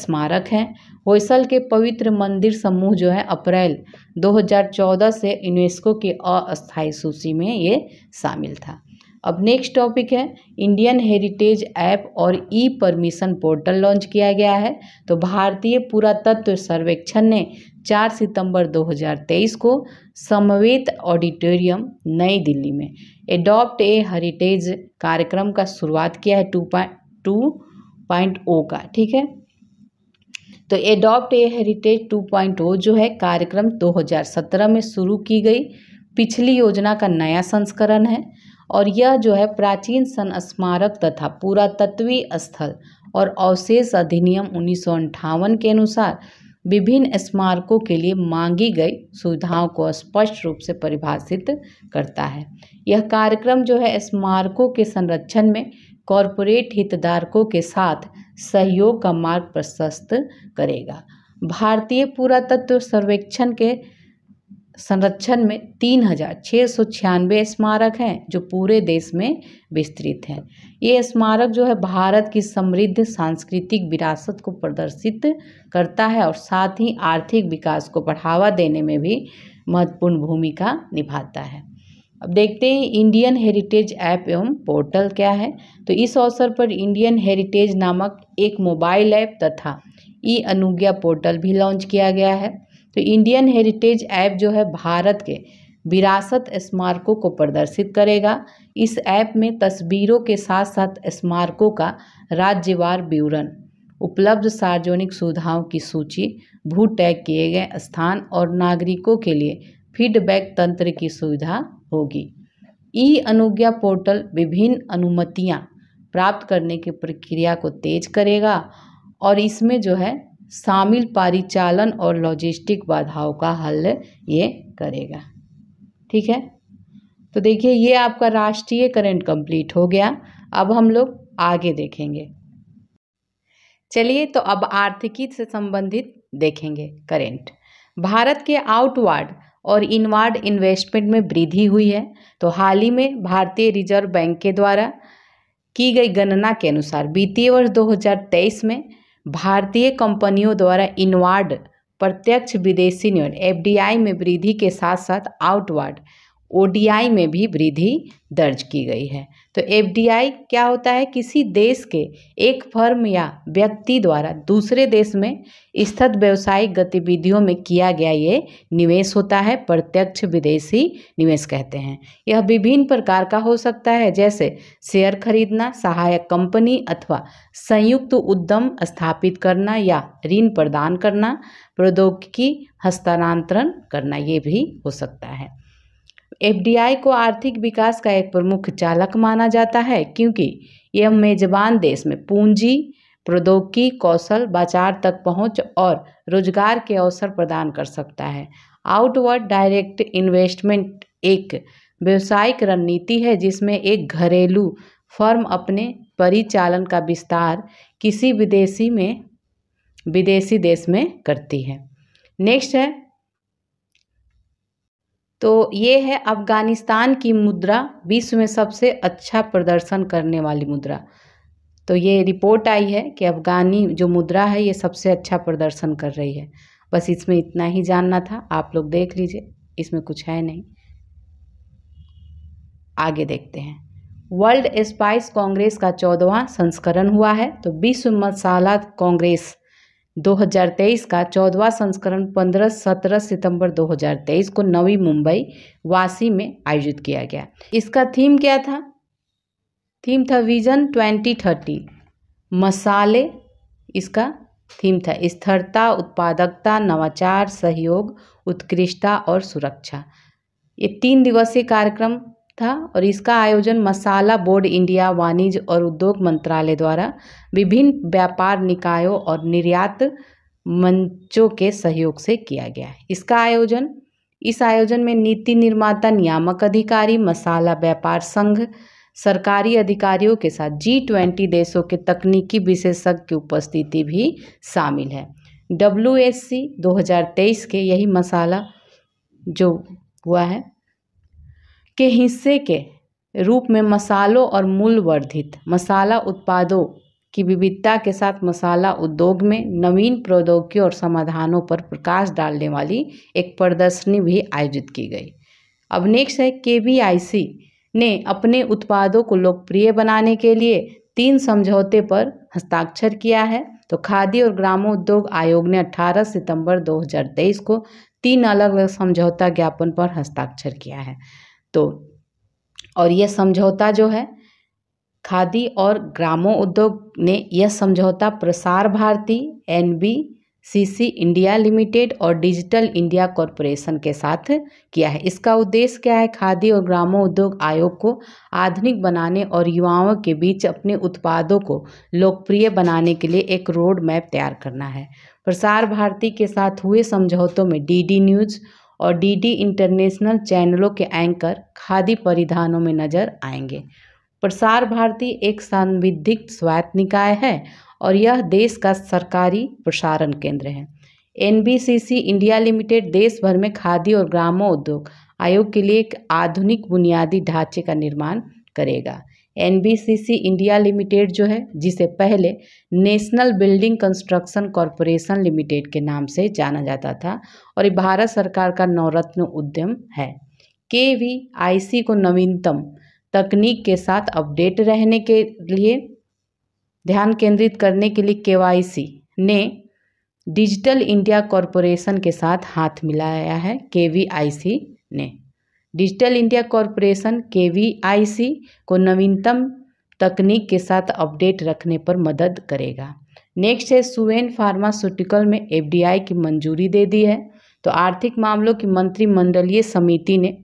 स्मारक हैं होयसल के पवित्र मंदिर समूह जो है अप्रैल 2014 से यूनेस्को की अस्थायी सूची में ये शामिल था अब नेक्स्ट टॉपिक है इंडियन हेरिटेज ऐप और ई परमिशन पोर्टल लॉन्च किया गया है तो भारतीय पुरातत्व सर्वेक्षण ने 4 सितंबर 2023 को समवेत ऑडिटोरियम नई दिल्ली में एडॉप्ट ए हेरिटेज कार्यक्रम का शुरुआत किया है टू टू पॉइंट ओ का ठीक है तो adopt a heritage two point O जो है कार्यक्रम 2017 में शुरू की गई पिछली योजना का नया संस्करण है और यह जो है प्राचीन सन स्मारक तथा पुरातत्वीय स्थल और अवशेष अधिनियम उन्नीस के अनुसार विभिन्न स्मारकों के लिए मांगी गई सुविधाओं को स्पष्ट रूप से परिभाषित करता है यह कार्यक्रम जो है स्मारकों के संरक्षण में कॉरपोरेट हितधारकों के साथ सहयोग का मार्ग प्रशस्त करेगा भारतीय पुरातत्व सर्वेक्षण के संरक्षण में तीन हज़ार छः सौ छियानवे स्मारक हैं जो पूरे देश में विस्तृत हैं ये स्मारक जो है भारत की समृद्ध सांस्कृतिक विरासत को प्रदर्शित करता है और साथ ही आर्थिक विकास को बढ़ावा देने में भी महत्वपूर्ण भूमिका निभाता है अब देखते हैं इंडियन हेरिटेज ऐप एवं पोर्टल क्या है तो इस अवसर पर इंडियन हेरिटेज नामक एक मोबाइल ऐप तथा ई अनुज्ञा पोर्टल भी लॉन्च किया गया है तो इंडियन हेरिटेज ऐप जो है भारत के विरासत स्मारकों को प्रदर्शित करेगा इस ऐप में तस्वीरों के साथ साथ स्मारकों का राज्यवार विवरण उपलब्ध सार्वजनिक सुविधाओं की सूची भू टैग किए गए स्थान और नागरिकों के लिए फीडबैक तंत्र की सुविधा होगी ई अनुज्ञा पोर्टल विभिन्न अनुमतियां प्राप्त करने की प्रक्रिया को तेज करेगा और इसमें जो है शामिल परिचालन और लॉजिस्टिक बाधाओं का हल ये करेगा ठीक है तो देखिए ये आपका राष्ट्रीय करंट कंप्लीट हो गया अब हम लोग आगे देखेंगे चलिए तो अब आर्थिकी से संबंधित देखेंगे करंट भारत के आउटवार्ड और इनवार्ड इन्वेस्टमेंट में वृद्धि हुई है तो हाल ही में भारतीय रिजर्व बैंक के द्वारा की गई गणना के अनुसार वित्तीय वर्ष 2023 में भारतीय कंपनियों द्वारा इनवार्ड प्रत्यक्ष विदेशी निवेश एफडीआई में वृद्धि के साथ साथ आउटवार्ड ओडीआई में भी वृद्धि दर्ज की गई है तो एफ क्या होता है किसी देश के एक फर्म या व्यक्ति द्वारा दूसरे देश में स्थित व्यवसायिक गतिविधियों में किया गया ये निवेश होता है प्रत्यक्ष विदेशी निवेश कहते हैं यह विभिन्न प्रकार का हो सकता है जैसे शेयर खरीदना सहायक कंपनी अथवा संयुक्त उद्यम स्थापित करना या ऋण प्रदान करना प्रौद्योगिकी हस्तांतरण करना ये भी हो सकता है एफडीआई को आर्थिक विकास का एक प्रमुख चालक माना जाता है क्योंकि यह मेजबान देश में पूंजी प्रौद्योगिकी कौशल बाजार तक पहुंच और रोजगार के अवसर प्रदान कर सकता है आउटवर्ड डायरेक्ट इन्वेस्टमेंट एक व्यवसायिक रणनीति है जिसमें एक घरेलू फर्म अपने परिचालन का विस्तार किसी विदेशी में विदेशी देश में करती है नेक्स्ट है तो ये है अफ़गानिस्तान की मुद्रा विश्व में सबसे अच्छा प्रदर्शन करने वाली मुद्रा तो ये रिपोर्ट आई है कि अफ़गानी जो मुद्रा है ये सबसे अच्छा प्रदर्शन कर रही है बस इसमें इतना ही जानना था आप लोग देख लीजिए इसमें कुछ है नहीं आगे देखते हैं वर्ल्ड स्पाइस कांग्रेस का चौदहवा संस्करण हुआ है तो विश्व मसाला कांग्रेस 2023 का चौदवा संस्करण 15-17 सितंबर 2023 को नवी मुंबई वासी में आयोजित किया गया इसका थीम क्या था थीम था विजन 2030 मसाले इसका थीम था स्थिरता उत्पादकता नवाचार सहयोग उत्कृष्टता और सुरक्षा ये तीन दिवसीय कार्यक्रम था और इसका आयोजन मसाला बोर्ड इंडिया वाणिज्य और उद्योग मंत्रालय द्वारा विभिन्न व्यापार निकायों और निर्यात मंचों के सहयोग से किया गया है इसका आयोजन इस आयोजन में नीति निर्माता नियामक अधिकारी मसाला व्यापार संघ सरकारी अधिकारियों के साथ जी ट्वेंटी देशों के तकनीकी विशेषज्ञ की उपस्थिति भी शामिल है डब्ल्यू एस सी दो हज़ार तेईस के यही मसाला जो हुआ है के हिस्से के रूप में मसालों और मूल वर्धित मसाला उत्पादों की विविधता के साथ मसाला उद्योग में नवीन प्रौद्योगिकियों और समाधानों पर प्रकाश डालने वाली एक प्रदर्शनी भी आयोजित की गई अब नेक्स्ट है के ने अपने उत्पादों को लोकप्रिय बनाने के लिए तीन समझौते पर हस्ताक्षर किया है तो खादी और ग्रामोद्योग आयोग ने 18 सितंबर 2023 को तीन अलग अलग समझौता ज्ञापन पर हस्ताक्षर किया है तो और यह समझौता जो है खादी और ग्रामो उद्योग ने यह समझौता Prasar Bharati N B C C India limited और डिजिटल इंडिया कॉरपोरेशन के साथ किया है इसका उद्देश्य क्या है खादी और ग्रामो उद्योग आयोग को आधुनिक बनाने और युवाओं के बीच अपने उत्पादों को लोकप्रिय बनाने के लिए एक रोड मैप तैयार करना है प्रसार भारती के साथ हुए समझौतों में डीडी न्यूज़ और डीडी इंटरनेशनल चैनलों के एंकर खादी परिधानों में नजर आएंगे प्रसार भारती एक संविधिक स्वायत्त निकाय है और यह देश का सरकारी प्रसारण केंद्र है एन इंडिया लिमिटेड देश भर में खादी और ग्रामोद्योग आयोग के लिए एक आधुनिक बुनियादी ढांचे का निर्माण करेगा एन इंडिया लिमिटेड जो है जिसे पहले national building construction corporation limited के नाम से जाना जाता था और ये भारत सरकार का नवरत्न उद्यम है के वी आई सी को नवीनतम तकनीक के साथ अपडेट रहने के लिए ध्यान केंद्रित करने के लिए के ने डिजिटल इंडिया कॉरपोरेशन के साथ हाथ मिलाया है के ने डिजिटल इंडिया कॉरपोरेशन के को नवीनतम तकनीक के साथ अपडेट रखने पर मदद करेगा नेक्स्ट है सुवेन फार्मास्यूटिकल में एफडीआई की मंजूरी दे दी है तो आर्थिक मामलों की मंत्रिमंडलीय समिति ने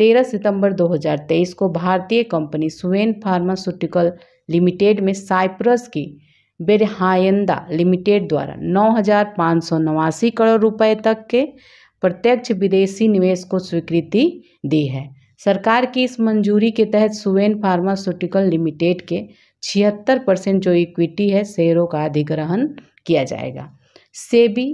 13 सितंबर 2023 को भारतीय कंपनी सुवेन फार्मास्यूटिकल लिमिटेड में साइप्रस की बेरहायंदा लिमिटेड द्वारा नौ करोड़ रुपए तक के प्रत्यक्ष विदेशी निवेश को स्वीकृति दी है सरकार की इस मंजूरी के तहत सुवेन फार्मास्यूटिकल लिमिटेड के छिहत्तर परसेंट जो इक्विटी है शेयरों का अधिग्रहण किया जाएगा सेबी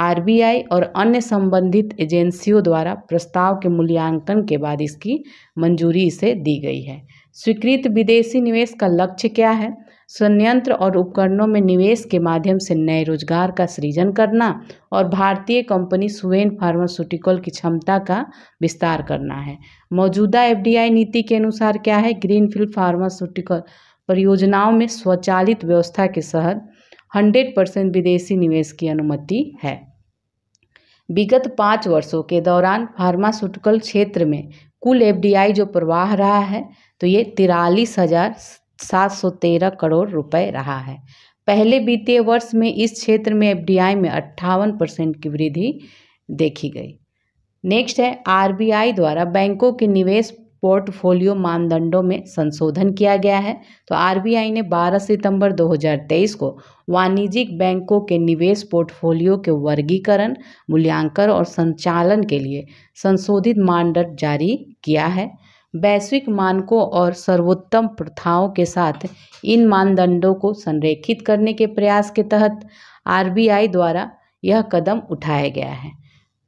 आरबीआई और अन्य संबंधित एजेंसियों द्वारा प्रस्ताव के मूल्यांकन के बाद इसकी मंजूरी इसे दी गई है स्वीकृत विदेशी निवेश का लक्ष्य क्या है संयंत्र और उपकरणों में निवेश के माध्यम से नए रोजगार का सृजन करना और भारतीय कंपनी सुवेन फार्मास्यूटिकल की क्षमता का विस्तार करना है मौजूदा एफडीआई नीति के अनुसार क्या है ग्रीनफील्ड फार्मास्यूटिकल परियोजनाओं में स्वचालित व्यवस्था के तहत हंड्रेड परसेंट विदेशी निवेश की अनुमति है विगत पाँच वर्षों के दौरान फार्मास्यूटिकल क्षेत्र में कुल एफ जो प्रवाह रहा है तो ये तिरालीस हज़ार सात सौ तेरह करोड़ रुपए रहा है पहले वित्तीय वर्ष में इस क्षेत्र में एफडीआई में अट्ठावन परसेंट की वृद्धि देखी गई नेक्स्ट है आरबीआई द्वारा बैंकों के निवेश पोर्टफोलियो मानदंडों में संशोधन किया गया है तो आरबीआई ने 12 सितंबर 2023 को वाणिज्यिक बैंकों के निवेश पोर्टफोलियो के वर्गीकरण मूल्यांकन और संचालन के लिए संशोधित मानदंड जारी किया है वैश्विक मानकों और सर्वोत्तम प्रथाओं के साथ इन मानदंडों को संरेखित करने के प्रयास के तहत आरबीआई द्वारा यह कदम उठाया गया है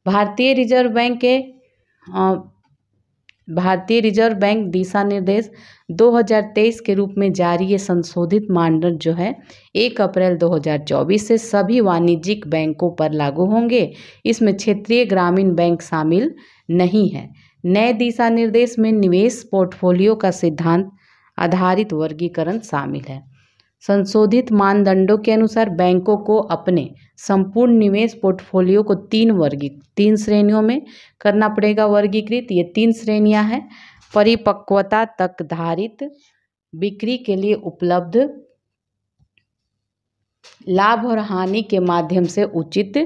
भारतीय रिजर्व बैंक के भारतीय रिजर्व बैंक दिशा निर्देश 2023 के रूप में जारी ये संशोधित मानदंड जो है 1 अप्रैल 2024 से सभी वाणिज्यिक बैंकों पर लागू होंगे इसमें क्षेत्रीय ग्रामीण बैंक शामिल नहीं है नए दिशा निर्देश में निवेश पोर्टफोलियो का सिद्धांत आधारित वर्गीकरण शामिल है संशोधित मानदंडों के अनुसार बैंकों को अपने संपूर्ण निवेश पोर्टफोलियो को तीन वर्गी तीन श्रेणियों में करना पड़ेगा वर्गीकृत ये तीन श्रेणियां हैं परिपक्वता तक धारित बिक्री के लिए उपलब्ध लाभ और हानि के माध्यम से उचित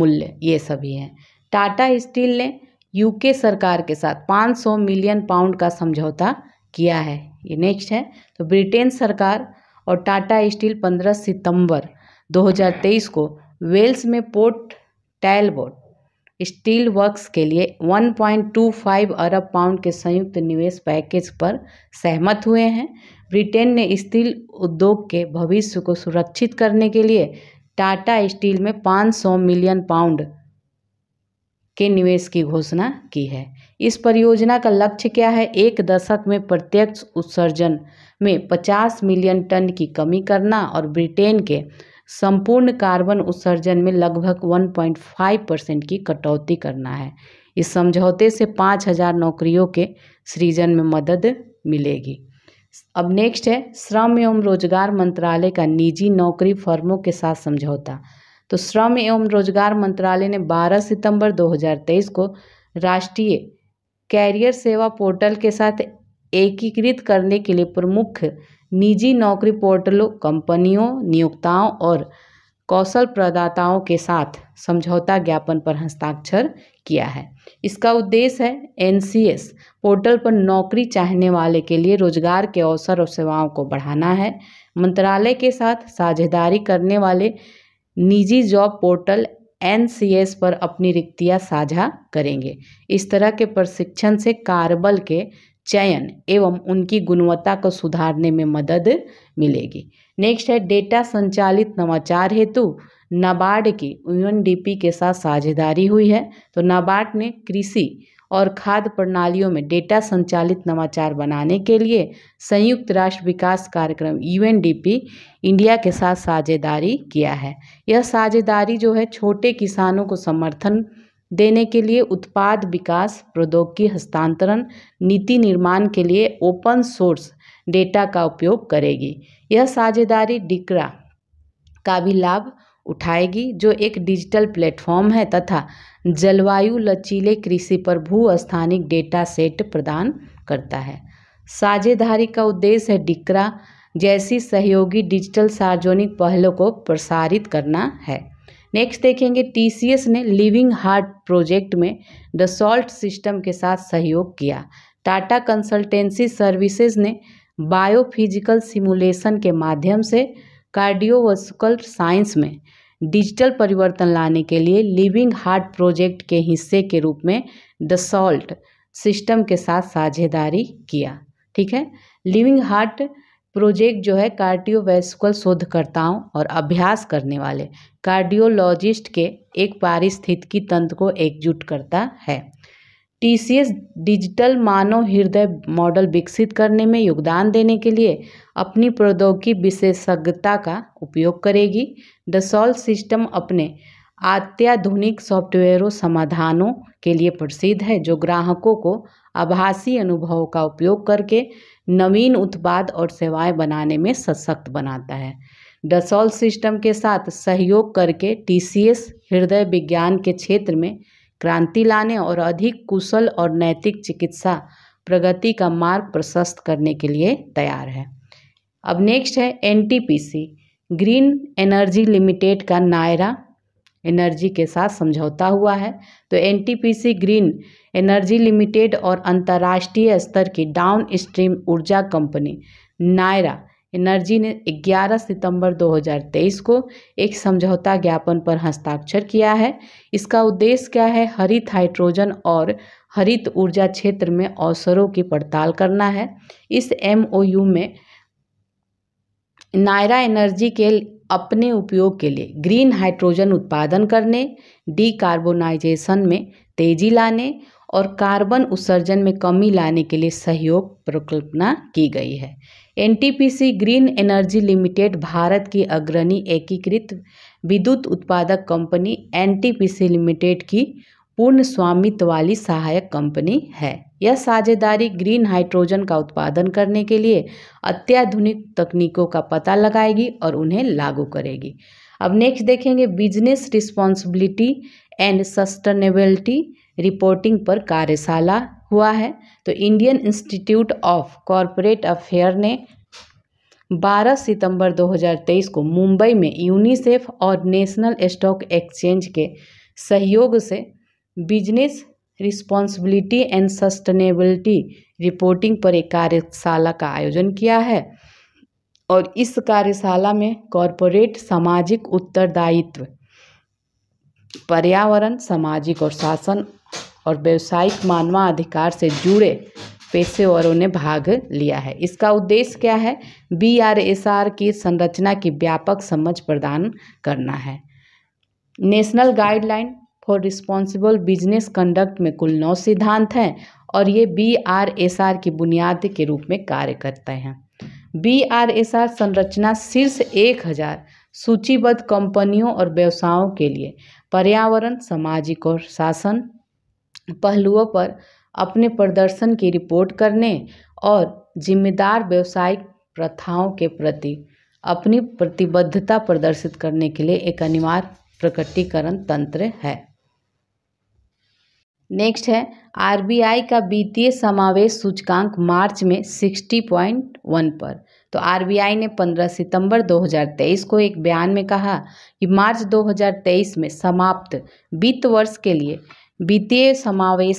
मूल्य ये सभी हैं टाटा स्टील ने यूके सरकार के साथ 500 मिलियन पाउंड का समझौता किया है ये नेक्स्ट है तो ब्रिटेन सरकार और टाटा स्टील 15 सितंबर 2023 को वेल्स में पोर्ट टैलबोट स्टील वर्क्स के लिए 1.25 अरब पाउंड के संयुक्त निवेश पैकेज पर सहमत हुए हैं ब्रिटेन ने स्टील उद्योग के भविष्य को सुरक्षित करने के लिए टाटा स्टील में 500 मिलियन पाउंड के निवेश की घोषणा की है इस परियोजना का लक्ष्य क्या है एक दशक में प्रत्यक्ष उत्सर्जन में 50 मिलियन टन की कमी करना और ब्रिटेन के संपूर्ण कार्बन उत्सर्जन में लगभग 1.5 परसेंट की कटौती करना है इस समझौते से 5000 नौकरियों के सृजन में मदद मिलेगी अब नेक्स्ट है श्रम एवं रोजगार मंत्रालय का निजी नौकरी फर्मों के साथ समझौता तो श्रम एवं रोजगार मंत्रालय ने 12 सितंबर 2023 को राष्ट्रीय कैरियर सेवा पोर्टल के साथ एकीकृत करने के लिए प्रमुख निजी नौकरी पोर्टलों कंपनियों नियोक्ताओं और कौशल प्रदाताओं के साथ समझौता ज्ञापन पर हस्ताक्षर किया है इसका उद्देश्य है एन पोर्टल पर नौकरी चाहने वाले के लिए रोजगार के अवसर और सेवाओं को बढ़ाना है मंत्रालय के साथ साझेदारी करने वाले निजी जॉब पोर्टल एन पर अपनी रिक्तियाँ साझा करेंगे इस तरह के प्रशिक्षण से कार्बल के चयन एवं उनकी गुणवत्ता को सुधारने में मदद मिलेगी नेक्स्ट है डेटा संचालित नवाचार हेतु नाबार्ड की यूएनडीपी के साथ साझेदारी हुई है तो नाबार्ड ने कृषि और खाद्य प्रणालियों में डेटा संचालित नवाचार बनाने के लिए संयुक्त राष्ट्र विकास कार्यक्रम यूएनडीपी इंडिया के साथ साझेदारी किया है यह साझेदारी जो है छोटे किसानों को समर्थन देने के लिए उत्पाद विकास प्रौद्योगिकी हस्तांतरण नीति निर्माण के लिए ओपन सोर्स डेटा का उपयोग करेगी यह साझेदारी डिकरा का भी लाभ उठाएगी जो एक डिजिटल प्लेटफॉर्म है तथा जलवायु लचीले कृषि पर भू स्थानिक डेटा सेट प्रदान करता है साझेदारी का उद्देश्य है डिकरा जैसी सहयोगी डिजिटल सार्वजनिक पहलों को प्रसारित करना है नेक्स्ट देखेंगे टीसीएस ने लिविंग हार्ट प्रोजेक्ट में द सॉल्ट सिस्टम के साथ सहयोग किया टाटा कंसल्टेंसी सर्विसेज ने बायोफिजिकल सिमुलेशन के माध्यम से कार्डियोवस्कुलर साइंस में डिजिटल परिवर्तन लाने के लिए लिविंग हार्ट प्रोजेक्ट के हिस्से के रूप में द सॉल्ट सिस्टम के साथ साझेदारी किया ठीक है लिविंग हार्ट प्रोजेक्ट जो है कार्डियोवैस्कुलर शोधकर्ताओं और अभ्यास करने वाले कार्डियोलॉजिस्ट के एक पारिस्थितिकी तंत्र को एकजुट करता है टीसीएस डिजिटल मानव हृदय मॉडल विकसित करने में योगदान देने के लिए अपनी प्रौद्योगिकी विशेषज्ञता का उपयोग करेगी द सॉल सिस्टम अपने अत्याधुनिक सॉफ्टवेयरों समाधानों के लिए प्रसिद्ध है जो ग्राहकों को आभासी अनुभव का उपयोग करके नवीन उत्पाद और सेवाएं बनाने में सशक्त बनाता है डसॉल सिस्टम के साथ सहयोग करके टीसीएस हृदय विज्ञान के क्षेत्र में क्रांति लाने और अधिक कुशल और नैतिक चिकित्सा प्रगति का मार्ग प्रशस्त करने के लिए तैयार है अब नेक्स्ट है एनटीपीसी ग्रीन एनर्जी लिमिटेड का नायरा एनर्जी के साथ समझौता हुआ है तो एनटीपीसी ग्रीन एनर्जी लिमिटेड और अंतर्राष्ट्रीय स्तर की डाउन स्ट्रीम ऊर्जा कंपनी नायरा एनर्जी ने 11 सितंबर 2023 को एक समझौता ज्ञापन पर हस्ताक्षर किया है इसका उद्देश्य क्या है हरित हाइड्रोजन और हरित ऊर्जा क्षेत्र में अवसरों की पड़ताल करना है इस एमओयू में नायरा एनर्जी के अपने उपयोग के लिए ग्रीन हाइड्रोजन उत्पादन करने डीकार्बोनाइजेशन में तेजी लाने और कार्बन उत्सर्जन में कमी लाने के लिए सहयोग परिकल्पना की गई है एनटीपीसी ग्रीन एनर्जी लिमिटेड भारत की अग्रणी एकीकृत विद्युत उत्पादक कंपनी एनटीपीसी लिमिटेड की पूर्ण स्वामित्व वाली सहायक कंपनी है यह साझेदारी ग्रीन हाइड्रोजन का उत्पादन करने के लिए अत्याधुनिक तकनीकों का पता लगाएगी और उन्हें लागू करेगी अब नेक्स्ट देखेंगे business responsibility and sustainability reporting पर कार्यशाला हुआ है तो Indian institute of corporate affair ने 12 सितंबर 2023 को मुंबई में यूनिसेफ और नेशनल स्टॉक एक्सचेंज के सहयोग से business responsibility and sustainability reporting पर एक कार्यशाला का आयोजन किया है और इस कार्यशाला में कॉरपोरेट सामाजिक उत्तरदायित्व पर्यावरण सामाजिक और शासन और व्यावसायिक मानवाधिकार से जुड़े पेशेवरों ने भाग लिया है इसका उद्देश्य क्या है बी आर एस आर की संरचना की व्यापक समझ प्रदान करना है national guideline for responsible business conduct में कुल नौ सिद्धांत हैं और ये बी आर एस आर की बुनियाद के रूप में कार्य करते हैं बी आर एस आर संरचना शीर्ष एक हज़ार सूचीबद्ध कंपनियों और व्यवसायों के लिए पर्यावरण सामाजिक और शासन पहलुओं पर अपने प्रदर्शन की रिपोर्ट करने और जिम्मेदार व्यवसायिक प्रथाओं के प्रति अपनी प्रतिबद्धता प्रदर्शित करने के लिए एक अनिवार्य प्रकटीकरण तंत्र है नेक्स्ट है आरबीआई का वित्तीय समावेश सूचकांक मार्च में सिक्सटी पॉइंट वन पर तो आरबीआई ने 15 सितंबर 2023 को एक बयान में कहा कि मार्च 2023 में समाप्त वित्त वर्ष के लिए वित्तीय समावेश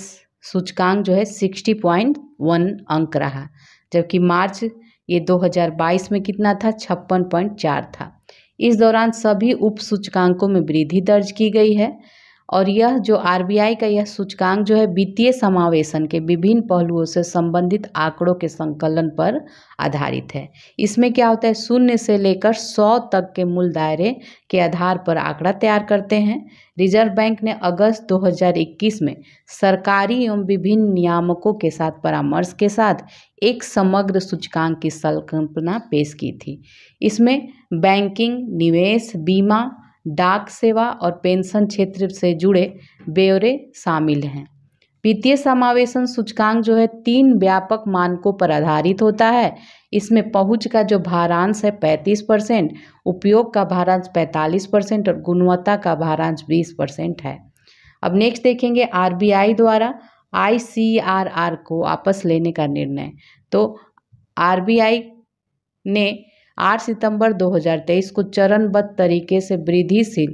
सूचकांक जो है सिक्सटी पॉइंट वन अंक रहा जबकि मार्च ये 2022 में कितना था छप्पन पॉइंट चार था इस दौरान सभी उप सूचकांकों में वृद्धि दर्ज की गई है और यह जो आरबीआई का यह सूचकांक जो है वित्तीय समावेशन के विभिन्न पहलुओं से संबंधित आंकड़ों के संकलन पर आधारित है इसमें क्या होता है शून्य से लेकर सौ तक के मूल दायरे के आधार पर आंकड़ा तैयार करते हैं रिजर्व बैंक ने अगस्त 2021 में सरकारी एवं विभिन्न नियामकों के साथ परामर्श के साथ एक समग्र सूचकांक की संकल्पना पेश की थी इसमें बैंकिंग निवेश बीमा डाक सेवा और पेंशन क्षेत्र से जुड़े ब्यौरे शामिल हैं वित्तीय समावेशन सूचकांक जो है तीन व्यापक मानकों पर आधारित होता है इसमें पहुंच का जो भारांश है पैंतीस परसेंट उपयोग का भारांश पैंतालीस परसेंट और गुणवत्ता का भारांश बीस परसेंट है अब नेक्स्ट देखेंगे आरबीआई द्वारा आईसीआरआर को वापस लेने का निर्णय तो आरबीआई ने 8 सितंबर 2023 को चरणबद्ध तरीके से वृद्धिशील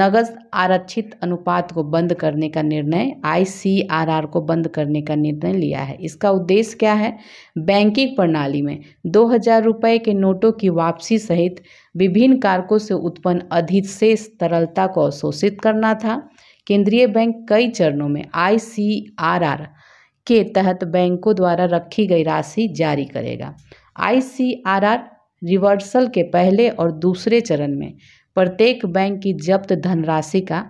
नगद आरक्षित अनुपात को बंद करने का निर्णय आईसीआरआर को बंद करने का निर्णय लिया है इसका उद्देश्य क्या है बैंकिंग प्रणाली में दो हजार रुपये के नोटों की वापसी सहित विभिन्न कारकों से उत्पन्न अधिशेष तरलता को अवशोषित करना था केंद्रीय बैंक कई चरणों में आईसीआरआर के तहत बैंकों द्वारा रखी गई राशि जारी करेगा आईसीआरआर रिवर्सल के पहले और दूसरे चरण में प्रत्येक बैंक की जब्त धनराशि का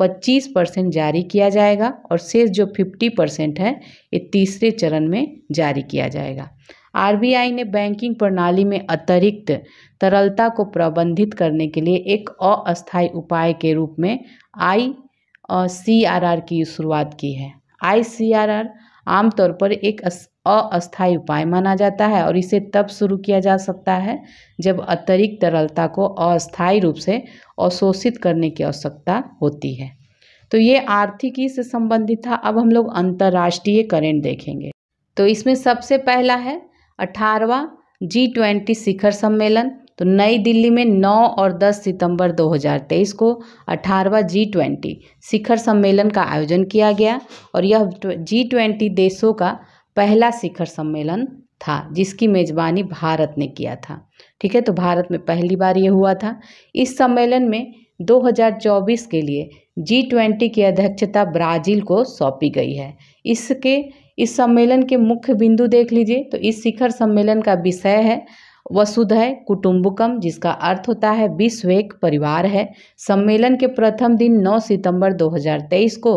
25 परसेंट जारी किया जाएगा और शेष जो 50 परसेंट है ये तीसरे चरण में जारी किया जाएगा आरबीआई ने बैंकिंग प्रणाली में अतिरिक्त तरलता को प्रबंधित करने के लिए एक अस्थायी उपाय के रूप में आई सी आर आर की शुरुआत की है आई सी आर आर आमतौर पर एक अस्थायी उपाय माना जाता है और इसे तब शुरू किया जा सकता है जब अतिरिक्त तरलता को अस्थायी रूप से अवशोषित करने की आवश्यकता होती है तो ये आर्थिकी से संबंधित था अब हम लोग अंतर्राष्ट्रीय करेंट देखेंगे तो इसमें सबसे पहला है अठारवा जी ट्वेंटी शिखर सम्मेलन तो नई दिल्ली में 9 और 10 सितंबर 2023 को अठारहवा जी ट्वेंटी शिखर सम्मेलन का आयोजन किया गया और यह जी ट्वेंटी देशों का पहला शिखर सम्मेलन था जिसकी मेज़बानी भारत ने किया था ठीक है तो भारत में पहली बार ये हुआ था इस सम्मेलन में 2024 के लिए जी ट्वेंटी की अध्यक्षता ब्राज़ील को सौंपी गई है इसके इस सम्मेलन के मुख्य बिंदु देख लीजिए तो इस शिखर सम्मेलन का विषय है वसुधै कुटुम्बकम जिसका अर्थ होता है विश्व एक परिवार है सम्मेलन के प्रथम दिन 9 सितंबर 2023 को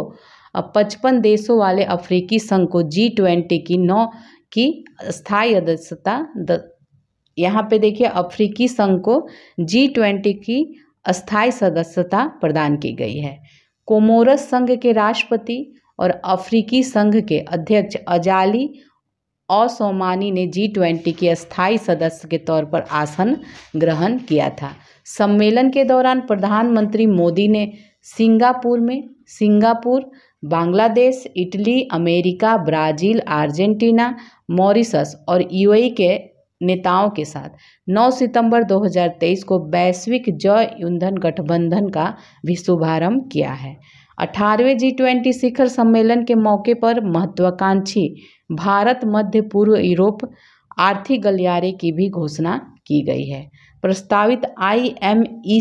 अब पचपन देशों वाले अफ्रीकी संघ को जी ट्वेंटी की नौ की स्थायी सदस्यता यहाँ पे देखिए अफ्रीकी संघ को जी ट्वेंटी की अस्थायी सदस्यता प्रदान की गई है कोमोरस संघ के राष्ट्रपति और अफ्रीकी संघ के अध्यक्ष अजाली असोमानी ने जी ट्वेंटी की अस्थायी सदस्य के तौर पर आसन ग्रहण किया था सम्मेलन के दौरान प्रधानमंत्री मोदी ने सिंगापुर में Singapore Bangladesh Italy America Brazil Argentina Mauritius और यूएई के नेताओं के साथ 9 सितंबर 2023 को वैश्विक जैव ईंधन गठबंधन का भी शुभारम्भ किया है अठारहवें जी ट्वेंटी शिखर सम्मेलन के मौके पर महत्वाकांक्षी भारत मध्य पूर्व यूरोप आर्थिक गलियारे की भी घोषणा की गई है प्रस्तावित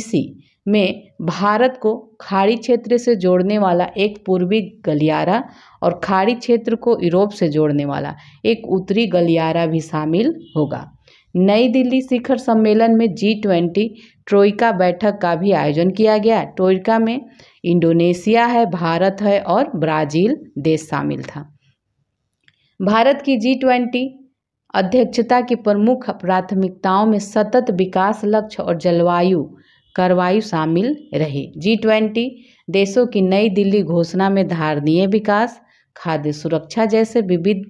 सी में भारत को खाड़ी क्षेत्र से जोड़ने वाला एक पूर्वी गलियारा और खाड़ी क्षेत्र को यूरोप से जोड़ने वाला एक उत्तरी गलियारा भी शामिल होगा नई दिल्ली शिखर सम्मेलन में जी ट्वेंटी ट्रोइका बैठक का भी आयोजन किया गया ट्रोइका में इंडोनेशिया है भारत है और ब्राज़ील देश शामिल था भारत की जी ट्वेंटी अध्यक्षता की प्रमुख प्राथमिकताओं में सतत विकास लक्ष्य और जलवायु कार्रवाई शामिल रही जी ट्वेंटी देशों की नई दिल्ली घोषणा में धारणीय विकास खाद्य सुरक्षा जैसे विविध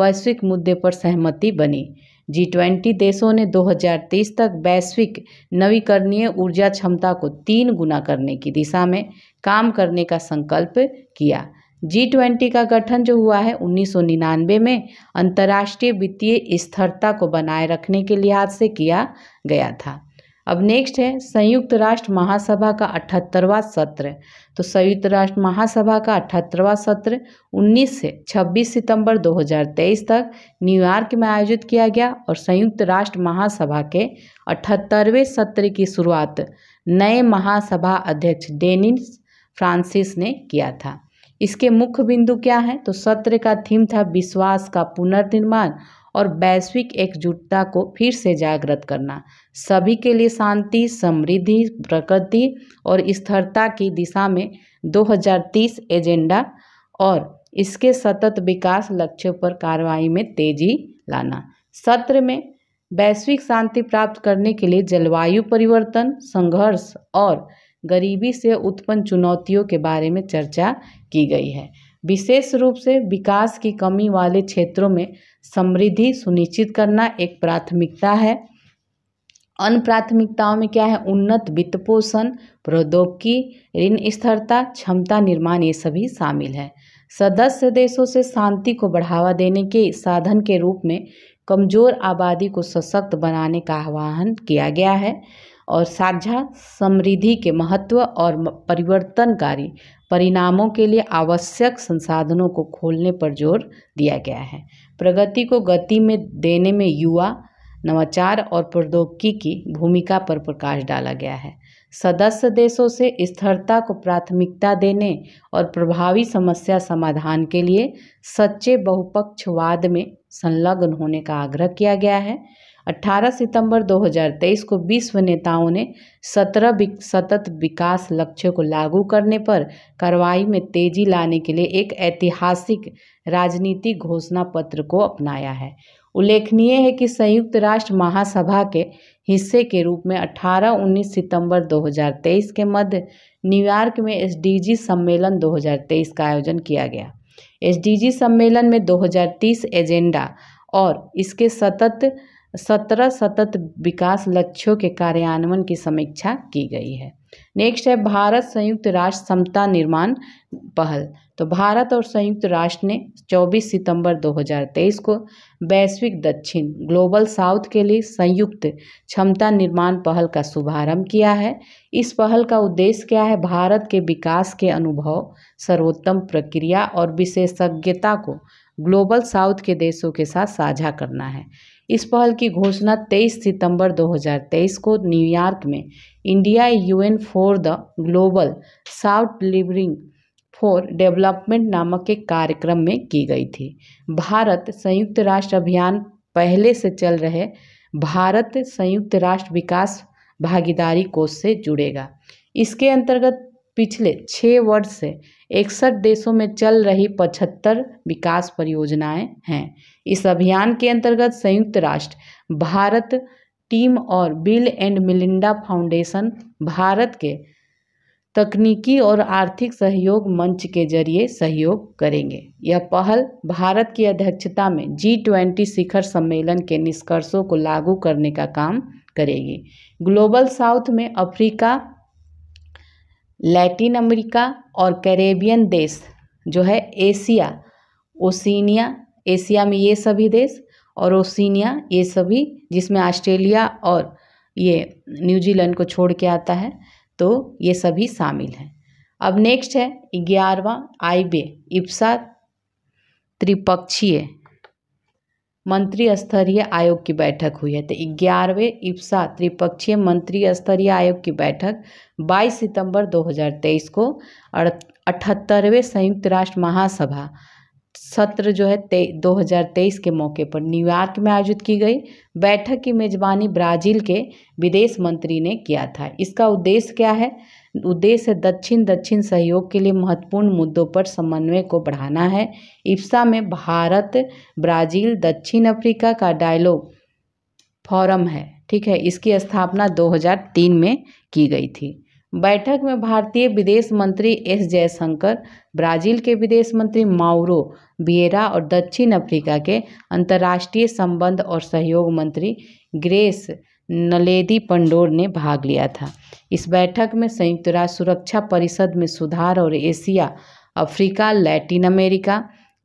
वैश्विक मुद्दे पर सहमति बनी जी ट्वेंटी देशों ने 2030 तक वैश्विक नवीकरणीय ऊर्जा क्षमता को तीन गुना करने की दिशा में काम करने का संकल्प किया जी ट्वेंटी का गठन जो हुआ है 1999 में अंतर्राष्ट्रीय वित्तीय स्थिरता को बनाए रखने के लिहाज से किया गया था अब नेक्स्ट है संयुक्त राष्ट्र महासभा का अठहत्तरवा सत्र तो संयुक्त राष्ट्र महासभा का अठहत्तरवा सत्र 19 से 26 सितंबर 2023 तक न्यूयॉर्क में आयोजित किया गया और संयुक्त राष्ट्र महासभा के अठहत्तरवें सत्र की शुरुआत नए महासभा अध्यक्ष डेनिस फ्रांसिस ने किया था इसके मुख्य बिंदु क्या है तो सत्र का थीम था विश्वास का पुनर्निर्माण और वैश्विक एकजुटता को फिर से जागृत करना सभी के लिए शांति समृद्धि प्रकृति और स्थिरता की दिशा में 2030 एजेंडा और इसके सतत विकास लक्ष्यों पर कार्रवाई में तेजी लाना सत्र में वैश्विक शांति प्राप्त करने के लिए जलवायु परिवर्तन संघर्ष और गरीबी से उत्पन्न चुनौतियों के बारे में चर्चा की गई है विशेष रूप से विकास की कमी वाले क्षेत्रों में समृद्धि सुनिश्चित करना एक प्राथमिकता है अन्य प्राथमिकताओं में क्या है उन्नत वित्त पोषण प्रौद्योगिकी ऋण स्थिरता क्षमता निर्माण ये सभी शामिल है सदस्य देशों से शांति को बढ़ावा देने के साधन के रूप में कमजोर आबादी को सशक्त बनाने का आह्वान किया गया है और साझा समृद्धि के महत्व और परिवर्तनकारी परिणामों के लिए आवश्यक संसाधनों को खोलने पर जोर दिया गया है प्रगति को गति में देने में युवा नवाचार और प्रौद्योगिकी की भूमिका पर प्रकाश डाला गया है सदस्य देशों से स्थिरता को प्राथमिकता देने और प्रभावी समस्या समाधान के लिए सच्चे बहुपक्षवाद में संलग्न होने का आग्रह किया गया है 18 सितंबर 2023 को विश्व नेताओं ने सत्रह सतत विकास लक्ष्य को लागू करने पर कार्रवाई में तेजी लाने के लिए एक ऐतिहासिक राजनीतिक घोषणा पत्र को अपनाया है उल्लेखनीय है कि संयुक्त राष्ट्र महासभा के हिस्से के रूप में 18 उन्नीस सितंबर 2023 के मध्य न्यूयॉर्क में एसडीजी सम्मेलन 2023 का आयोजन किया गया एसडीजी सम्मेलन में 2030 एजेंडा और इसके सतत सत्रह सतत विकास लक्ष्यों के कार्यान्वयन की समीक्षा की गई है नेक्स्ट है भारत संयुक्त राष्ट्र समता निर्माण पहल तो भारत और संयुक्त राष्ट्र ने 24 सितंबर 2023 को वैश्विक दक्षिण ग्लोबल साउथ के लिए संयुक्त क्षमता निर्माण पहल का शुभारंभ किया है इस पहल का उद्देश्य क्या है भारत के विकास के अनुभव सर्वोत्तम प्रक्रिया और विशेषज्ञता को ग्लोबल साउथ के देशों के साथ साझा करना है इस पहल की घोषणा 23 सितंबर 2023 को न्यूयॉर्क में India UN for the global south delivering for development नामक के कार्यक्रम में की गई थी भारत संयुक्त राष्ट्र अभियान पहले से चल रहे भारत संयुक्त राष्ट्र विकास भागीदारी कोष से जुड़ेगा इसके अंतर्गत पिछले छः वर्ष से इकसठ देशों में चल रही पचहत्तर विकास परियोजनाएं हैं इस अभियान के अंतर्गत संयुक्त राष्ट्र भारत टीम और bill and Melinda foundation Bharat के तकनीकी और आर्थिक सहयोग मंच के जरिए सहयोग करेंगे यह पहल भारत की अध्यक्षता में जी ट्वेंटी शिखर सम्मेलन के निष्कर्षों को लागू करने का काम करेगी ग्लोबल साउथ में अफ्रीका लैटिन अमेरिका और कैरेबियन देश जो है एशिया ओसिनिया एशिया में ये सभी देश और ओसिनिया ये सभी जिसमें ऑस्ट्रेलिया और ये न्यूजीलैंड को छोड़ के आता है तो ये सभी शामिल हैं अब नेक्स्ट है ग्यारहवा आईबे इप्सा त्रिपक्षीय मंत्री स्तरीय आयोग की बैठक हुई है तो ग्यारहवें इप्सा त्रिपक्षीय मंत्री स्तरीय आयोग की बैठक 22 सितंबर 2023 को अठहत्तरवें संयुक्त राष्ट्र महासभा सत्र जो है ते तेईस के मौके पर न्यूयॉर्क में आयोजित की गई बैठक की मेजबानी ब्राजील के विदेश मंत्री ने किया था इसका उद्देश्य क्या है उद्देश्य दक्षिण दक्षिण सहयोग के लिए महत्वपूर्ण मुद्दों पर समन्वय को बढ़ाना है इफ्सा में भारत ब्राजील दक्षिण अफ्रीका का डायलॉग फॉरम है ठीक है इसकी स्थापना दो में की गई थी बैठक में भारतीय विदेश मंत्री एस जयशंकर ब्राजील के विदेश मंत्री माउरो बियरा और दक्षिण अफ्रीका के अंतर्राष्ट्रीय संबंध और सहयोग मंत्री ग्रेस नलेदी पंडोर ने भाग लिया था इस बैठक में संयुक्त राष्ट्र सुरक्षा परिषद में सुधार और एशिया अफ्रीका लैटिन अमेरिका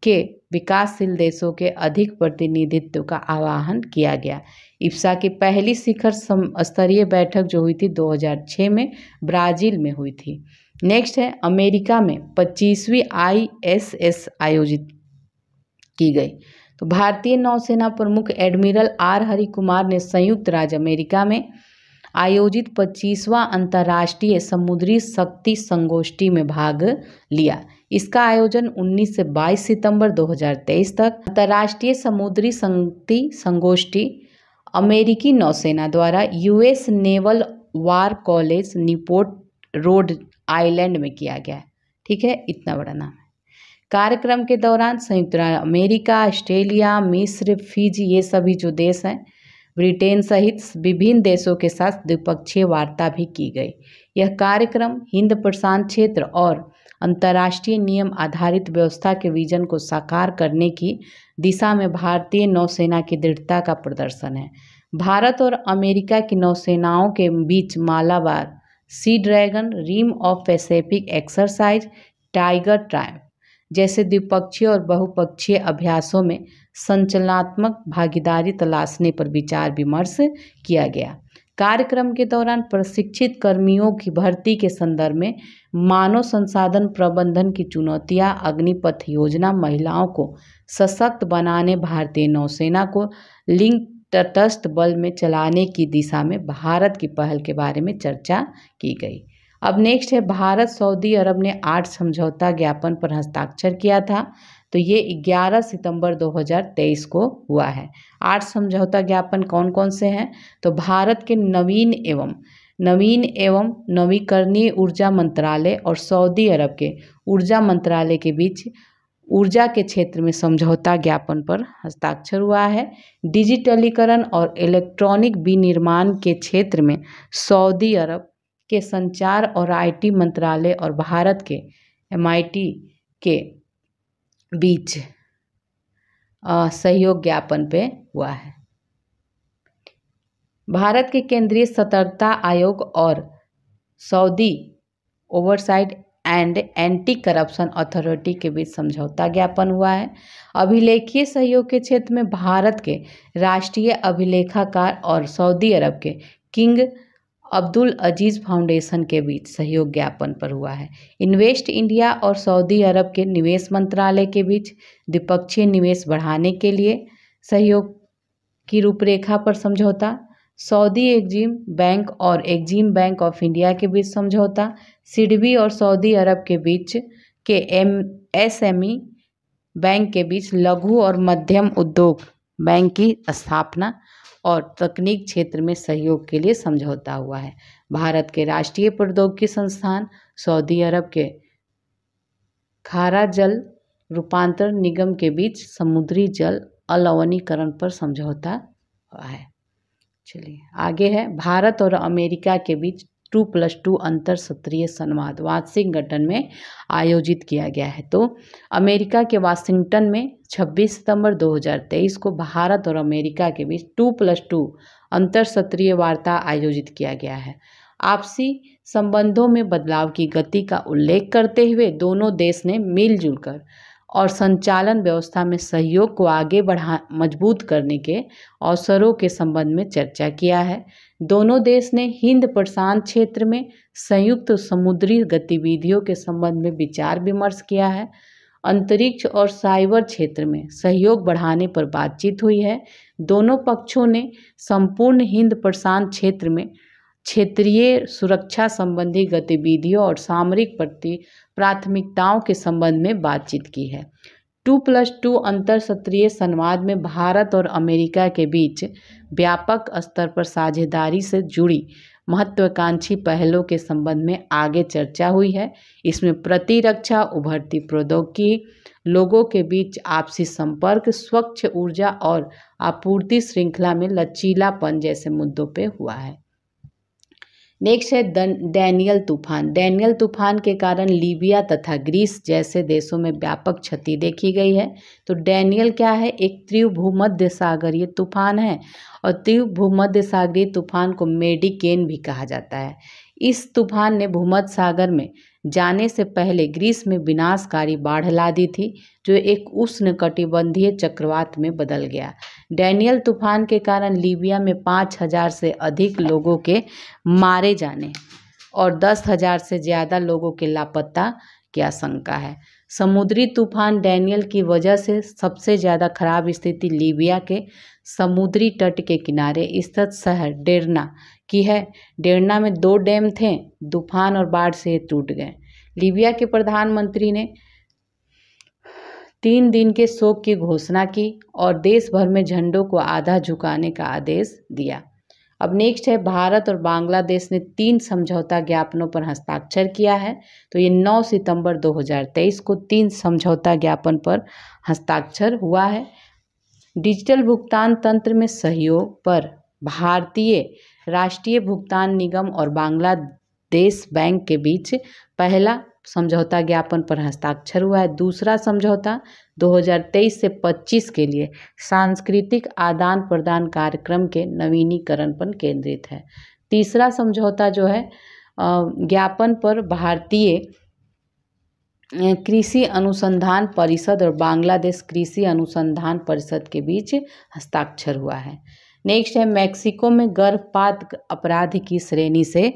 के विकासशील देशों के अधिक प्रतिनिधित्व का आह्वान किया गया इफ्सा की पहली शिखर स्तरीय बैठक जो हुई थी 2006 में ब्राज़ील में हुई थी नेक्स्ट है अमेरिका में 25वीं आईएसएस आयोजित की गई तो भारतीय नौसेना प्रमुख एडमिरल आर हरि कुमार ने संयुक्त राज्य अमेरिका में आयोजित 25वां अंतर्राष्ट्रीय समुद्री शक्ति संगोष्ठी में भाग लिया इसका आयोजन 19 से 22 सितंबर 2023 तक अंतर्राष्ट्रीय समुद्री शक्ति संगोष्ठी अमेरिकी नौसेना द्वारा US naval war college Newport Rhode Island में किया गया है ठीक है इतना बड़ा नाम है कार्यक्रम के दौरान संयुक्त राज्य अमेरिका ऑस्ट्रेलिया मिस्र फिजी ये सभी जो देश हैं ब्रिटेन सहित विभिन्न देशों के साथ द्विपक्षीय वार्ता भी की गई यह कार्यक्रम हिंद प्रशांत क्षेत्र और अंतर्राष्ट्रीय नियम आधारित व्यवस्था के विजन को साकार करने की दिशा में भारतीय नौसेना की दृढ़ता का प्रदर्शन है भारत और अमेरिका की नौसेनाओं के बीच Malabar sea dragon rim of pacific exercise tiger triumph जैसे द्विपक्षीय और बहुपक्षीय अभ्यासों में संचलनात्मक भागीदारी तलाशने पर विचार विमर्श किया गया कार्यक्रम के दौरान प्रशिक्षित कर्मियों की भर्ती के संदर्भ में मानव संसाधन प्रबंधन की चुनौतियां अग्निपथ योजना महिलाओं को सशक्त बनाने भारतीय नौसेना को लिंग तटस्थ बल में चलाने की दिशा में भारत की पहल के बारे में चर्चा की गई अब नेक्स्ट है भारत सऊदी अरब ने आठ समझौता ज्ञापन पर हस्ताक्षर किया था तो ये 11 सितंबर 2023 को हुआ है आठ समझौता ज्ञापन कौन कौन से हैं तो भारत के नवीन एवं नवीन एवं नवीकरणीय ऊर्जा मंत्रालय और सऊदी अरब के ऊर्जा मंत्रालय के बीच ऊर्जा के क्षेत्र में समझौता ज्ञापन पर हस्ताक्षर हुआ है डिजिटलीकरण और इलेक्ट्रॉनिक विनिर्माण के क्षेत्र में सऊदी अरब के संचार और आईटी मंत्रालय और भारत के एमआईटी के बीच सहयोग ज्ञापन पे हुआ है भारत के केंद्रीय सतर्कता आयोग और Saudi oversight and anti corruption authority के बीच समझौता ज्ञापन हुआ है अभिलेखीय सहयोग के क्षेत्र में भारत के राष्ट्रीय अभिलेखाकार और सऊदी अरब के किंग अब्दुल अजीज़ फाउंडेशन के बीच सहयोग ज्ञापन पर हुआ है इन्वेस्ट इंडिया और सऊदी अरब के निवेश मंत्रालय के बीच द्विपक्षीय निवेश बढ़ाने के लिए सहयोग की रूपरेखा पर समझौता सऊदी एग्जिम बैंक और एग्जिम बैंक ऑफ इंडिया के बीच समझौता सिडबी और सऊदी अरब के बीच के M S M E bank के बीच लघु और मध्यम उद्योग बैंक की स्थापना और तकनीक क्षेत्र में सहयोग के लिए समझौता हुआ है भारत के राष्ट्रीय प्रौद्योगिकी संस्थान सऊदी अरब के खारा जल रूपांतरण निगम के बीच समुद्री जल अलवनीकरण पर समझौता हुआ है चलिए आगे है भारत और अमेरिका के बीच टू प्लस टू अंतर सत्रीय संवाद वाशिंगटन में आयोजित किया गया है तो अमेरिका के वाशिंगटन में 26 सितंबर 2023 को भारत और अमेरिका के बीच टू प्लस टू अंतर सत्रीय वार्ता आयोजित किया गया है आपसी संबंधों में बदलाव की गति का उल्लेख करते हुए दोनों देश ने मिलजुल कर और संचालन व्यवस्था में सहयोग को आगे बढ़ा मजबूत करने के अवसरों के संबंध में चर्चा किया है दोनों देश ने हिंद प्रशांत क्षेत्र में संयुक्त समुद्री गतिविधियों के संबंध में विचार विमर्श किया है अंतरिक्ष और साइबर क्षेत्र में सहयोग बढ़ाने पर बातचीत हुई है दोनों पक्षों ने संपूर्ण हिंद प्रशांत क्षेत्र में क्षेत्रीय सुरक्षा संबंधी गतिविधियों और सामरिक प्रति प्राथमिकताओं के संबंध में बातचीत की है टू प्लस टू अंतर सत्रीय संवाद में भारत और अमेरिका के बीच व्यापक स्तर पर साझेदारी से जुड़ी महत्वाकांक्षी पहलों के संबंध में आगे चर्चा हुई है इसमें प्रतिरक्षा उभरती प्रौद्योगिकी लोगों के बीच आपसी संपर्क स्वच्छ ऊर्जा और आपूर्ति श्रृंखला में लचीलापन जैसे मुद्दों पे हुआ है नेक्स्ट है डैनियल तूफान डैनियल तूफान के कारण लीबिया तथा ग्रीस जैसे देशों में व्यापक क्षति देखी गई है तो डैनियल क्या है एक त्रिभूमध्य सागरीय तूफान है और तीव्र भूमध्य सागरी तूफान को मेडिकेन भी कहा जाता है इस तूफान ने भूमध्य सागर में जाने से पहले ग्रीस में विनाशकारी बाढ़ ला दी थी जो एक उष्ण कटिबंधीय चक्रवात में बदल गया डैनियल तूफान के कारण लीबिया में पाँच हजार से अधिक लोगों के मारे जाने और दस हजार से ज़्यादा लोगों के लापता की आशंका है समुद्री तूफान डैनियल की वजह से सबसे ज़्यादा खराब स्थिति लीबिया के समुद्री तट के किनारे स्थित शहर डेरना की है डेरना में दो डैम थे तूफान और बाढ़ से टूट गए लीबिया के प्रधानमंत्री ने तीन दिन के शोक की घोषणा की और देश भर में झंडों को आधा झुकाने का आदेश दिया अब नेक्स्ट है भारत और बांग्लादेश ने तीन समझौता ज्ञापनों पर हस्ताक्षर किया है तो ये 9 सितंबर 2023 को तीन समझौता ज्ञापन पर हस्ताक्षर हुआ है डिजिटल भुगतान तंत्र में सहयोग पर भारतीय राष्ट्रीय भुगतान निगम और बांग्लादेश बैंक के बीच पहला समझौता ज्ञापन पर हस्ताक्षर हुआ है दूसरा समझौता 2023 से 25 के लिए सांस्कृतिक आदान प्रदान कार्यक्रम के नवीनीकरण पर केंद्रित है तीसरा समझौता जो है ज्ञापन पर भारतीय कृषि अनुसंधान परिषद और बांग्लादेश कृषि अनुसंधान परिषद के बीच हस्ताक्षर हुआ है नेक्स्ट है मैक्सिको में गर्भपात अपराध की श्रेणी से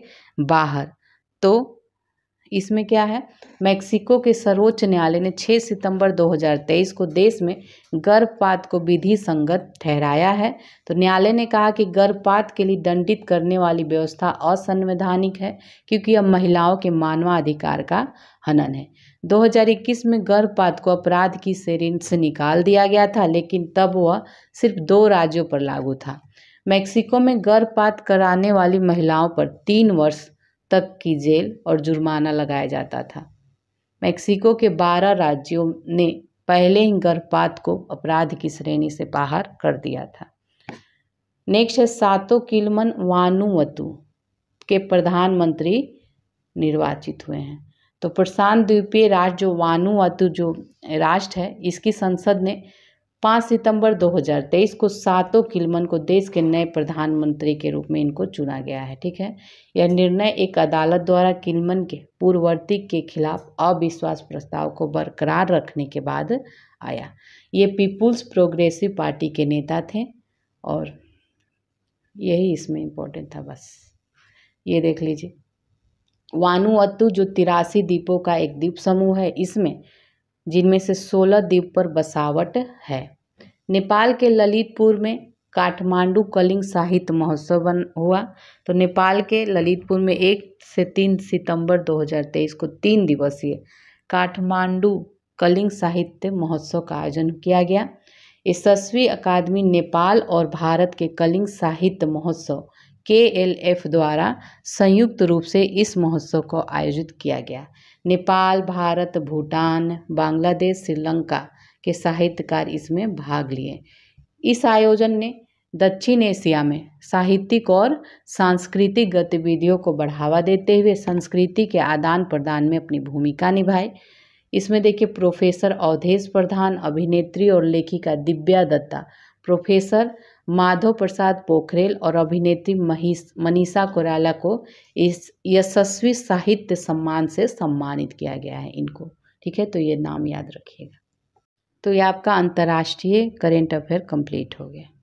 बाहर तो इसमें क्या है मैक्सिको के सर्वोच्च न्यायालय ने 6 सितंबर 2023 को देश में गर्भपात को विधि संगत ठहराया है तो न्यायालय ने कहा कि गर्भपात के लिए दंडित करने वाली व्यवस्था असंवैधानिक है क्योंकि अब महिलाओं के मानवाधिकार का हनन है 2021 में गर्भपात को अपराध की श्रेणी से निकाल दिया गया था लेकिन तब वह सिर्फ दो राज्यों पर लागू था मैक्सिको में गर्भपात कराने वाली महिलाओं पर तीन वर्ष तक की जेल और जुर्माना लगाया जाता था मैक्सिको के 12 राज्यों ने पहले ही गर्भपात को अपराध की श्रेणी से बाहर कर दिया था नेक्स्ट है सातो किलमन वानुवतु के प्रधानमंत्री निर्वाचित हुए हैं तो प्रशांत द्वीपीय राज्य जो वानुअतु जो राष्ट्र है इसकी संसद ने पाँच सितंबर 2023 को सातों किलमन को देश के नए प्रधानमंत्री के रूप में इनको चुना गया है ठीक है यह निर्णय एक अदालत द्वारा किलमन के पूर्ववर्ती के खिलाफ अविश्वास प्रस्ताव को बरकरार रखने के बाद आया ये पीपुल्स प्रोग्रेसिव पार्टी के नेता थे और यही इसमें इम्पोर्टेंट था बस ये देख लीजिए वानुअतु जो तिरासी द्वीपों का एक द्वीप समूह है इसमें जिनमें से सोलह द्वीप पर बसावट है नेपाल के ललितपुर में काठमांडू कलिंग साहित्य महोत्सव बन हुआ तो नेपाल के ललितपुर में एक से तीन सितंबर 2023 को तीन दिवसीय काठमांडू कलिंग साहित्य महोत्सव का आयोजन किया गया यशस्वी अकादमी नेपाल और भारत के कलिंग साहित्य महोत्सव के एल एफ द्वारा संयुक्त रूप से इस महोत्सव को आयोजित किया गया नेपाल भारत भूटान बांग्लादेश श्रीलंका के साहित्यकार इसमें भाग लिए इस आयोजन ने दक्षिण एशिया में साहित्यिक और सांस्कृतिक गतिविधियों को बढ़ावा देते हुए संस्कृति के आदान प्रदान में अपनी भूमिका निभाई इसमें देखिए प्रोफेसर अवधेश प्रधान अभिनेत्री और लेखिका दिव्या दत्ता प्रोफेसर माधव प्रसाद पोखरेल और अभिनेत्री महिस मनीषा कोराला को इस यशस्वी साहित्य सम्मान से सम्मानित किया गया है इनको ठीक है तो ये नाम याद रखिएगा तो ये आपका अंतर्राष्ट्रीय करेंट अफेयर कंप्लीट हो गया